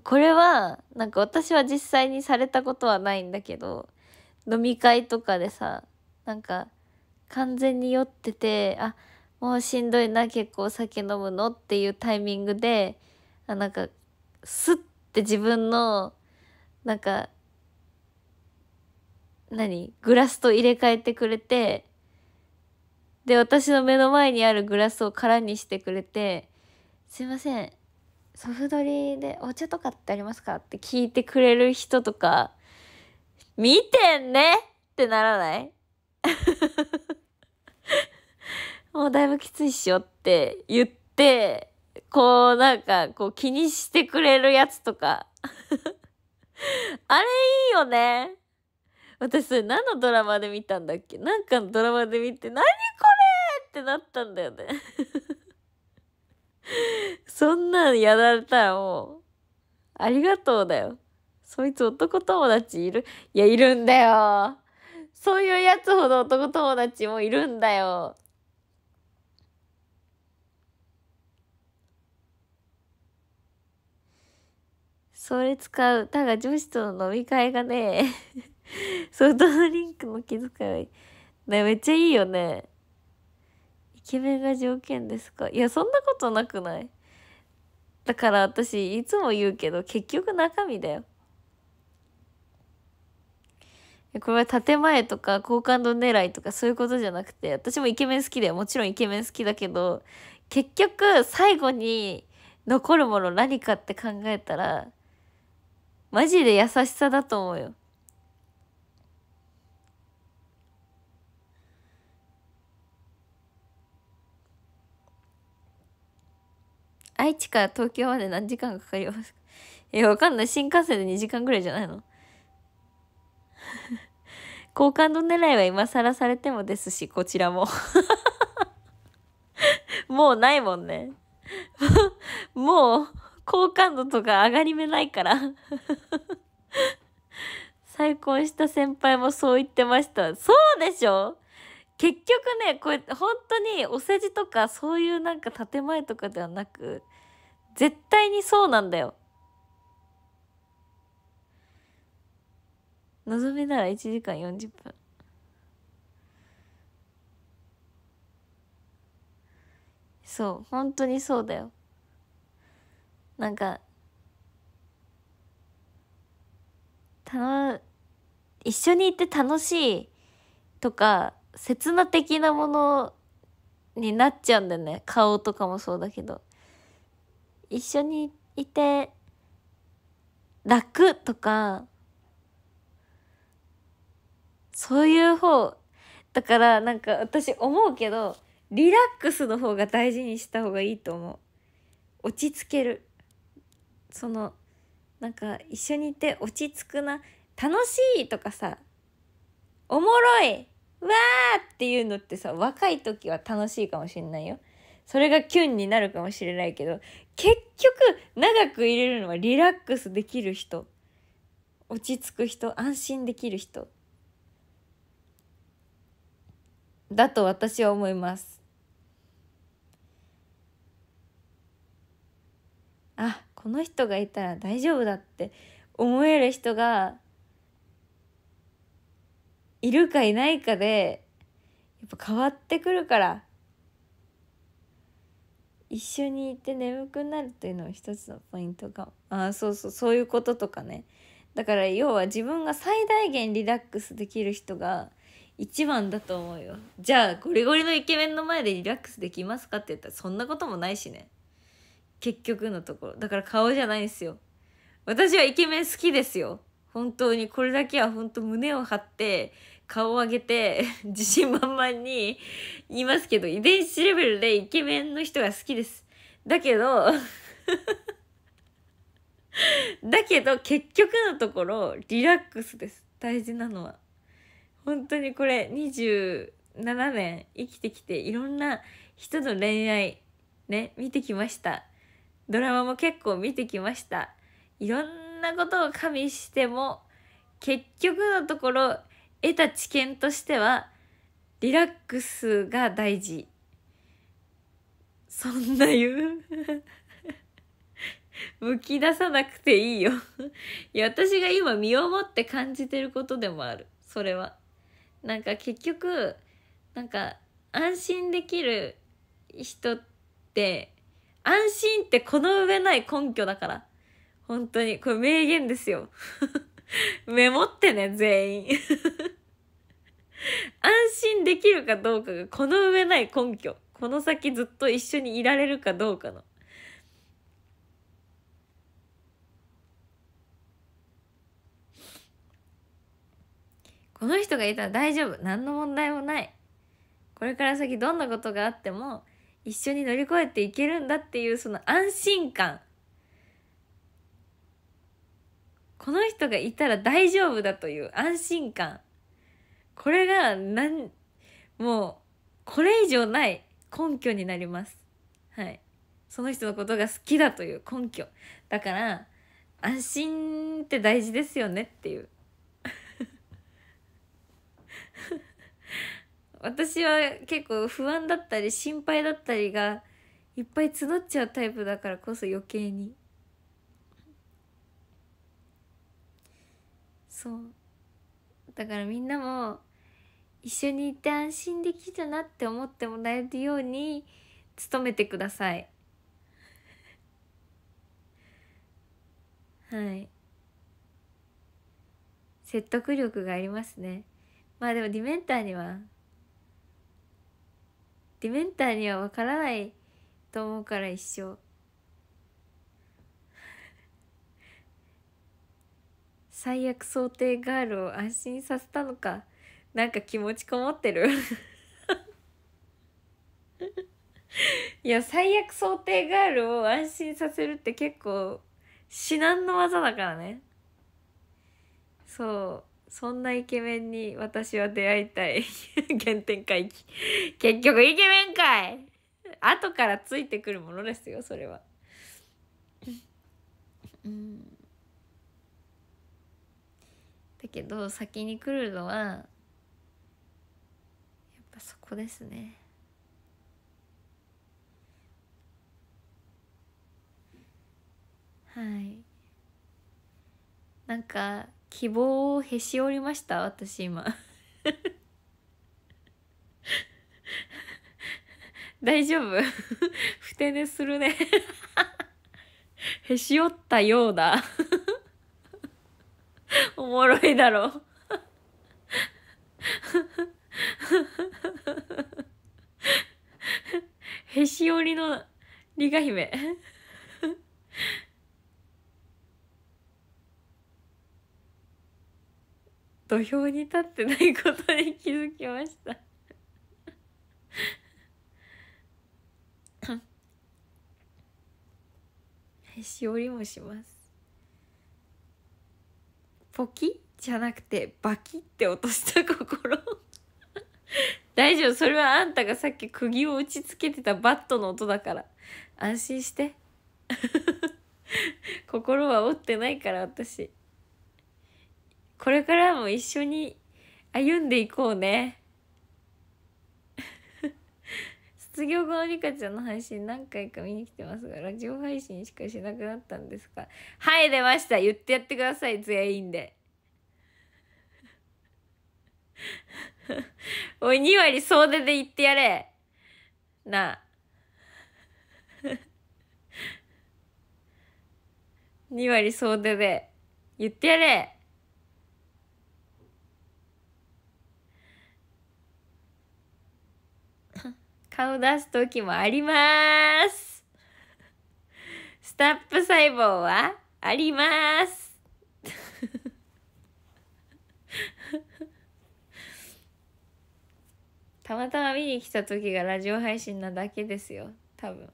Speaker 1: これは、なんか私は実際にされたことはないんだけど、飲み会とかでさ、なんか、完全に酔ってて、あ、もうしんどいな、結構お酒飲むのっていうタイミングで、あなんか、スッて自分の、なんか、何グラスと入れ替えてくれて、で、私の目の前にあるグラスを空にしてくれて、すいませんソフドリでお茶とかってありますかって聞いてくれる人とか見てんねってならない もうだいぶきついっしょって言ってこうなんかこう気にしてくれるやつとか あれいいよね私何のドラマで見たんだっけなんかのドラマで見て何これってなったんだよね そんなんやられたらもう、ありがとうだよ。そいつ男友達いるいや、いるんだよ。そういうやつほど男友達もいるんだよ。それ使う。だが女子との飲み会がね、ソフトドリンクの気遣い。ね、めっちゃいいよね。ケメが条件ですかいやそんなことなくないだから私いつも言うけど結局中身だよこれは建前とか好感度狙いとかそういうことじゃなくて私もイケメン好きだよもちろんイケメン好きだけど結局最後に残るもの何かって考えたらマジで優しさだと思うよ。愛知から東京まで何時間かかりますか え、わかんない。新幹線で2時間ぐらいじゃないの 好感度狙いは今更されてもですし、こちらも。もうないもんね。もう、好感度とか上がり目ないから。再婚した先輩もそう言ってました。そうでしょ結局ねこれ本当にお世辞とかそういうなんか建前とかではなく絶対にそうなんだよ。望みなら1時間40分。そう本当にそうだよ。なんかたの一緒にいて楽しいとか刹那的なものになっちゃうんだよね顔とかもそうだけど一緒にいて楽とかそういう方だからなんか私思うけどリラックスの方が大事にした方がいいと思う落ち着けるそのなんか一緒にいて落ち着くな楽しいとかさおもろいわーっていうのってさ、若い時は楽しいかもしんないよ。それがキュンになるかもしれないけど、結局長く入れるのはリラックスできる人。落ち着く人、安心できる人。だと私は思います。あ、この人がいたら大丈夫だって思える人がいるかいないかでやっぱ変わってくるから一緒にいて眠くなるというのは一つのポイントかあそうそうそういうこととかねだから要は自分が最大限リラックスできる人が一番だと思うよじゃあゴリゴリのイケメンの前でリラックスできますかって言ったらそんなこともないしね結局のところだから顔じゃないんですよ私はイケメン好きですよ本当にこれだけは本当胸を張って顔を上げて 自信満々に言いますけど遺伝子レベルでイケメンの人が好きです。だけど だけど結局のところリラックスです大事なのは。本当にこれ27年生きてきていろんな人の恋愛ね見てきましたドラマも結構見てきましたいろんなことを加味しても結局のところ得た知見としてはリラックスが大事そんな言う むき出さなくていいよいや私が今身をもって感じてることでもあるそれはなんか結局なんか安心できる人って安心ってこの上ない根拠だから本当にこれ名言ですよ メモってね、全員。安心できるかどうかがこの上ない根拠。この先ずっと一緒にいられるかどうかの。この人がいたら大丈夫。何の問題もない。これから先どんなことがあっても一緒に乗り越えていけるんだっていうその安心感。この人がいたら大丈夫だという安心感これがなんもうこれ以上ない根拠になりますはいその人のことが好きだという根拠だから安心って大事ですよねっていう 私は結構不安だったり心配だったりがいっぱい募っちゃうタイプだからこそ余計に。そうだからみんなも一緒にいて安心できるなって思ってもらえるように努めてくださいはい説得力がありますねまあでもディメンターにはディメンターには分からないと思うから一生最悪想定ガールを安心させたのかなんか気持ちこもってる いや最悪想定ガールを安心させるって結構至難の技だからねそうそんなイケメンに私は出会いたい 原点回帰結局イケメンかい後からついてくるものですよそれはうん だけど先に来るのはやっぱそこですねはいなんか希望をへし折りました私今 大丈夫ふて寝するね へし折ったようだ おもろいだろへし折りのリガ姫土俵に立ってないことに気づきましたへし折りもしますポキじゃなくてバキって落とした心 大丈夫それはあんたがさっき釘を打ちつけてたバットの音だから安心して 心は折ってないから私これからも一緒に歩んでいこうね卒業後のリカちゃんの配信何回か見に来てますがラジオ配信しかしなくなったんですかはい出ました言ってやってください全員で おい2割総出で言ってやれなあ2 割総出で言ってやれ顔出す時もあります。スタップ細胞はあります。たまたま見に来た時がラジオ配信なだけですよ、多分。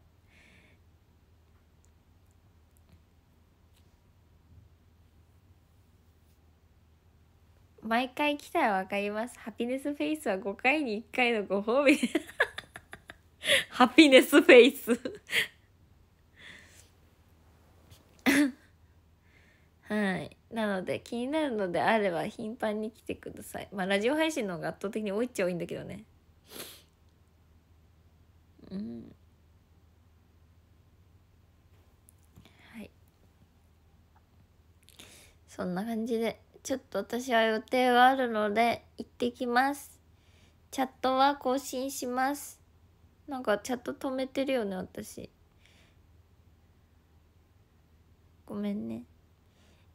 Speaker 1: 毎回来たら分かります。ハピネスフェイスは5回に1回のご褒美 ハピネスフェイスはい。なので、気になるのであれば頻繁に来てください。まあ、ラジオ配信の方が圧倒的に多いっちゃ多いんだけどね。うん。はい。そんな感じで、ちょっと私は予定はあるので、行ってきます。チャットは更新します。なんかチャット止めてるよね私ごめんね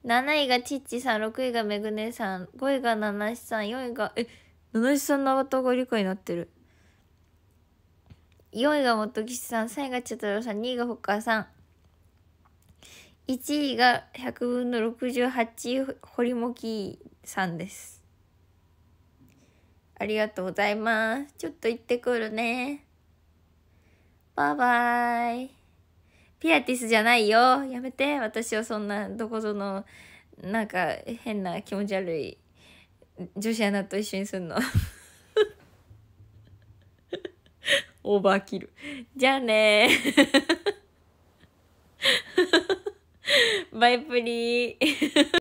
Speaker 1: 7位がチッチさん6位がめぐねさん5位が七七さん4位がえ七七さんのアバターが理科になってる4位が元吉さん3位がちゃたろさん2位がほかさん1位が100分の68堀もきさんですありがとうございますちょっと行ってくるねバイバイ。ピアティスじゃないよ。やめて。私はそんなどこぞの、なんか変な気持ち悪い女子アナと一緒にすんの。オーバーキル。じゃあね バイプリー。